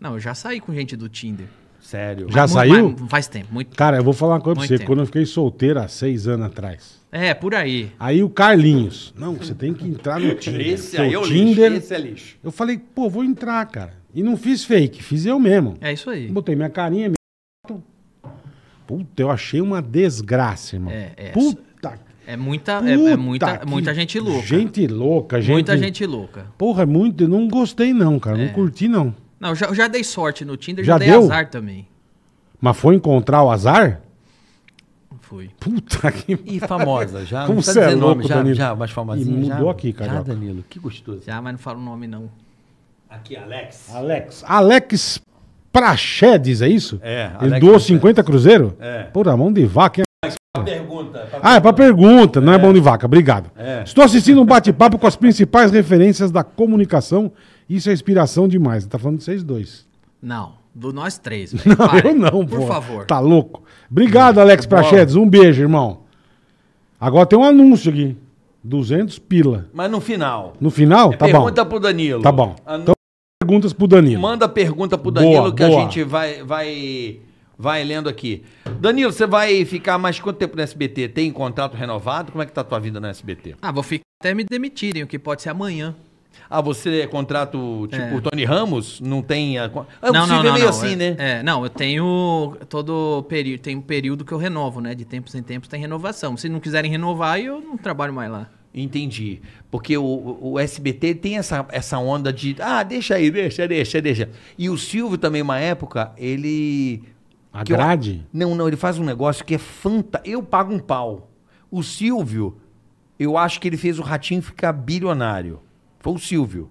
Não, eu já saí com gente do Tinder. Sério. Já saiu? Mais, faz tempo, muito Cara, eu vou falar uma coisa pra você. Tempo. Quando eu fiquei solteiro há seis anos atrás. É, por aí. Aí o Carlinhos. Não, você tem que entrar no Tinder. Esse aí é o Tinder, lixo, esse é lixo. Eu falei, pô, vou entrar, cara. E não fiz fake, fiz eu mesmo. É isso aí. Botei minha carinha, minha... Puta, eu achei uma desgraça, irmão. É, é. Puta. É muita, Puta é, é muita, muita gente louca. Gente louca, gente. Muita gente louca. Porra, é muito. Não gostei, não, cara. É. Não curti, não. Não, já, já dei sorte no Tinder, já, já dei deu? azar também. Mas foi encontrar o azar? Fui. Puta que E famosa, já. Como você é louco, nome, já, Danilo. já, mais famosinha. E mudou já, aqui, cara. Já, Danilo, que gostoso. Já, mas não fala o nome, não. Aqui, Alex. Alex. Alex Praxedes, é isso? É. Ele Alex doou 50 cruzeiro? É. Pô, a mão de vaca, hein? Pra pergunta, ah, é pra pergunta, não é, é mão de vaca, obrigado. É. Estou assistindo um bate-papo com as principais referências da comunicação isso é inspiração demais. Tá falando de vocês dois. Não, do nós três. Não, eu não, Por favor. Tá louco. Obrigado, Alex Prachedes. Um beijo, irmão. Agora tem um anúncio aqui. 200 pila. Mas no final. No final? É, tá pergunta bom. Pergunta pro Danilo. Tá bom. Então, perguntas pro Danilo. Manda pergunta pro Danilo boa, que boa. a gente vai, vai, vai lendo aqui. Danilo, você vai ficar mais quanto tempo no SBT? Tem contrato renovado? Como é que tá a tua vida no SBT? Ah, vou ficar até me demitirem, o que pode ser amanhã. Ah, você é contrato tipo é. Tony Ramos? Não tem. A... Ah, não, não, não, é meio não. assim, é, né? É, não, eu tenho todo período. Tem um período que eu renovo, né? De tempos em tempos tem renovação. Se não quiserem renovar, eu não trabalho mais lá. Entendi. Porque o, o SBT tem essa, essa onda de. Ah, deixa aí, deixa, deixa, deixa. E o Silvio também, uma época, ele. A grade? Eu... não, não, ele faz um negócio que é fanta. Eu pago um pau. O Silvio, eu acho que ele fez o ratinho ficar bilionário. Foi o Silvio.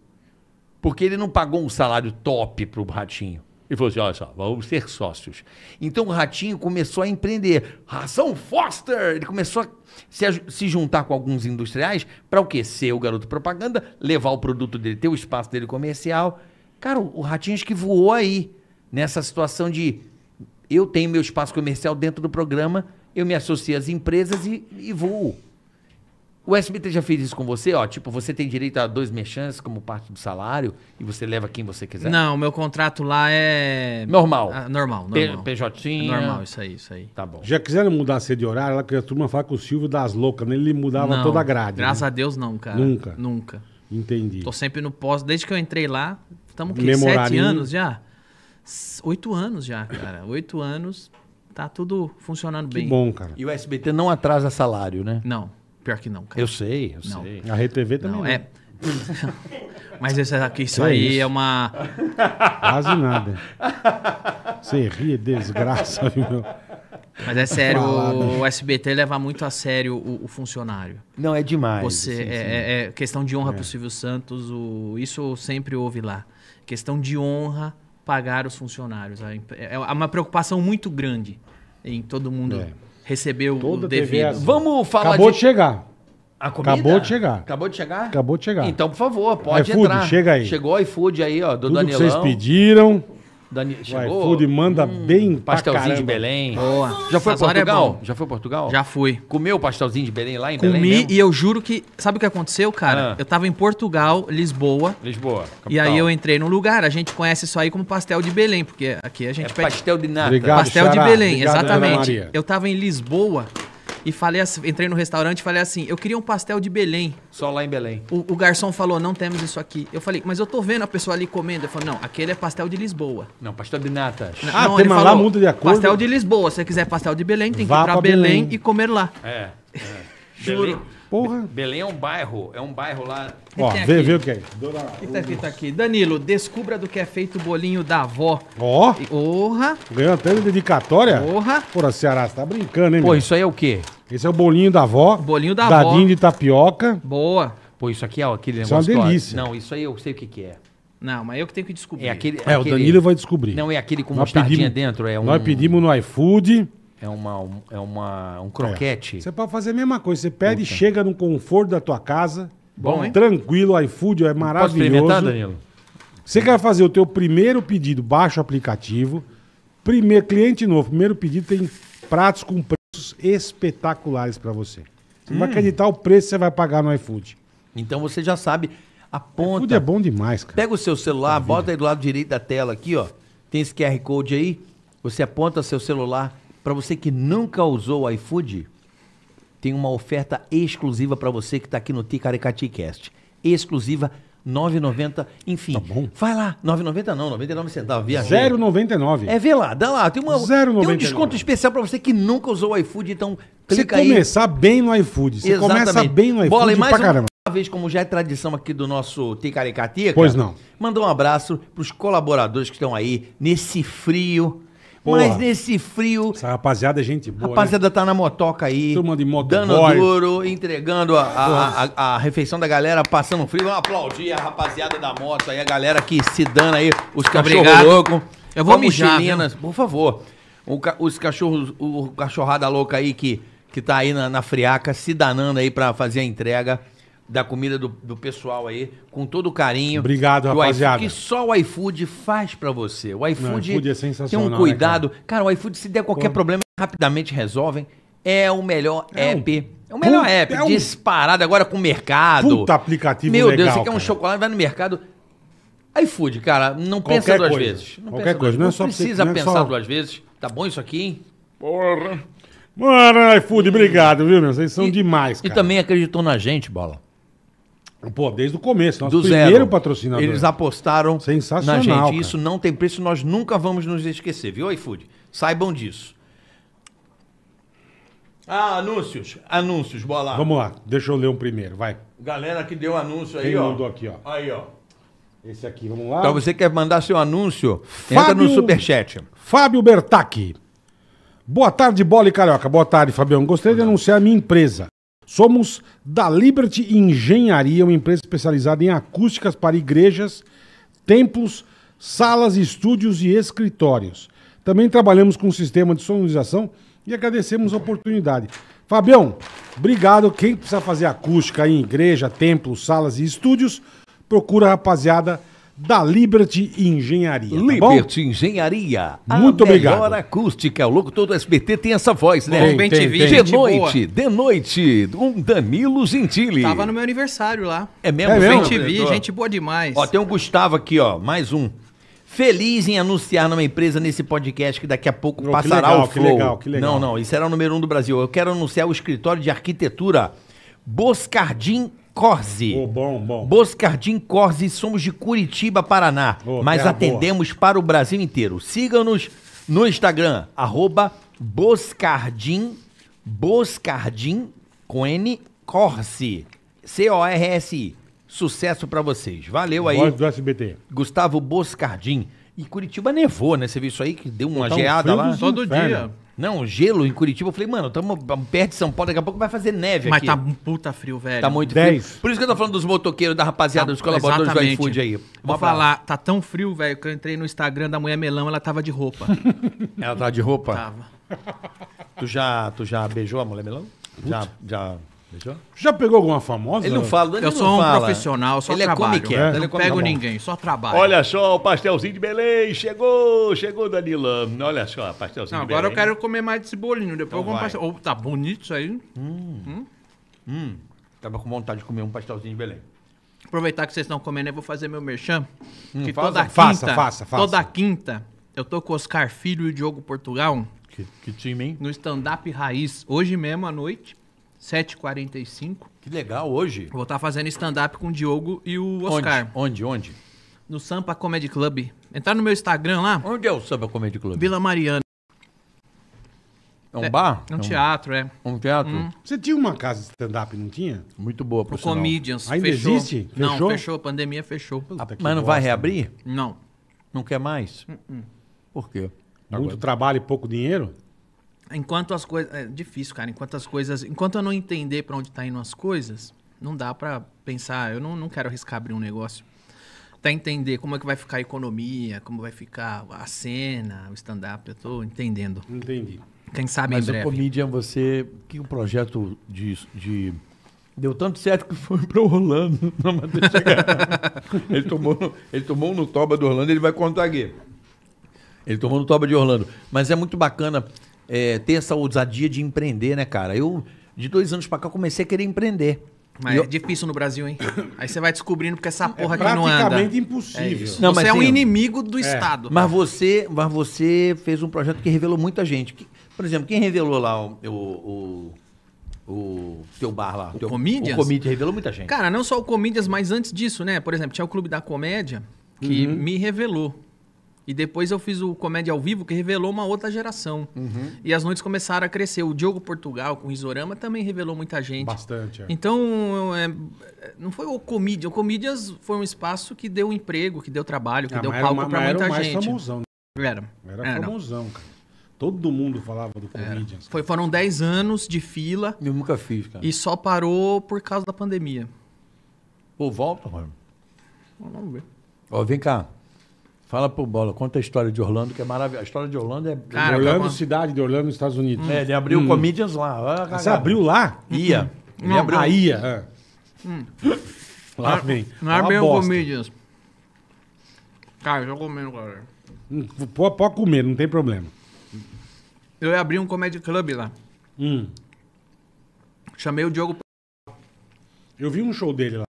Porque ele não pagou um salário top para o Ratinho. e falou assim: olha só, vamos ser sócios. Então o Ratinho começou a empreender. Ração Foster! Ele começou a se, se juntar com alguns industriais para o quê? Ser o garoto propaganda, levar o produto dele, ter o espaço dele comercial. Cara, o, o Ratinho acho que voou aí, nessa situação de eu tenho meu espaço comercial dentro do programa, eu me associo às empresas e, e voo. O SBT já fez isso com você, ó? Tipo, você tem direito a dois mexãs como parte do salário e você leva quem você quiser? Não, meu contrato lá é. Normal. Ah, normal, normal. PJ. É normal, né? isso aí, isso aí. Tá bom. Já quiseram mudar cedo de horário, lá que a turma fala que o Silvio das loucas, né? Ele mudava não, toda a grade. Graças né? a Deus, não, cara. Nunca. Nunca. Entendi. Tô sempre no pós. Desde que eu entrei lá, estamos com sete anos já? Oito anos já, cara. Oito anos. Tá tudo funcionando que bem. bom, cara. E o SBT não atrasa salário, né? Não. Pior que não, cara. Eu sei, eu não. sei. A RedeTV também. Não, não. é. Mas essa aqui, isso que é aí é, isso? é uma. Quase nada. Você ri, é desgraça, viu? Mas é sério, o, SBT leva muito a sério o, o funcionário. Não, é demais. Você, sim, é, sim. É, é, questão de honra é. para o Silvio Santos, o, isso sempre houve lá. Questão de honra pagar os funcionários. É uma preocupação muito grande em todo mundo. É recebeu o devido. É assim. Vamos falar Acabou de... de chegar. A comida? Acabou de chegar. Acabou de chegar? Acabou de chegar. Então, por favor, pode iFood, entrar. chega aí. Chegou o iFood aí, ó, do Tudo Danilão. Que vocês pediram. Dani, chegou. O iFood manda hum, bem Pastelzinho de Belém. Boa. Já foi a é Portugal? É já foi Portugal? Já fui. Comeu o pastelzinho de Belém lá em Comi, Belém? Comi e eu juro que... Sabe o que aconteceu, cara? Ah. Eu tava em Portugal, Lisboa. Lisboa, capital. E aí eu entrei num lugar, a gente conhece isso aí como pastel de Belém, porque aqui a gente é pede... pastel de nada. Obrigado, pastel Xará. de Belém, Obrigado, exatamente. Eu tava em Lisboa e falei assim, entrei no restaurante e falei assim: eu queria um pastel de Belém. Só lá em Belém. O, o, garçom falou: não temos isso aqui. Eu falei: mas eu tô vendo a pessoa ali comendo. Ele falou: não, aquele é pastel de Lisboa. Não, pastel de nata. Não, ah, não, tem ele falou, lá muda de acordo. Pastel de Lisboa. Se você quiser pastel de Belém, tem Vá que ir pra, pra Belém. Belém. e comer lá. É. é. Juro. Belém. Porra. Belém é um bairro, é um bairro lá. Ó, vê, vê o que é. Dona... Eita, aqui, tá aqui. Danilo, descubra do que é feito o bolinho da avó. Ó. Oh. Porra. Ganhou até uma dedicatória. Porra. Porra, Ceará, você tá brincando, hein, Pô, meu? isso aí é o quê? Esse é o bolinho da avó. Bolinho da avó. Dadinho de tapioca. Boa. Pô, isso aqui é aquele negócio. Isso é uma delícia. Não, isso aí eu sei o que que é. Não, mas eu que tenho que descobrir. É, aquele, é, aquele... o Danilo vai descobrir. Não, é aquele com uma mostardinha dentro. É um... Nós pedimos no iFood é, uma, é uma, um croquete. É. Você pode fazer a mesma coisa. Você pede, e chega no conforto da tua casa. Bom, hein? Tranquilo, iFood é maravilhoso. Posso experimentar, tá, Danilo? Você quer fazer o teu primeiro pedido, baixa o aplicativo. Primeiro, cliente novo, primeiro pedido tem pratos com preços espetaculares para você. Você hum. vai acreditar o preço que você vai pagar no iFood. Então você já sabe, aponta. iFood é bom demais, cara. Pega o seu celular, tá bota aí do lado direito da tela aqui, ó. Tem esse QR Code aí. Você aponta seu celular para você que nunca usou o iFood, tem uma oferta exclusiva para você que está aqui no Ticaracati Cast. Exclusiva 9,90, enfim. Tá bom. Vai lá, 9,90 não, 99 centavos. Viajei. 0,99. É, vê lá, dá lá. Tem, uma, tem um desconto especial para você que nunca usou o iFood, então clica aí. Você começar bem no iFood. Você Exatamente. começa bem no iFood Bola, e mais pra um... caramba. Uma vez, como já é tradição aqui do nosso Ticaricatica, pois não. Mandar um abraço para os colaboradores que estão aí nesse frio, Porra. Mas nesse frio. Essa rapaziada é gente boa. Rapaziada né? tá na motoca aí. Turma de moto Dando boy. duro, entregando a, a, a, a, refeição da galera, passando frio. Vamos aplaudir a rapaziada da moto aí, a galera que se dando aí, os cachorros loucos. Eu vou mijar. Por favor. O, os cachorros, o cachorrada louca aí que, que tá aí na, na friaca, se danando aí pra fazer a entrega da comida do, do pessoal aí, com todo o carinho. Obrigado, rapaziada. IFood, que só o iFood faz para você. O iFood, Não, o iFood é tem um né, cuidado. Né, cara? cara? o iFood, se der qualquer Pô. problema, rapidamente resolvem. É o melhor é app. Um... É o melhor Puta, app, é um... disparado agora com o mercado. Puta aplicativo Meu legal, Deus, você quer um chocolate, vai no mercado, iFood, cara, não Qualquer pensa duas coisa. vezes. Não Qualquer pensa coisa, duas. não é só precisa você, não é pensar só... duas vezes. Tá bom isso aqui, hein? Porra. Mano, iFood, obrigado, viu, meu? Vocês são e, demais, cara. E também acreditou na gente, Bola. Pô, desde o começo. Nosso Do primeiro zero. patrocinador. Eles apostaram Sensacional, na gente. Cara. Isso não tem preço, nós nunca vamos nos esquecer, viu, iFood? Saibam disso. Ah, anúncios. Anúncios, bola. Lá. Vamos lá, deixa eu ler um primeiro, vai. Galera que deu anúncio aí, Quem ó. mandou aqui, ó. Aí, ó. Esse aqui, vamos lá. Então você quer mandar seu anúncio, Fábio... entra no superchat. Fábio Bertacchi. Boa tarde, Bola e Carioca. Boa tarde, Fabião. Gostaria de anunciar a minha empresa. Somos da Liberty Engenharia, uma empresa especializada em acústicas para igrejas, templos, salas, estúdios e escritórios. Também trabalhamos com sistema de sonorização e agradecemos a oportunidade. Fabião, obrigado. Quem precisa fazer acústica em igreja, templos, salas e estúdios, procura a rapaziada da Liberty Engenharia. Tá Liberty bom? Engenharia. Muito a obrigado. Melhor acústica. O locutor do SBT tem essa voz, né? Tem, tem, tem, tem. De noite, boa. de noite, um Danilo Gentili. Tava no meu aniversário lá. É mesmo? É mesmo? vi, gente boa demais. Ó, tem o um Gustavo aqui, ó, mais um. Feliz em anunciar numa empresa nesse podcast que daqui a pouco oh, passará legal, o flow. Que legal, que legal. Não, não, isso era o número um do Brasil. Eu quero anunciar o escritório de arquitetura Boscardim Corzi. Oh, bom, bom. Boscardim Corzi, somos de Curitiba, Paraná, oh, mas atendemos boa. para o Brasil inteiro. Siga-nos no Instagram, arroba Boscardim, Boscardim, com N, Corzi, C-O-R-S-I. Sucesso para vocês. Valeu aí. Voz do SBT. Gustavo Boscardim. E Curitiba nevou, né? Você viu isso aí que deu uma tá geada um lá? Todo inferno. dia. Não, gelo em Curitiba. Eu falei, mano, estamos perto de São Paulo, daqui a pouco vai fazer neve Mas aqui. Mas tá um puta frio, velho. Tá muito frio. Por isso que eu tô falando dos motoqueiros, da rapaziada, tá, dos colaboradores exatamente. do iFood aí. Vou falar, tá tão frio, velho, que eu entrei no Instagram da mulher melão, ela tava de roupa. ela tava de roupa? Tava. Tu já, tu já beijou a mulher melão? Já, já já? pegou alguma famosa? Ele não fala, ele Eu não sou fala. um profissional, só ele é trabalho. É comiqueto, é? Ele não é pego tá ninguém, só trabalho. Olha só, o pastelzinho de Belém chegou, chegou, Danilo. Olha só, pastelzinho não, de agora Belém. Agora eu quero comer mais desse bolinho, depois então eu como pastel. Oh, tá bonito isso aí. Hum. Hum? hum. Tava com vontade de comer um pastelzinho de Belém. Aproveitar que vocês estão comendo, eu vou fazer meu merchan. Hum, que faça, toda quinta, faça, faça, faça. Toda quinta, eu tô com Oscar Filho e Diogo Portugal. Que, que time, hein? No stand-up raiz, hoje mesmo à noite. 7h45. Que legal, hoje. Vou estar tá fazendo stand-up com o Diogo e o Oscar. Onde? Onde? Onde? No Sampa Comedy Club. Entrar no meu Instagram lá. Onde é o Sampa Comedy Club? Vila Mariana. É um é, bar? É um, é teatro, é. é. Um teatro? Hum. Você tinha uma casa de stand-up, não tinha? Muito boa, por O sinal. Comedians. Ainda fechou. existe? Não, fechou? fechou. A pandemia fechou. Ah, mas não gosta. vai reabrir? Não. Não quer mais? Uh -uh. Por quê? Muito Agora. trabalho e pouco dinheiro? enquanto as coisas. É difícil, cara. Enquanto as coisas. Enquanto eu não entender para onde tá indo as coisas, não dá para pensar. Ah, eu não, não quero arriscar abrir um negócio. Até entender como é que vai ficar a economia, como vai ficar a cena, o stand-up. Eu tô entendendo. Entendi. Quem sabe Mas em breve. Mas o Comedian, você. Que o projeto de... de... Deu tanto certo que foi para o Orlando ele, tomou, ele tomou no toba do Orlando, ele vai contar aqui. Ele tomou no toba de Orlando. Mas é muito bacana é, ter essa ousadia de empreender, né, cara? Eu, de dois anos pra cá, comecei a querer empreender. Mas eu... é difícil no Brasil, hein? Aí você vai descobrindo porque essa é porra é aqui não anda. É praticamente impossível. É não, você é um assim, inimigo do é. Estado. Mas você, mas você fez um projeto que revelou muita gente. Por exemplo, quem revelou lá o, o, o, o teu bar lá? O teu, Comedians? O Comedians revelou muita gente. Cara, não só o Comedians, mas antes disso, né? Por exemplo, tinha o Clube da Comédia que uhum. me revelou. E depois eu fiz o Comédia ao Vivo, que revelou uma outra geração. Uhum. E as noites começaram a crescer. O Diogo Portugal, com o Risorama, também revelou muita gente. Bastante. É. Então, é, é não foi o comédia O Comedians foi um espaço que deu emprego, que deu trabalho, que ah, deu palco para muita era gente. Famosão, né? Era Era, era. É, famosão, cara. Todo mundo falava do Comedians. Foi, foram 10 anos de fila. Eu nunca fiz, cara. E só parou por causa da pandemia. Pô, volta, mano. Vamos ver. Ó, vem cá. Fala pro Bola, conta a história de Orlando, que é maravilhosa. A história de Orlando é. Cara, tá Orlando, cidade de Orlando, nos Estados Unidos. Hum. É, ele hum. abriu hum. Comedians lá. Você abriu lá? Ia. Hum. Ele abriu. É ah, ia. Hum. Lá é- vem. Não é tá bem Comedians. Cara, já comendo, cara. Hum, pode, pode comer, não tem problema. Eu abri um comedy club lá. Hum. Chamei o Diogo. Eu vi um show dele lá.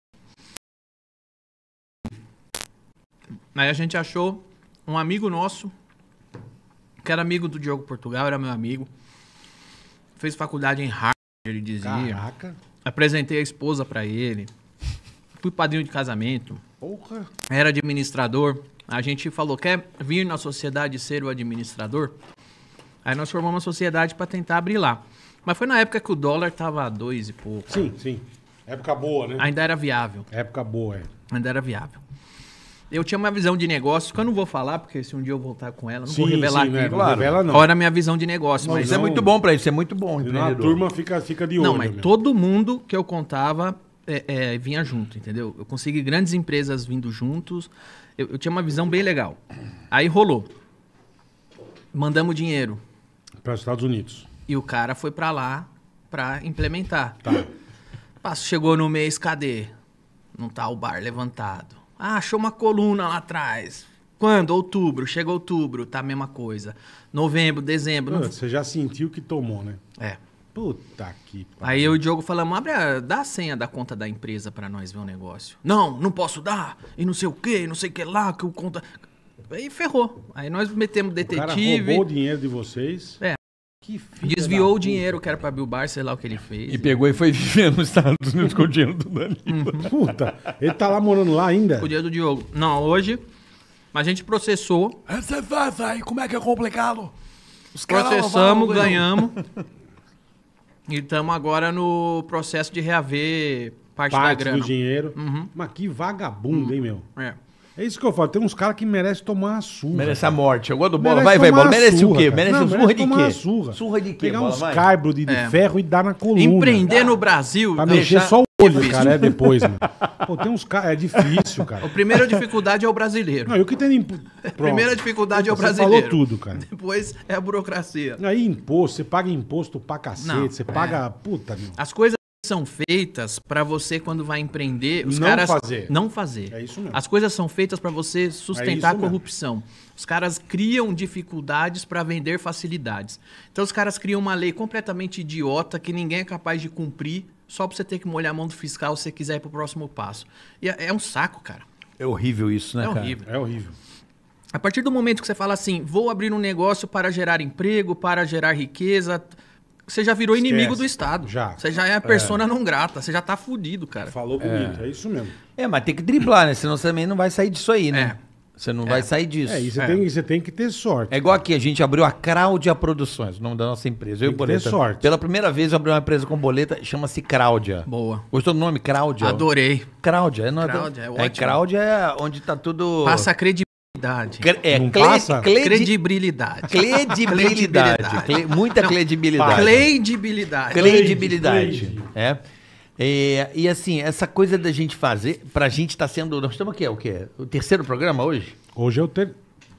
Aí a gente achou um amigo nosso, que era amigo do Diogo Portugal, era meu amigo. Fez faculdade em Harvard, ele dizia. Caraca. Apresentei a esposa para ele. Fui padrinho de casamento. Porra. Era administrador. A gente falou: quer vir na sociedade ser o administrador? Aí nós formamos uma sociedade para tentar abrir lá. Mas foi na época que o dólar tava a dois e pouco. Sim, sim. Época boa, né? Ainda era viável. Época boa, é. Ainda era viável. Eu tinha uma visão de negócio, que eu não vou falar, porque se um dia eu voltar com ela, não sim, vou revelar sim, aqui. Né? Claro. Revela, não. Fora a minha visão de negócio. Não, mas é não. é muito bom para isso, é muito bom. A turma fica, fica de olho. Não, mas mesmo. Né? todo mundo que eu contava é, é, vinha junto, entendeu? Eu consegui grandes empresas vindo juntos. Eu, eu tinha uma visão bem legal. Aí rolou. Mandamos dinheiro. Para os Estados Unidos. E o cara foi para lá para implementar. Tá. Passo, chegou no mês, cadê? Não tá o bar levantado ah, achou uma coluna lá atrás. Quando? Outubro. Chega outubro, tá a mesma coisa. Novembro, dezembro. não... Ah, você já sentiu que tomou, né? É. Puta que pariu. Aí eu e o Diogo falamos, abre a, dá a senha da conta da empresa para nós ver o um negócio. Não, não posso dar, e não sei o quê não sei o que lá, que o conta... Aí ferrou. Aí nós metemos detetive. O cara roubou o dinheiro de vocês. É, que Desviou o dinheiro que era pra o Bar, sei lá o que ele fez. E pegou e foi viver nos Estados Unidos com o dinheiro do Danilo. Uhum. Puta, ele tá lá morando lá ainda? O dinheiro do Diogo. Não, hoje a gente processou. é Você vai, vai, como é que é complicado? Os Processamos, ganhamos. e estamos agora no processo de reaver parte, parte da grana. do dinheiro. Uhum. Mas que vagabundo, uhum. hein, meu? É. É isso que eu falo. Tem uns caras que merecem tomar a surra. Merece a morte. Eu gosto do bola. vai, vai, bola. Merece surra, o quê? Merece não, surra merece de quê? Surra. Surra de quê? Pegar bola, uns carbos de, é. ferro e dar na coluna. Empreender no ah. Brasil. Pra é mexer só o olho, cara. É depois, mano. Pô, tem uns caras. É difícil, cara. A primeira dificuldade é o brasileiro. Não, eu que tenho. de imp... Primeira dificuldade é o brasileiro. falou tudo, cara. Depois é a burocracia. Aí imposto, você paga imposto pra cacete, não, você paga. É. Puta, meu. As coisas são feitas para você quando vai empreender, os não caras fazer. não fazer. É isso mesmo. As coisas são feitas para você sustentar é a corrupção. Mesmo. Os caras criam dificuldades para vender facilidades. Então os caras criam uma lei completamente idiota que ninguém é capaz de cumprir, só para você ter que molhar a mão do fiscal se você quiser ir pro próximo passo. E é, é, um saco, cara. É horrível isso, né, é cara? Horrível. É horrível. A partir do momento que você fala assim, vou abrir um negócio para gerar emprego, para gerar riqueza, você já virou Esquece. inimigo do Estado. Já. Você já é a persona é. não grata, você já tá fudido, cara. Falou comigo, é. é isso mesmo. É, mas tem que driblar, né? Senão você também não vai sair disso aí, né? É. Você não é. vai sair disso. É, e você, é. Tem, você tem que ter sorte. É igual aqui, a gente abriu a Cráudia Produções, o nome da nossa empresa. Eu e Boleta. Ter sorte. Pela primeira vez eu abri uma empresa com boleta, chama-se Cráudia. Boa. Gostou do nome? Cráudia? Adorei. Cráudia. É, Cláudia, é, é ótimo. É, é onde tá tudo... Passa credibilidade credibilidade. Cre é, cle passa? credibilidade. Credibilidade. Cle muita Não, credibilidade. Credibilidade. Credibilidade. É. É, e assim, essa coisa da gente fazer, pra gente tá sendo. Nós estamos aqui, é o quê? O terceiro programa hoje? Hoje é o, ter...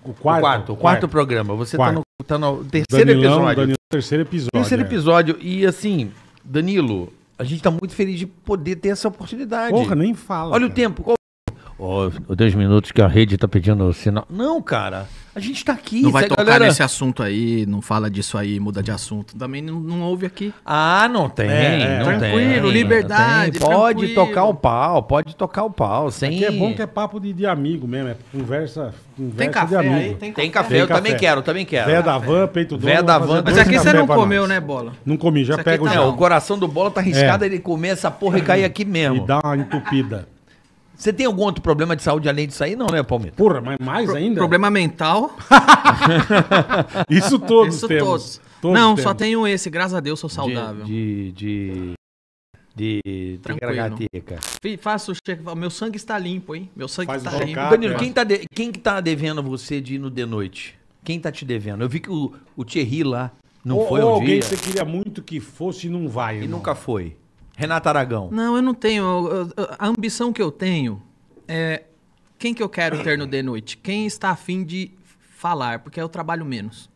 o, quarto, o quarto. O quarto, programa. Você quarto. tá no, tá no terceiro Danilão, episódio. Danilo, terceiro episódio. Terceiro é. episódio. É. E assim, Danilo, a gente tá muito feliz de poder ter essa oportunidade. Porra, nem fala. Olha cara. o tempo. Ó, oh, dois minutos que a rede tá pedindo sinal. Não, cara, a gente tá aqui. Não vai tocar galera... nesse assunto aí, não fala disso aí, muda de assunto. Também não, não houve aqui. Ah, não tem. É, não é, tranquilo, tem, liberdade. Tem. Pode tranquilo. tocar o pau, pode tocar o pau. Sem... Aqui é bom que é papo de, de amigo mesmo, é conversa, tem café de amigo. Aí, tem, café. tem café, eu café. também quero, também quero. Vé da van, peito doce. Vé da van. Mas aqui você não comeu, né, Bola? Não comi, já pega tá o não. O coração do Bola tá arriscado, é. ele comer essa porra e cair aqui mesmo. E dá uma entupida. Você tem algum outro problema de saúde além disso aí? Não, né, Palmeiras? Porra, mas mais Pro ainda? Problema mental. Isso todos Isso temos. Todos. todos não, temos. só tenho esse, graças a Deus, sou saudável. De. de, de... de... Tranquilo. faço o Meu sangue está limpo, hein? Meu sangue está limpo. Danilo, né? quem, tá de... quem que tá devendo você de ir no de noite? Quem tá te devendo? Eu vi que o, o Thierry lá não ou, foi um ou dia. alguém que você queria muito que fosse e não vai. E irmão. nunca foi. Renata Aragão. Não, eu não tenho. Eu, eu, a ambição que eu tenho é quem que eu quero ter no de noite? Quem está afim de falar, porque eu trabalho menos.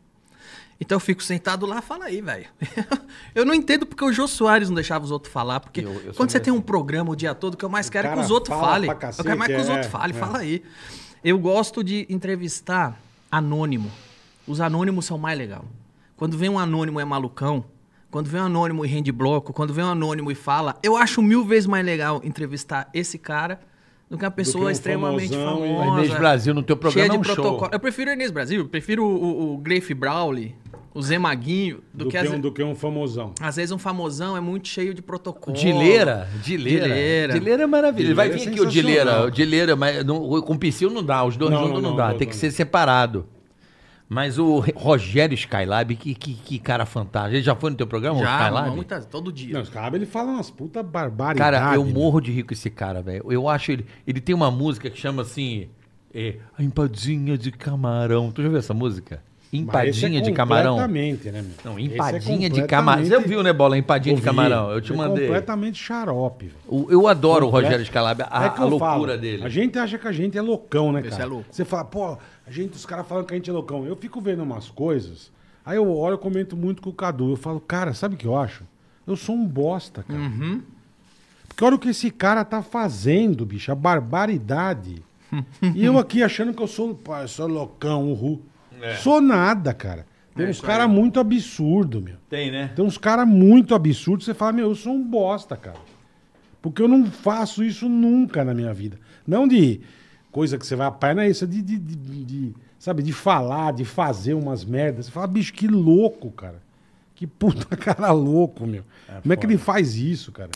Então eu fico sentado lá, fala aí, velho. eu não entendo porque o Jô Soares não deixava os outros falar, porque eu, eu quando você tem um programa o dia todo, que eu mais quero é que os outros falem. É eu quero mais que os é, outros falem, é. fala aí. Eu gosto de entrevistar anônimo. Os anônimos são mais legal. Quando vem um anônimo é malucão, quando vem um anônimo e rende bloco, quando vem um anônimo e fala, eu acho mil vezes mais legal entrevistar esse cara do que uma pessoa que um extremamente famosa. O Inês Brasil no teu programa cheia é um de protocolo. Show. Eu prefiro o Inês Brasil, prefiro o, o, o Brawley, o Zé Maguinho, do, do que, que um, do que um famosão. Às vezes um famosão é muito cheio de protocolo. Dileira? Dileira. Dileira, Dileira é maravilhoso. Vai é vir é aqui o Dileira, o Dileira, mas não, com o Piscil não dá, os dois juntos não, não, não, dá, tem que ser separado. Mas o Rogério Skylab, que, que, que cara fantástico. Ele já foi no teu programa, já, Skylab? Não, muitas, todo dia. Não, o Skylab ele fala umas puta barbaridades. Cara, eu né? morro de rico esse cara, velho. Eu acho ele. Ele tem uma música que chama assim. É, a empadinha de camarão. Tu já viu essa música? empadinha é de camarão. Completamente, né, meu? Não, é empadinha é de camarão. Você viu, né, Bola? Empadinha ouvi, de camarão. Eu te é mandei. Completamente xarope. eu adoro Complet... o Rogério Scalabia, a, é a loucura falo. dele. A gente acha que a gente é loucão, né, é cara? é louco. Você fala, pô, a gente, os caras falam que a gente é loucão. Eu fico vendo umas coisas, aí eu olho, eu comento muito com o Cadu. Eu falo, cara, sabe o que eu acho? Eu sou um bosta, cara. Uhum. Porque olha o que esse cara tá fazendo, bicho, a barbaridade. e eu aqui achando que eu sou, pô, eu sou loucão, uhul. É. Sou nada, cara. Tem é, uns caras muito absurdo, meu. Tem, né? Tem uns caras muito absurdos. Você fala, meu, eu sou um bosta, cara. Porque eu não faço isso nunca na minha vida. Não de coisa que você vai apanhar, isso, é de, de, de, de, sabe, de falar, de fazer umas merdas. Você fala, bicho, que louco, cara. Que puta cara louco, meu. É Como foda. é que ele faz isso, cara?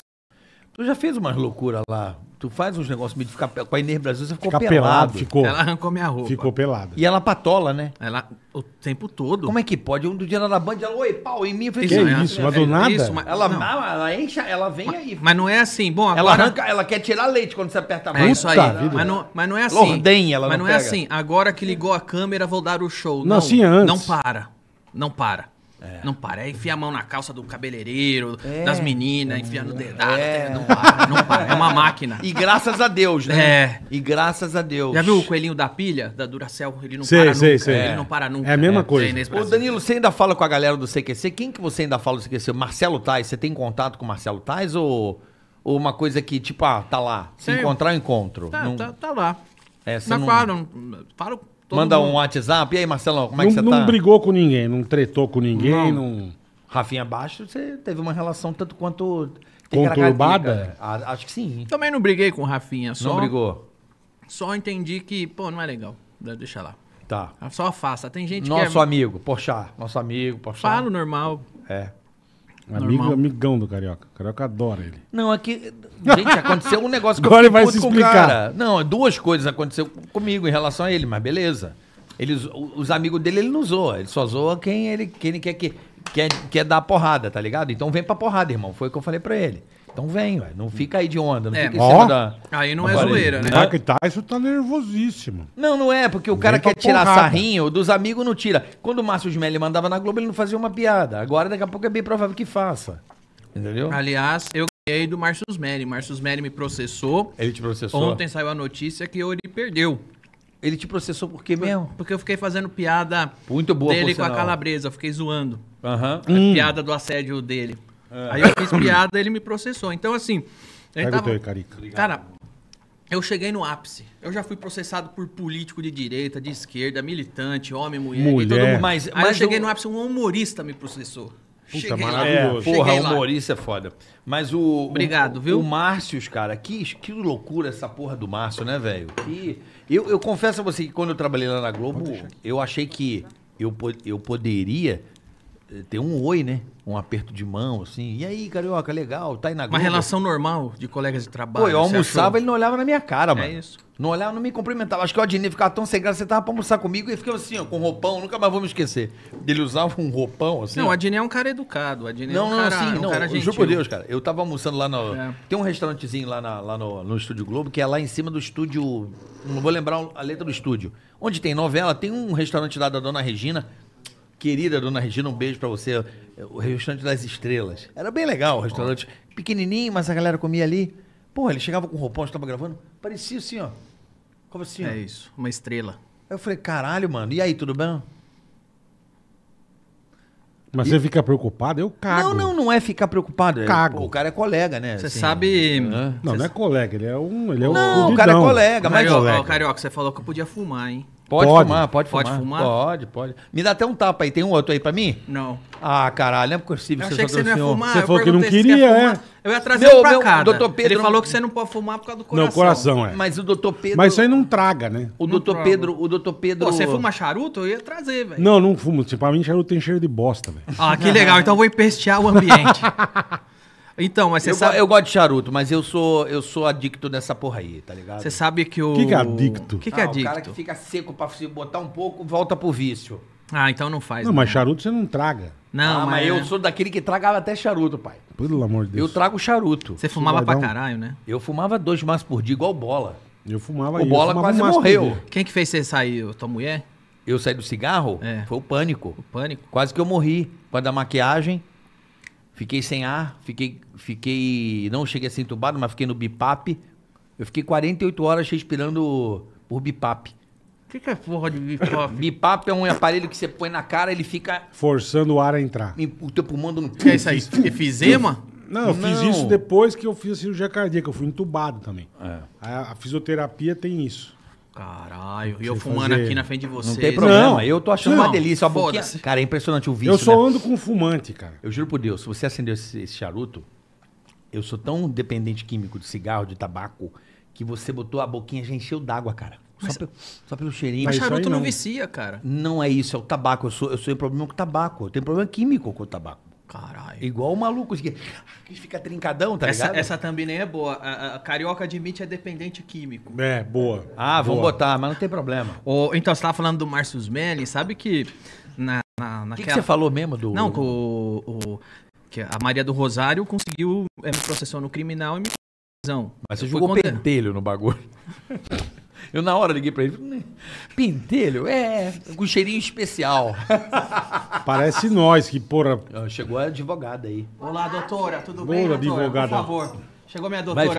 Tu já fez umas loucuras lá. Tu faz uns negócios meio de ficar com a Inês Brasil, você ficou Fica pelado. pelado. Ficou. Ela arrancou minha roupa. Ficou pelada. E ela patola, né? Ela o tempo todo. Como é que pode? Um do dia ela na banda, ela, oi, pau, em mim. Eu falei, Que é isso, mas do nada? Isso, mas- Ela, ela enche, ela vem aí. Mas não é assim. Bom, agora... ela arranca, ela quer tirar leite quando você aperta a é mão. É isso aí. vida. Mas não, mas não é assim. Lordem, ela mas não não é pega. assim. Agora que ligou a câmera, vou dar o show. Não, Não, assim antes. Não para. Não para. É. Não para. É enfiar a mão na calça do cabeleireiro, é. das meninas, enfia no dedado. É. Não para, não para. É uma máquina. E graças a Deus, né? É. E graças a Deus. Já viu o coelhinho da pilha, da Duracell? Ele não sei, para sei, nunca. Sei. Ele não para nunca. É a mesma né? coisa. Ô, Danilo, você ainda fala com a galera do CQC? Quem que você ainda fala do CQC? Marcelo Tais, você tem contato com o Marcelo Tais ou, ou uma coisa que, tipo, ah, tá lá. Se Sim. encontrar, eu encontro. Tá, não... tá, tá lá. É, Na não... Claro, falo Todo Manda mundo... um WhatsApp. E aí, Marcelão, como é não, que você não tá? Não brigou com ninguém, não tretou com ninguém, não. não... Rafinha Baixo, você teve uma relação tanto quanto... Conturbada? Acho que sim. Também não briguei com o Rafinha. Só... Não brigou? Só entendi que, pô, não é legal. Deixa lá. Tá. Só afasta. Tem gente nosso que. Nosso é... amigo, poxa Nosso amigo, poxa. Falo normal. É. Amigo, amigão do Carioca. O Carioca adora ele. Não, aqui. Gente, aconteceu um negócio que Agora eu ele vai se explicar. cara. Não, duas coisas aconteceu comigo em relação a ele, mas beleza. Ele, os amigos dele ele não zoa. Ele só zoa quem ele, quem ele quer que. Quer, quer dar porrada, tá ligado? Então vem pra porrada, irmão. Foi o que eu falei pra ele. Então vem, ué. não hum. fica aí de onda, não é, fica em ó, da, Aí não é zoeira, né? Mike tá Tyson tá, tá nervosíssimo. Não, não é, porque o cara quer tirar porrada. sarrinho, dos amigos não tira. Quando o Márcio Gemelli mandava na Globo, ele não fazia uma piada. Agora, daqui a pouco, é bem provável que faça. Entendeu? Aliás, eu ganhei do Márcio Smelly. Márcio Smelly me processou. Ele te processou? Ontem saiu a notícia que ele perdeu. Ele te processou por quê mesmo? Porque eu fiquei fazendo piada Muito boa, dele com a calabresa, eu fiquei zoando. Uhum. A é hum. piada do assédio dele. É. Aí eu fiz piada, ele me processou. Então, assim. Pega tava... o teu, Carica. Cara, eu cheguei no ápice. Eu já fui processado por político de direita, de esquerda, militante, homem, mulher. mulher. Todo mundo. Mas, mas eu cheguei eu... no ápice, um humorista me processou. Puta, cheguei maravilhoso. É, porra, cheguei humorista é foda. Mas o. Obrigado, o, viu? O Márcio, cara, que, que loucura essa porra do Márcio, né, velho? Eu, eu confesso a você que quando eu trabalhei lá na Globo, eu achei que eu, eu poderia tem um oi, né? Um aperto de mão, assim. E aí, carioca, legal, tá aí na Uma relação normal de colegas de trabalho. Pô, eu almoçava, achou? ele não olhava na minha cara, é mano. É isso. Não olhava, não me cumprimentava. Acho que o Adnei ficava tão sem graça, você tava pra almoçar comigo e ficava assim, ó, com roupão, nunca mais vou me esquecer. Ele usava um roupão, assim. Não, o Adnei é um cara educado. O Adnei é não, é um não, cara, assim, um não, cara gentil. Juro por Deus, cara. Eu tava almoçando lá no. É. Tem um restaurantezinho lá, na, lá no, no Estúdio Globo, que é lá em cima do estúdio. Não vou lembrar a letra do estúdio. Onde tem novela, tem um restaurante lá da Dona Regina querida dona Regina, um beijo para você. O restaurante das estrelas. Era bem legal o restaurante. Pequenininho, mas a galera comia ali. Porra, ele chegava com o roupão, estava gravando. Parecia assim, ó. Como assim? É ó? isso, uma estrela. Eu falei, caralho, mano. E aí, tudo bem? Mas e... você fica preocupado? Eu cago. Não, não, não é ficar preocupado. É, cago. Pô, o cara é colega, né? Você assim, sabe. Né? Não, Cê não é colega, ele é um. Ele é não, um o cara é colega, mas. Carioca, Carioca, você falou que eu podia fumar, hein? Pode, pode, fumar, pode fumar. Pode fumar? Pode, pode. Me dá até um tapa aí. Tem um outro aí pra mim? Não. Ah, caralho, não é possível. Eu achei que você não ia fumar. Você falou que não queria, é? Eu ia trazer meu, um pra meu, cá. Doutor Pedro... Ele falou que você não pode fumar por causa do coração. Não, coração, é. Mas o doutor Pedro... Mas isso aí não traga, né? O doutor Pedro... O doutor Pedro... Pô, você fuma charuto? Eu ia trazer, velho. Não, não fumo. Tipo, pra mim, charuto tem cheiro de bosta, velho. Ah, que legal. Então eu vou empestear o ambiente. Então, mas você eu, sabe. Eu gosto de charuto, mas eu sou, eu sou adicto nessa porra aí, tá ligado? Você sabe que o. O que, que é adicto? O que, que é adicto? Ah, o cara que fica seco pra se botar um pouco, volta pro vício. Ah, então não faz. Não, né? mas charuto você não traga. Não, ah, mas, mas eu é. sou daquele que tragava até charuto, pai. Pelo amor de Deus. Eu trago charuto. Você fumava pra um... caralho, né? Eu fumava dois maços por dia, igual bola. Eu fumava O bola fumava quase um morreu. Quem que fez você sair? Tua mulher? Eu saí do cigarro? É. Foi o pânico. O pânico. Quase que eu morri. quando a maquiagem. Fiquei sem ar, fiquei, fiquei, não cheguei a ser entubado, mas fiquei no BIPAP. Eu fiquei 48 horas respirando por BIPAP. O que, que é porra de BIPAP? BIPAP é um aparelho que você põe na cara, ele fica... Forçando o ar a entrar. O teu pulmão dando... Que é isso aí? Efizema? Não, eu fiz Não. isso depois que eu fiz a cirurgia cardíaca. Eu fui entubado também. É. A, a fisioterapia tem isso. Caralho, e eu fumando fazer. aqui na frente de você. Não tem problema, não. eu tô achando não, uma delícia. A boquinha, cara, é impressionante o vício. Eu só né? ando com fumante, cara. Eu juro por Deus, se você acendeu esse, esse charuto, eu sou tão dependente químico de cigarro, de tabaco, que você botou a boquinha já encheu d'água, cara. Mas, só, pelo, só, pelo cheirinho. Mas charuto não. não vicia, cara. Não é isso, é o tabaco. Eu sou, eu sou um problema com tabaco. Eu tenho problema químico com o tabaco. Caralho. Igual o maluco que fica trincadão, tá essa, ligado? Essa também é boa. A, a carioca admite é dependente químico. É, boa. Ah, vamos botar, mas não tem problema. então, você tava falando do Márcio Smelly. sabe que na, na, naquela... que, que você falou mesmo do... Não, o, o, que a Maria do Rosário conseguiu, é, me processou no criminal e me... Mas você jogou pentelho no bagulho. Eu na hora liguei para ele. Né, pentelho, é, com cheirinho especial. Parece nós que porra. Chegou a advogada aí. Olá, doutora, tudo Boa, bem? Doutora? advogada. Por favor. Chegou minha doutora.